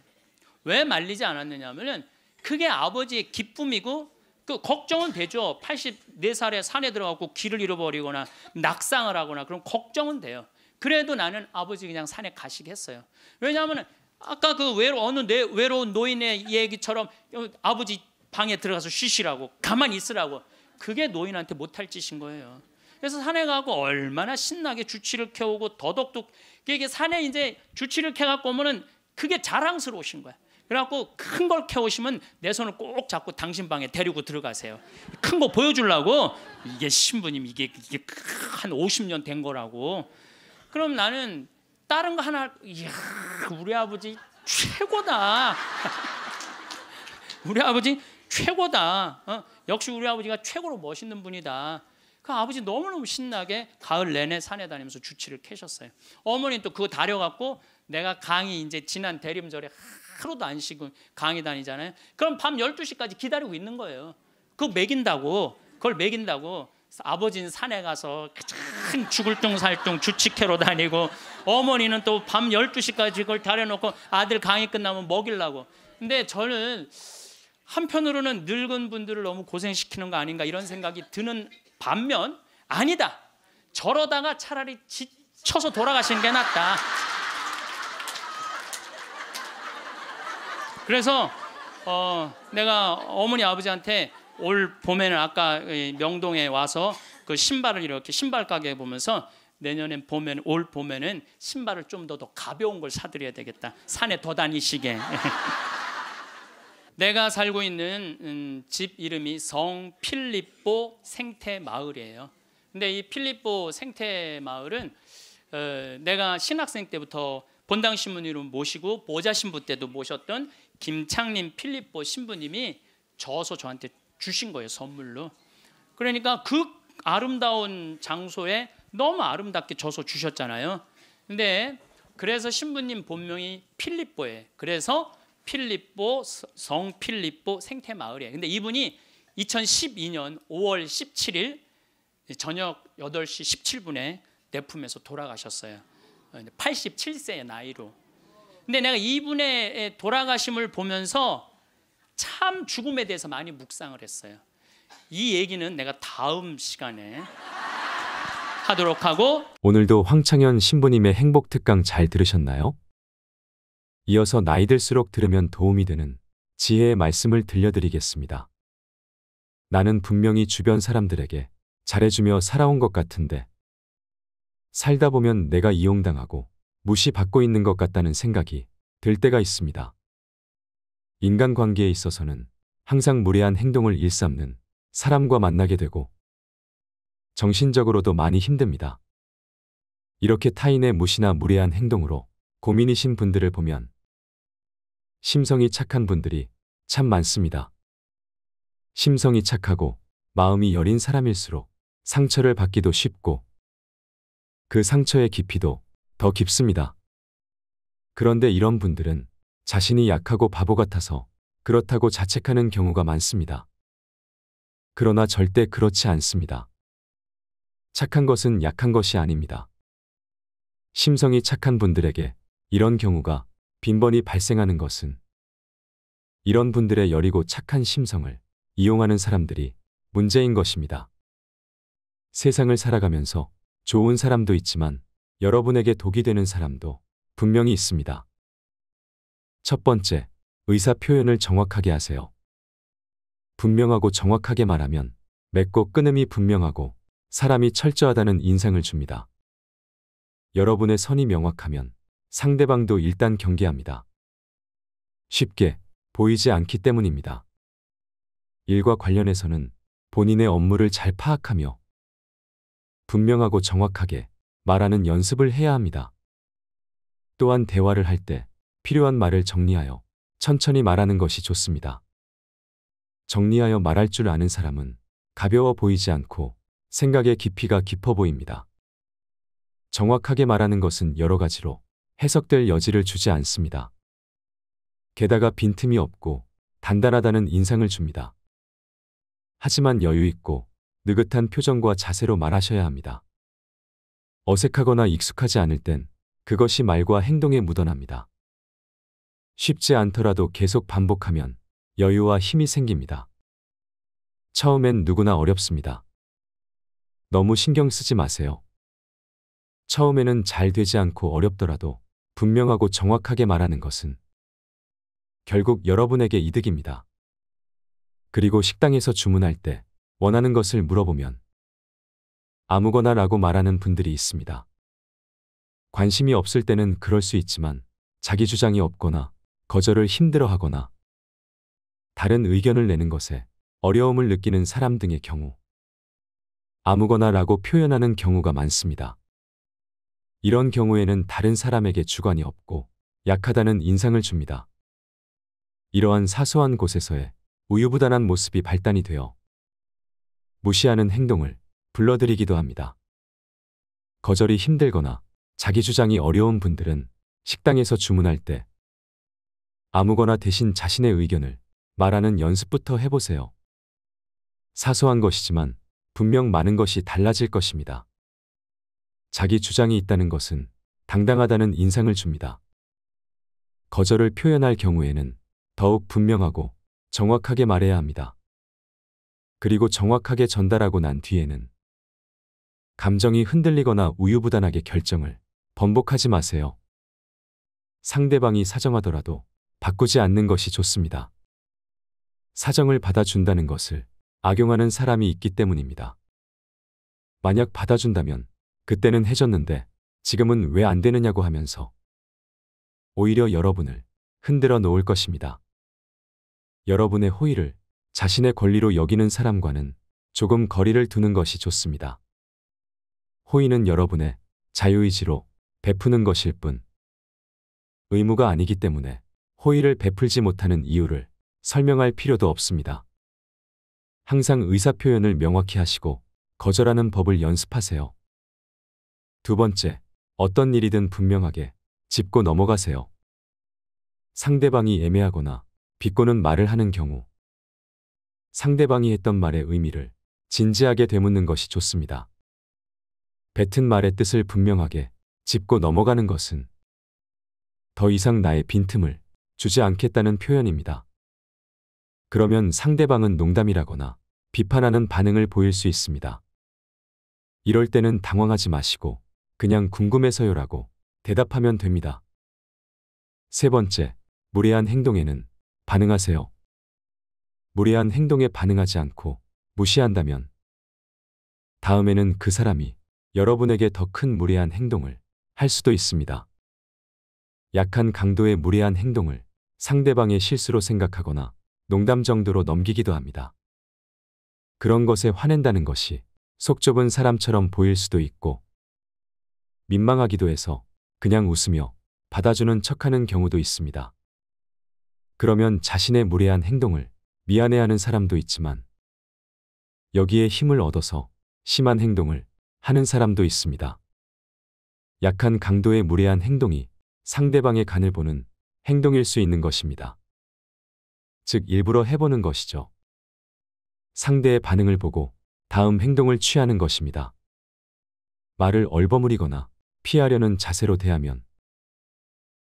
왜 말리지 않았느냐면은 그게 아버지의 기쁨이고 그 걱정은 되죠. 84살에 산에 들어가고 길을 잃어버리거나 낙상을 하거나 그런 걱정은 돼요. 그래도 나는 아버지 그냥 산에 가시겠어요. 왜냐하면 아까 그 외로 어느 내 외로운 노인의 얘기처럼 아버지 방에 들어가서 쉬시라고 가만히 있으라고 그게 노인한테 못할 짓인 거예요. 그래서 산에 가고 얼마나 신나게 주치를 켜오고 더덕도 이게 산에 이제 주치를 캐 갖고 오면은 그게 자랑스러우신 거야. 그래갖고 큰 걸 캐오시면 내 손을 꼭 잡고 당신 방에 데리고 들어가세요. 큰 거 보여주려고 이게 신부님 이게, 이게 한 50년 된 거라고 그럼 나는 다른 거 하나 이야 우리 아버지 최고다. 우리 아버지 최고다. 어? 역시 우리 아버지가 최고로 멋있는 분이다. 그 아버지 너무너무 신나게 가을 내내 산에 다니면서 주치를 캐셨어요. 어머니는 또 그거 다려갖고 내가 강의 이제 지난 대림절에 하루도 안 쉬고 강의 다니잖아요. 그럼 밤 12시까지 기다리고 있는 거예요. 그거 먹인다고. 그걸 먹인다고. 아버지는 산에 가서 큰 죽을둥 살 둥 주치캐로 다니고 어머니는 또 밤 12시까지 그걸 다려놓고 아들 강의 끝나면 먹이려고 근데 저는 한편으로는 늙은 분들을 너무 고생시키는 거 아닌가 이런 생각이 드는 반면 아니다 저러다가 차라리 지쳐서 돌아가시는 게 낫다 그래서 어, 내가 어머니 아버지한테 올 봄에는 아까 명동에 와서 그 신발을 이렇게 신발 가게 보면서 내년엔 봄에는 올 봄에는 신발을 좀 더 더 가벼운 걸 사드려야 되겠다. 산에 더 다니시게. 내가 살고 있는 음, 집 이름이 성 필립보 생태 마을이에요. 근데 이 필립보 생태 마을은 어, 내가 신학생 때부터 본당 신부님을 모시고 보좌 신부 때도 모셨던 김창림 필립보 신부님이 저서 저한테 주신 거예요 선물로. 그러니까 그 아름다운 장소에 너무 아름답게 져서 주셨잖아요. 근데 그래서 신부님 본명이 필립보예 그래서 필립보 성 필립보 생태 마을에 근데 이분이 2012년 5월 17일 저녁 8시 17분에 내 품에서 돌아가셨어요. 87세의 나이로. 근데 내가 이분의 돌아가심을 보면서 참 죽음에 대해서 많이 묵상을 했어요. 이 얘기는 내가 다음 시간에 하도록 하고 오늘도 황창현 신부님의 행복 특강 잘 들으셨나요? 이어서 나이 들수록 들으면 도움이 되는 지혜의 말씀을 들려드리겠습니다. 나는 분명히 주변 사람들에게 잘해주며 살아온 것 같은데 살다 보면 내가 이용당하고 무시받고 있는 것 같다는 생각이 들 때가 있습니다. 인간관계에 있어서는 항상 무례한 행동을 일삼는 사람과 만나게 되고 정신적으로도 많이 힘듭니다. 이렇게 타인의 무시나 무례한 행동으로 고민이신 분들을 보면 심성이 착한 분들이 참 많습니다. 심성이 착하고 마음이 여린 사람일수록 상처를 받기도 쉽고 그 상처의 깊이도 더 깊습니다. 그런데 이런 분들은 자신이 약하고 바보 같아서 그렇다고 자책하는 경우가 많습니다. 그러나 절대 그렇지 않습니다. 착한 것은 약한 것이 아닙니다. 심성이 착한 분들에게 이런 경우가 빈번히 발생하는 것은 이런 분들의 여리고 착한 심성을 이용하는 사람들이 문제인 것입니다. 세상을 살아가면서 좋은 사람도 있지만 여러분에게 독이 되는 사람도 분명히 있습니다. 첫 번째, 의사 표현을 정확하게 하세요. 분명하고 정확하게 말하면 맺고 끊음이 분명하고 사람이 철저하다는 인상을 줍니다. 여러분의 선이 명확하면 상대방도 일단 경계합니다. 쉽게 보이지 않기 때문입니다. 일과 관련해서는 본인의 업무를 잘 파악하며 분명하고 정확하게 말하는 연습을 해야 합니다. 또한 대화를 할때 필요한 말을 정리하여 천천히 말하는 것이 좋습니다. 정리하여 말할 줄 아는 사람은 가벼워 보이지 않고 생각의 깊이가 깊어 보입니다. 정확하게 말하는 것은 여러 가지로 해석될 여지를 주지 않습니다. 게다가 빈틈이 없고 단단하다는 인상을 줍니다. 하지만 여유 있고 느긋한 표정과 자세로 말하셔야 합니다. 어색하거나 익숙하지 않을 땐 그것이 말과 행동에 묻어납니다. 쉽지 않더라도 계속 반복하면 여유와 힘이 생깁니다. 처음엔 누구나 어렵습니다. 너무 신경 쓰지 마세요. 처음에는 잘 되지 않고 어렵더라도 분명하고 정확하게 말하는 것은 결국 여러분에게 이득입니다. 그리고 식당에서 주문할 때 원하는 것을 물어보면 아무거나 라고 말하는 분들이 있습니다. 관심이 없을 때는 그럴 수 있지만 자기 주장이 없거나 거절을 힘들어하거나 다른 의견을 내는 것에 어려움을 느끼는 사람 등의 경우 아무거나라고 표현하는 경우가 많습니다. 이런 경우에는 다른 사람에게 주관이 없고 약하다는 인상을 줍니다. 이러한 사소한 곳에서의 우유부단한 모습이 발단이 되어 무시하는 행동을 불러들이기도 합니다. 거절이 힘들거나 자기 주장이 어려운 분들은 식당에서 주문할 때 아무거나 대신 자신의 의견을 말하는 연습부터 해보세요. 사소한 것이지만 분명 많은 것이 달라질 것입니다. 자기 주장이 있다는 것은 당당하다는 인상을 줍니다. 거절을 표현할 경우에는 더욱 분명하고 정확하게 말해야 합니다. 그리고 정확하게 전달하고 난 뒤에는 감정이 흔들리거나 우유부단하게 결정을 번복하지 마세요. 상대방이 사정하더라도 바꾸지 않는 것이 좋습니다. 사정을 받아준다는 것을 악용하는 사람이 있기 때문입니다. 만약 받아준다면 그때는 해줬는데 지금은 왜 안 되느냐고 하면서 오히려 여러분을 흔들어 놓을 것입니다. 여러분의 호의를 자신의 권리로 여기는 사람과는 조금 거리를 두는 것이 좋습니다. 호의는 여러분의 자유의지로 베푸는 것일 뿐 의무가 아니기 때문에 호의를 베풀지 못하는 이유를 설명할 필요도 없습니다. 항상 의사 표현을 명확히 하시고 거절하는 법을 연습하세요. 두 번째, 어떤 일이든 분명하게 짚고 넘어가세요. 상대방이 애매하거나 비꼬는 말을 하는 경우 상대방이 했던 말의 의미를 진지하게 되묻는 것이 좋습니다. 뱉은 말의 뜻을 분명하게 짚고 넘어가는 것은 더 이상 나의 빈틈을 주지 않겠다는 표현입니다. 그러면 상대방은 농담이라거나 비판하는 반응을 보일 수 있습니다. 이럴 때는 당황하지 마시고 그냥 궁금해서요라고 대답하면 됩니다. 세 번째, 무례한 행동에는 반응하세요. 무례한 행동에 반응하지 않고 무시한다면 다음에는 그 사람이 여러분에게 더 큰 무례한 행동을 할 수도 있습니다. 약한 강도의 무례한 행동을 상대방의 실수로 생각하거나 농담 정도로 넘기기도 합니다. 그런 것에 화낸다는 것이 속 좁은 사람처럼 보일 수도 있고 민망하기도 해서 그냥 웃으며 받아주는 척하는 경우도 있습니다. 그러면 자신의 무례한 행동을 미안해하는 사람도 있지만 여기에 힘을 얻어서 심한 행동을 하는 사람도 있습니다. 약한 강도의 무례한 행동이 상대방의 간을 보는 행동일 수 있는 것입니다. 즉, 일부러 해보는 것이죠. 상대의 반응을 보고 다음 행동을 취하는 것입니다. 말을 얼버무리거나 피하려는 자세로 대하면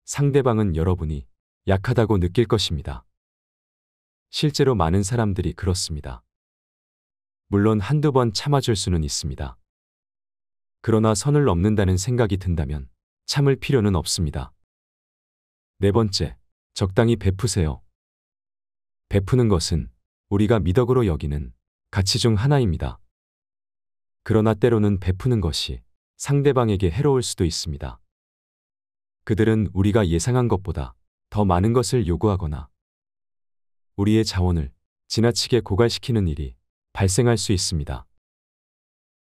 상대방은 여러분이 약하다고 느낄 것입니다. 실제로 많은 사람들이 그렇습니다. 물론 한두 번 참아줄 수는 있습니다. 그러나 선을 넘는다는 생각이 든다면 참을 필요는 없습니다. 네 번째, 적당히 베푸세요. 베푸는 것은 우리가 미덕으로 여기는 가치 중 하나입니다. 그러나 때로는 베푸는 것이 상대방에게 해로울 수도 있습니다. 그들은 우리가 예상한 것보다 더 많은 것을 요구하거나 우리의 자원을 지나치게 고갈시키는 일이 발생할 수 있습니다.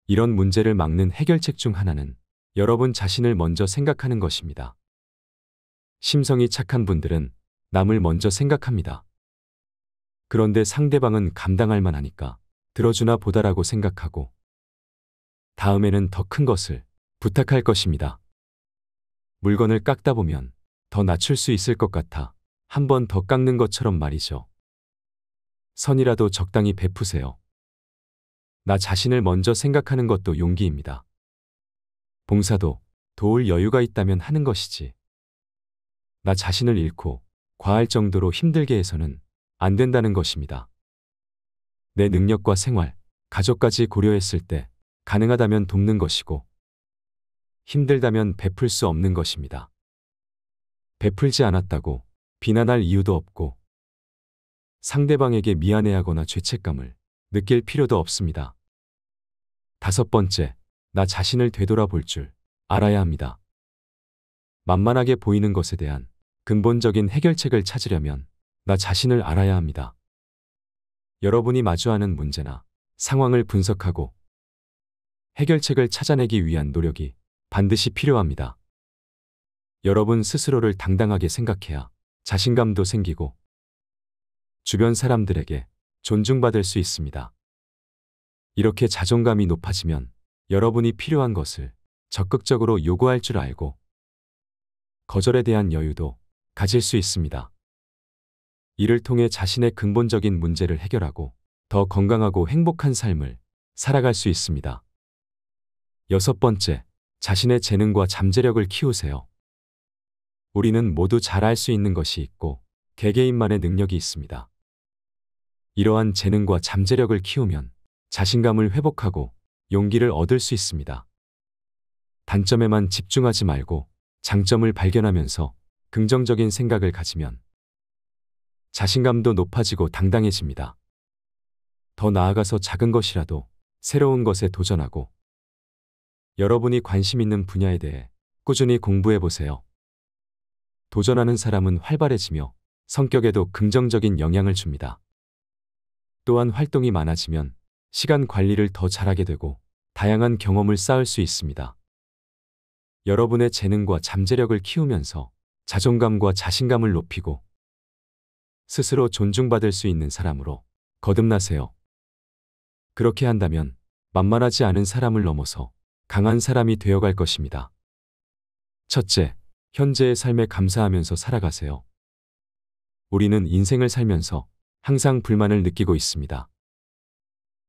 이런 문제를 막는 해결책 중 하나는 여러분 자신을 먼저 생각하는 것입니다. 심성이 착한 분들은 남을 먼저 생각합니다. 그런데 상대방은 감당할 만하니까 들어주나 보다라고 생각하고 다음에는 더 큰 것을 부탁할 것입니다. 물건을 깎다 보면 더 낮출 수 있을 것 같아 한 번 더 깎는 것처럼 말이죠. 선이라도 적당히 베푸세요. 나 자신을 먼저 생각하는 것도 용기입니다. 봉사도 도울 여유가 있다면 하는 것이지. 나 자신을 잃고 과할 정도로 힘들게 해서는 안 된다는 것입니다. 내 능력과 생활, 가족까지 고려했을 때 가능하다면 돕는 것이고 힘들다면 베풀 수 없는 것입니다. 베풀지 않았다고 비난할 이유도 없고 상대방에게 미안해하거나 죄책감을 느낄 필요도 없습니다. 다섯 번째, 나 자신을 되돌아볼 줄 알아야 합니다. 만만하게 보이는 것에 대한 근본적인 해결책을 찾으려면 나 자신을 알아야 합니다. 여러분이 마주하는 문제나 상황을 분석하고 해결책을 찾아내기 위한 노력이 반드시 필요합니다. 여러분 스스로를 당당하게 생각해야 자신감도 생기고 주변 사람들에게 존중받을 수 있습니다. 이렇게 자존감이 높아지면 여러분이 필요한 것을 적극적으로 요구할 줄 알고 거절에 대한 여유도 가질 수 있습니다. 이를 통해 자신의 근본적인 문제를 해결하고 더 건강하고 행복한 삶을 살아갈 수 있습니다. 여섯 번째, 자신의 재능과 잠재력을 키우세요. 우리는 모두 잘할 수 있는 것이 있고 개개인만의 능력이 있습니다. 이러한 재능과 잠재력을 키우면 자신감을 회복하고 용기를 얻을 수 있습니다. 단점에만 집중하지 말고 장점을 발견하면서 긍정적인 생각을 가지면 자신감도 높아지고 당당해집니다. 더 나아가서 작은 것이라도 새로운 것에 도전하고 여러분이 관심 있는 분야에 대해 꾸준히 공부해 보세요. 도전하는 사람은 활발해지며 성격에도 긍정적인 영향을 줍니다. 또한 활동이 많아지면 시간 관리를 더 잘하게 되고 다양한 경험을 쌓을 수 있습니다. 여러분의 재능과 잠재력을 키우면서 자존감과 자신감을 높이고 스스로 존중받을 수 있는 사람으로 거듭나세요. 그렇게 한다면 만만하지 않은 사람을 넘어서 강한 사람이 되어갈 것입니다. 첫째, 현재의 삶에 감사하면서 살아가세요. 우리는 인생을 살면서 항상 불만을 느끼고 있습니다.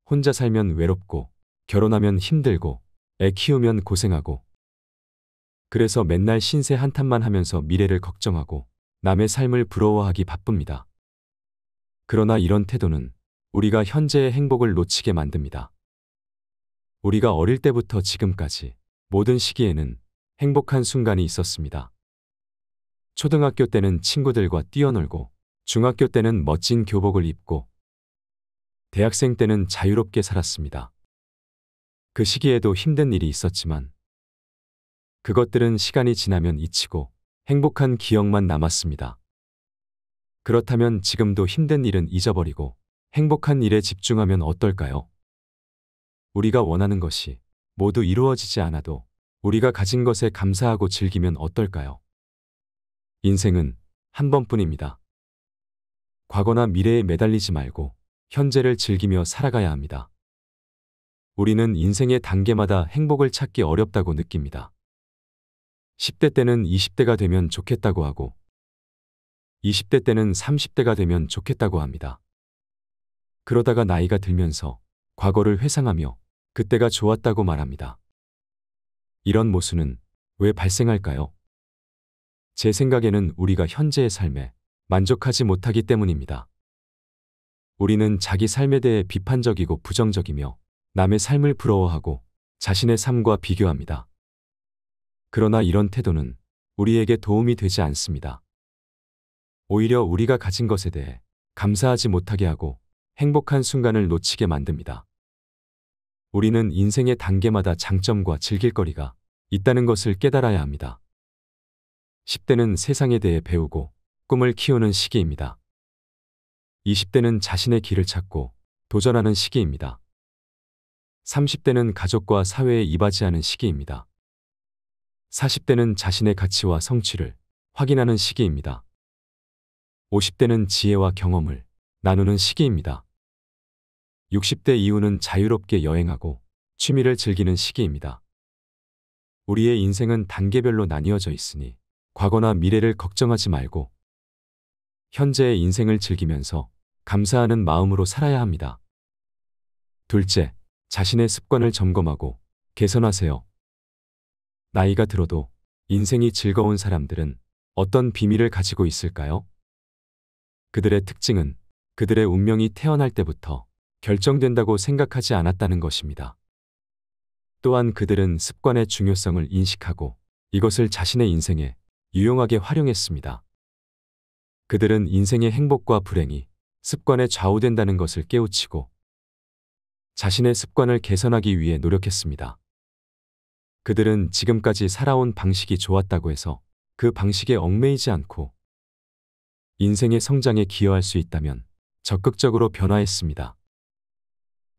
혼자 살면 외롭고, 결혼하면 힘들고, 애 키우면 고생하고, 그래서 맨날 신세 한탄만 하면서 미래를 걱정하고 남의 삶을 부러워하기 바쁩니다. 그러나 이런 태도는 우리가 현재의 행복을 놓치게 만듭니다. 우리가 어릴 때부터 지금까지 모든 시기에는 행복한 순간이 있었습니다. 초등학교 때는 친구들과 뛰어놀고, 중학교 때는 멋진 교복을 입고, 대학생 때는 자유롭게 살았습니다. 그 시기에도 힘든 일이 있었지만, 그것들은 시간이 지나면 잊히고 행복한 기억만 남았습니다. 그렇다면 지금도 힘든 일은 잊어버리고 행복한 일에 집중하면 어떨까요? 우리가 원하는 것이 모두 이루어지지 않아도 우리가 가진 것에 감사하고 즐기면 어떨까요? 인생은 한 번뿐입니다. 과거나 미래에 매달리지 말고 현재를 즐기며 살아가야 합니다. 우리는 인생의 단계마다 행복을 찾기 어렵다고 느낍니다. 10대 때는 20대가 되면 좋겠다고 하고 20대 때는 30대가 되면 좋겠다고 합니다. 그러다가 나이가 들면서 과거를 회상하며 그때가 좋았다고 말합니다. 이런 모순은 왜 발생할까요? 제 생각에는 우리가 현재의 삶에 만족하지 못하기 때문입니다. 우리는 자기 삶에 대해 비판적이고 부정적이며 남의 삶을 부러워하고 자신의 삶과 비교합니다. 그러나 이런 태도는 우리에게 도움이 되지 않습니다. 오히려 우리가 가진 것에 대해 감사하지 못하게 하고 행복한 순간을 놓치게 만듭니다. 우리는 인생의 단계마다 장점과 즐길거리가 있다는 것을 깨달아야 합니다. 10대는 세상에 대해 배우고 꿈을 키우는 시기입니다. 20대는 자신의 길을 찾고 도전하는 시기입니다. 30대는 가족과 사회에 이바지하는 시기입니다. 40대는 자신의 가치와 성취를 확인하는 시기입니다. 50대는 지혜와 경험을 나누는 시기입니다. 60대 이후는 자유롭게 여행하고 취미를 즐기는 시기입니다. 우리의 인생은 단계별로 나뉘어져 있으니 과거나 미래를 걱정하지 말고 현재의 인생을 즐기면서 감사하는 마음으로 살아야 합니다. 둘째, 자신의 습관을 점검하고 개선하세요. 나이가 들어도 인생이 즐거운 사람들은 어떤 비밀을 가지고 있을까요? 그들의 특징은 그들의 운명이 태어날 때부터 결정된다고 생각하지 않았다는 것입니다. 또한 그들은 습관의 중요성을 인식하고 이것을 자신의 인생에 유용하게 활용했습니다. 그들은 인생의 행복과 불행이 습관에 좌우된다는 것을 깨우치고 자신의 습관을 개선하기 위해 노력했습니다. 그들은 지금까지 살아온 방식이 좋았다고 해서 그 방식에 얽매이지 않고 인생의 성장에 기여할 수 있다면 적극적으로 변화했습니다.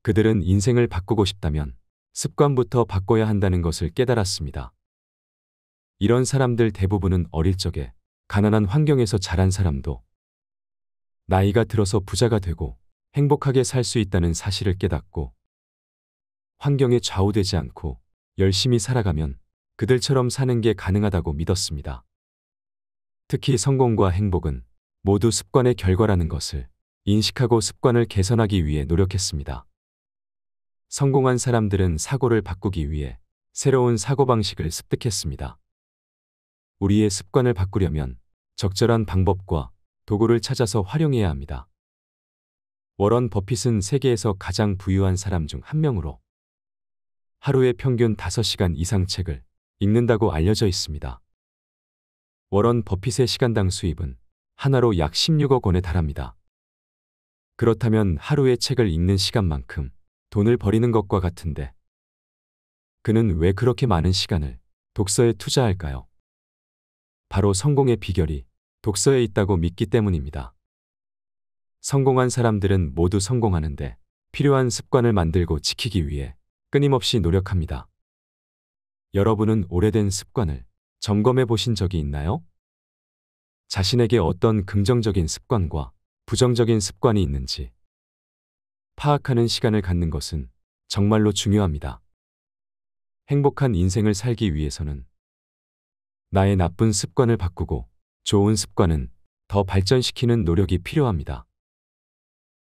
그들은 인생을 바꾸고 싶다면 습관부터 바꿔야 한다는 것을 깨달았습니다. 이런 사람들 대부분은 어릴 적에 가난한 환경에서 자란 사람도 나이가 들어서 부자가 되고 행복하게 살 수 있다는 사실을 깨닫고 환경에 좌우되지 않고 열심히 살아가면 그들처럼 사는 게 가능하다고 믿었습니다. 특히 성공과 행복은 모두 습관의 결과라는 것을 인식하고 습관을 개선하기 위해 노력했습니다. 성공한 사람들은 사고를 바꾸기 위해 새로운 사고방식을 습득했습니다. 우리의 습관을 바꾸려면 적절한 방법과 도구를 찾아서 활용해야 합니다. 워런 버핏은 세계에서 가장 부유한 사람 중 한 명으로 하루에 평균 5시간 이상 책을 읽는다고 알려져 있습니다. 워런 버핏의 시간당 수입은 하나로 약 16억 원에 달합니다. 그렇다면 하루에 책을 읽는 시간만큼 돈을 버리는 것과 같은데 그는 왜 그렇게 많은 시간을 독서에 투자할까요? 바로 성공의 비결이 독서에 있다고 믿기 때문입니다. 성공한 사람들은 모두 성공하는데 필요한 습관을 만들고 지키기 위해 끊임없이 노력합니다. 여러분은 오래된 습관을 점검해 보신 적이 있나요? 자신에게 어떤 긍정적인 습관과 부정적인 습관이 있는지 파악하는 시간을 갖는 것은 정말로 중요합니다. 행복한 인생을 살기 위해서는 나의 나쁜 습관을 바꾸고 좋은 습관은 더 발전시키는 노력이 필요합니다.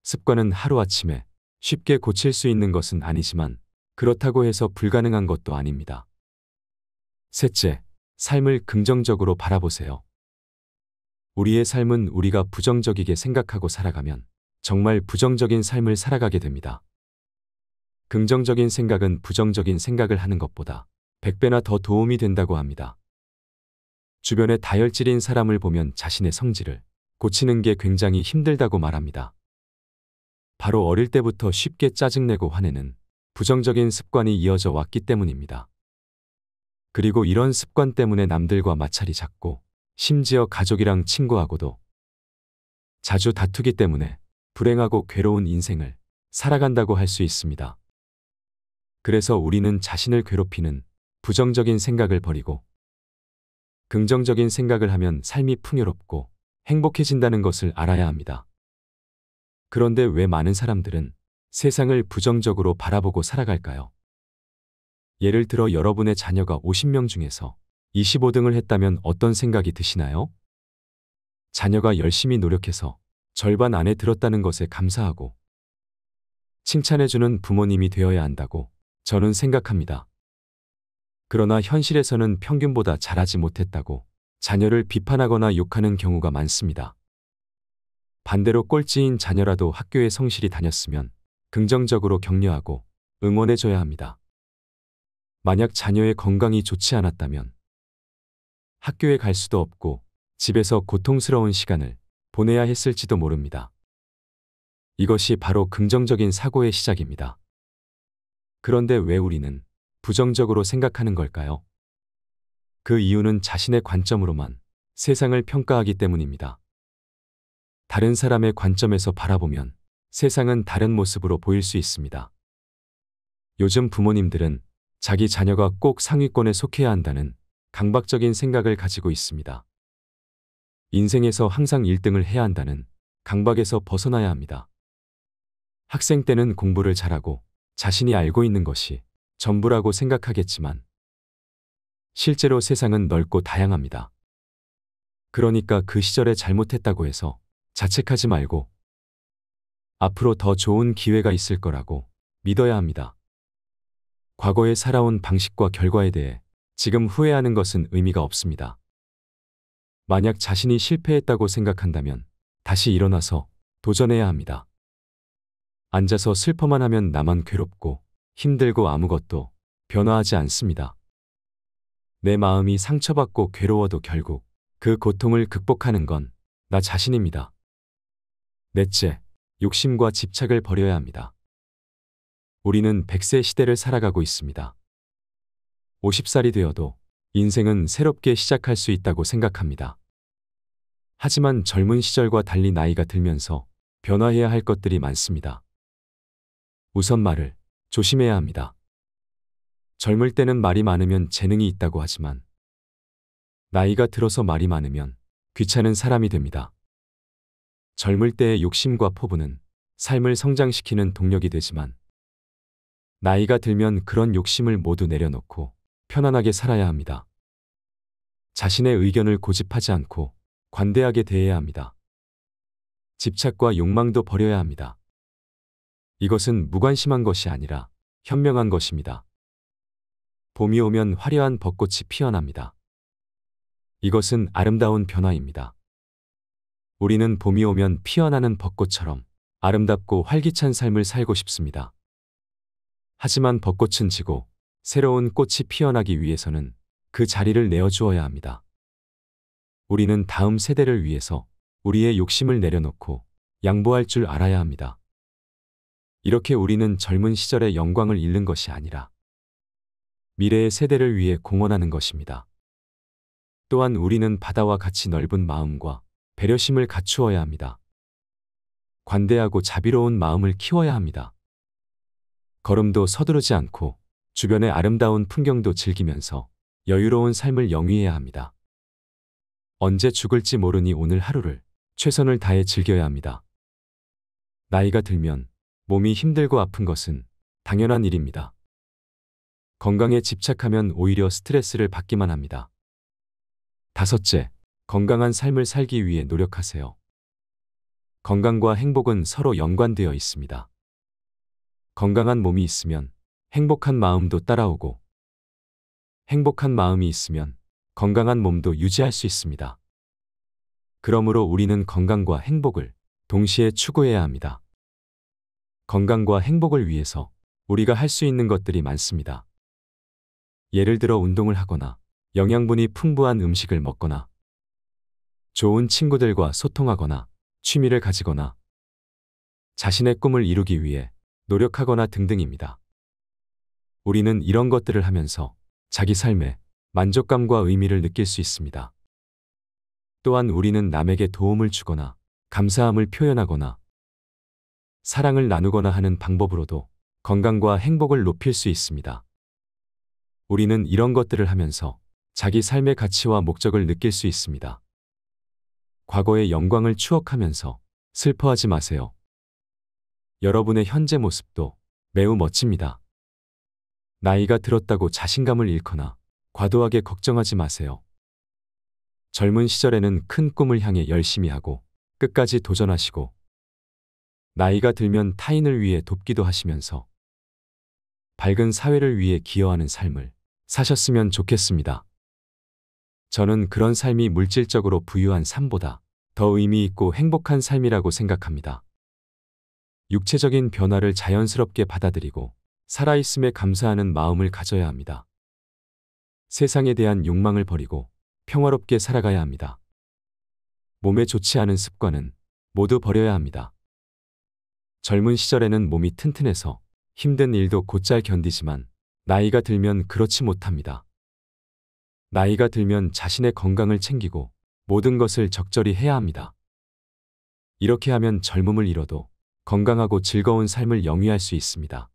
습관은 하루아침에 쉽게 고칠 수 있는 것은 아니지만 그렇다고 해서 불가능한 것도 아닙니다. 셋째, 삶을 긍정적으로 바라보세요. 우리의 삶은 우리가 부정적이게 생각하고 살아가면 정말 부정적인 삶을 살아가게 됩니다. 긍정적인 생각은 부정적인 생각을 하는 것보다 100배나 더 도움이 된다고 합니다. 주변에 다혈질인 사람을 보면 자신의 성질을 고치는 게 굉장히 힘들다고 말합니다. 바로 어릴 때부터 쉽게 짜증내고 화내는 부정적인 습관이 이어져 왔기 때문입니다. 그리고 이런 습관 때문에 남들과 마찰이 잦고 심지어 가족이랑 친구하고도 자주 다투기 때문에 불행하고 괴로운 인생을 살아간다고 할 수 있습니다. 그래서 우리는 자신을 괴롭히는 부정적인 생각을 버리고 긍정적인 생각을 하면 삶이 풍요롭고 행복해진다는 것을 알아야 합니다. 그런데 왜 많은 사람들은 세상을 부정적으로 바라보고 살아갈까요? 예를 들어 여러분의 자녀가 50명 중에서 25등을 했다면 어떤 생각이 드시나요? 자녀가 열심히 노력해서 절반 안에 들었다는 것에 감사하고 칭찬해주는 부모님이 되어야 한다고 저는 생각합니다. 그러나 현실에서는 평균보다 잘하지 못했다고 자녀를 비판하거나 욕하는 경우가 많습니다. 반대로 꼴찌인 자녀라도 학교에 성실히 다녔으면 긍정적으로 격려하고 응원해줘야 합니다. 만약 자녀의 건강이 좋지 않았다면 학교에 갈 수도 없고 집에서 고통스러운 시간을 보내야 했을지도 모릅니다. 이것이 바로 긍정적인 사고의 시작입니다. 그런데 왜 우리는 부정적으로 생각하는 걸까요? 그 이유는 자신의 관점으로만 세상을 평가하기 때문입니다. 다른 사람의 관점에서 바라보면 세상은 다른 모습으로 보일 수 있습니다. 요즘 부모님들은 자기 자녀가 꼭 상위권에 속해야 한다는 강박적인 생각을 가지고 있습니다. 인생에서 항상 1등을 해야 한다는 강박에서 벗어나야 합니다. 학생 때는 공부를 잘하고 자신이 알고 있는 것이 전부라고 생각하겠지만 실제로 세상은 넓고 다양합니다. 그러니까 그 시절에 잘못했다고 해서 자책하지 말고 앞으로 더 좋은 기회가 있을 거라고 믿어야 합니다. 과거에 살아온 방식과 결과에 대해 지금 후회하는 것은 의미가 없습니다. 만약 자신이 실패했다고 생각한다면 다시 일어나서 도전해야 합니다. 앉아서 슬퍼만 하면 나만 괴롭고 힘들고 아무것도 변화하지 않습니다. 내 마음이 상처받고 괴로워도 결국 그 고통을 극복하는 건 나 자신입니다. 넷째, 욕심과 집착을 버려야 합니다. 우리는 100세 시대를 살아가고 있습니다. 50살이 되어도 인생은 새롭게 시작할 수 있다고 생각합니다. 하지만 젊은 시절과 달리 나이가 들면서 변화해야 할 것들이 많습니다. 우선 말을 조심해야 합니다. 젊을 때는 말이 많으면 재능이 있다고 하지만 나이가 들어서 말이 많으면 귀찮은 사람이 됩니다. 젊을 때의 욕심과 포부는 삶을 성장시키는 동력이 되지만 나이가 들면 그런 욕심을 모두 내려놓고 편안하게 살아야 합니다. 자신의 의견을 고집하지 않고 관대하게 대해야 합니다. 집착과 욕망도 버려야 합니다. 이것은 무관심한 것이 아니라 현명한 것입니다. 봄이 오면 화려한 벚꽃이 피어납니다. 이것은 아름다운 변화입니다. 우리는 봄이 오면 피어나는 벚꽃처럼 아름답고 활기찬 삶을 살고 싶습니다. 하지만 벚꽃은 지고 새로운 꽃이 피어나기 위해서는 그 자리를 내어주어야 합니다. 우리는 다음 세대를 위해서 우리의 욕심을 내려놓고 양보할 줄 알아야 합니다. 이렇게 우리는 젊은 시절의 영광을 잃는 것이 아니라 미래의 세대를 위해 공헌하는 것입니다. 또한 우리는 바다와 같이 넓은 마음과 배려심을 갖추어야 합니다. 관대하고 자비로운 마음을 키워야 합니다. 걸음도 서두르지 않고 주변의 아름다운 풍경도 즐기면서 여유로운 삶을 영위해야 합니다. 언제 죽을지 모르니 오늘 하루를 최선을 다해 즐겨야 합니다. 나이가 들면 몸이 힘들고 아픈 것은 당연한 일입니다. 건강에 집착하면 오히려 스트레스를 받기만 합니다. 다섯째, 건강한 삶을 살기 위해 노력하세요. 건강과 행복은 서로 연관되어 있습니다. 건강한 몸이 있으면 행복한 마음도 따라오고 행복한 마음이 있으면 건강한 몸도 유지할 수 있습니다. 그러므로 우리는 건강과 행복을 동시에 추구해야 합니다. 건강과 행복을 위해서 우리가 할 수 있는 것들이 많습니다. 예를 들어 운동을 하거나 영양분이 풍부한 음식을 먹거나 좋은 친구들과 소통하거나 취미를 가지거나 자신의 꿈을 이루기 위해 노력하거나 등등입니다. 우리는 이런 것들을 하면서 자기 삶에 만족감과 의미를 느낄 수 있습니다. 또한 우리는 남에게 도움을 주거나 감사함을 표현하거나 사랑을 나누거나 하는 방법으로도 건강과 행복을 높일 수 있습니다. 우리는 이런 것들을 하면서 자기 삶의 가치와 목적을 느낄 수 있습니다. 과거의 영광을 추억하면서 슬퍼하지 마세요. 여러분의 현재 모습도 매우 멋집니다. 나이가 들었다고 자신감을 잃거나 과도하게 걱정하지 마세요. 젊은 시절에는 큰 꿈을 향해 열심히 하고 끝까지 도전하시고 나이가 들면 타인을 위해 돕기도 하시면서 밝은 사회를 위해 기여하는 삶을 사셨으면 좋겠습니다. 저는 그런 삶이 물질적으로 부유한 삶보다 더 의미 있고 행복한 삶이라고 생각합니다. 육체적인 변화를 자연스럽게 받아들이고 살아있음에 감사하는 마음을 가져야 합니다. 세상에 대한 욕망을 버리고 평화롭게 살아가야 합니다. 몸에 좋지 않은 습관은 모두 버려야 합니다. 젊은 시절에는 몸이 튼튼해서 힘든 일도 곧잘 견디지만 나이가 들면 그렇지 못합니다. 나이가 들면 자신의 건강을 챙기고 모든 것을 적절히 해야 합니다. 이렇게 하면 젊음을 잃어도 건강하고 즐거운 삶을 영위할 수 있습니다.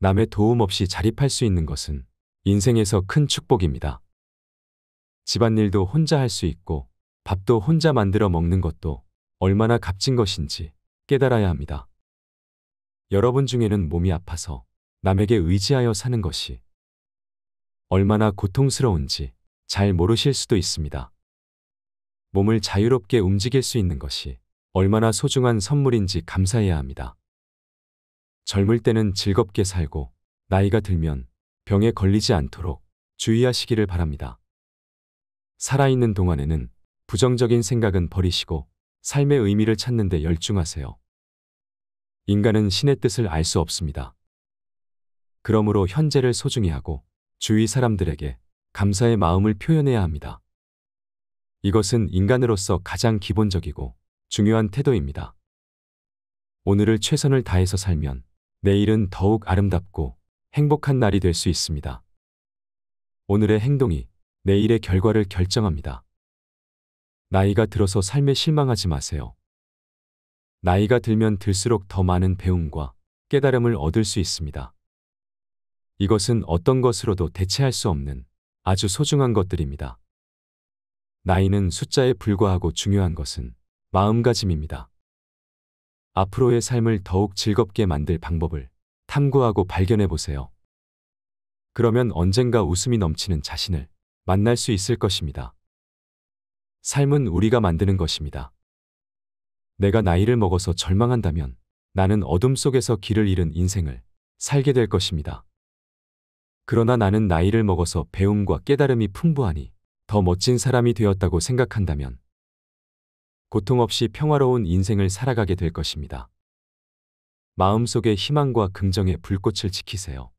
남의 도움 없이 자립할 수 있는 것은 인생에서 큰 축복입니다. 집안일도 혼자 할 수 있고 밥도 혼자 만들어 먹는 것도 얼마나 값진 것인지 깨달아야 합니다. 여러분 중에는 몸이 아파서 남에게 의지하여 사는 것이 얼마나 고통스러운지 잘 모르실 수도 있습니다. 몸을 자유롭게 움직일 수 있는 것이 얼마나 소중한 선물인지 감사해야 합니다. 젊을 때는 즐겁게 살고 나이가 들면 병에 걸리지 않도록 주의하시기를 바랍니다. 살아있는 동안에는 부정적인 생각은 버리시고 삶의 의미를 찾는 데 열중하세요. 인간은 신의 뜻을 알 수 없습니다. 그러므로 현재를 소중히 하고 주위 사람들에게 감사의 마음을 표현해야 합니다. 이것은 인간으로서 가장 기본적이고 중요한 태도입니다. 오늘을 최선을 다해서 살면 내일은 더욱 아름답고 행복한 날이 될 수 있습니다. 오늘의 행동이 내일의 결과를 결정합니다. 나이가 들어서 삶에 실망하지 마세요. 나이가 들면 들수록 더 많은 배움과 깨달음을 얻을 수 있습니다. 이것은 어떤 것으로도 대체할 수 없는 아주 소중한 것들입니다. 나이는 숫자에 불과하고 중요한 것은 마음가짐입니다. 앞으로의 삶을 더욱 즐겁게 만들 방법을 탐구하고 발견해 보세요. 그러면 언젠가 웃음이 넘치는 자신을 만날 수 있을 것입니다. 삶은 우리가 만드는 것입니다. 내가 나이를 먹어서 절망한다면 나는 어둠 속에서 길을 잃은 인생을 살게 될 것입니다. 그러나 나는 나이를 먹어서 배움과 깨달음이 풍부하니 더 멋진 사람이 되었다고 생각한다면 고통 없이 평화로운 인생을 살아가게 될 것입니다. 마음속에 희망과 긍정의 불꽃을 지키세요.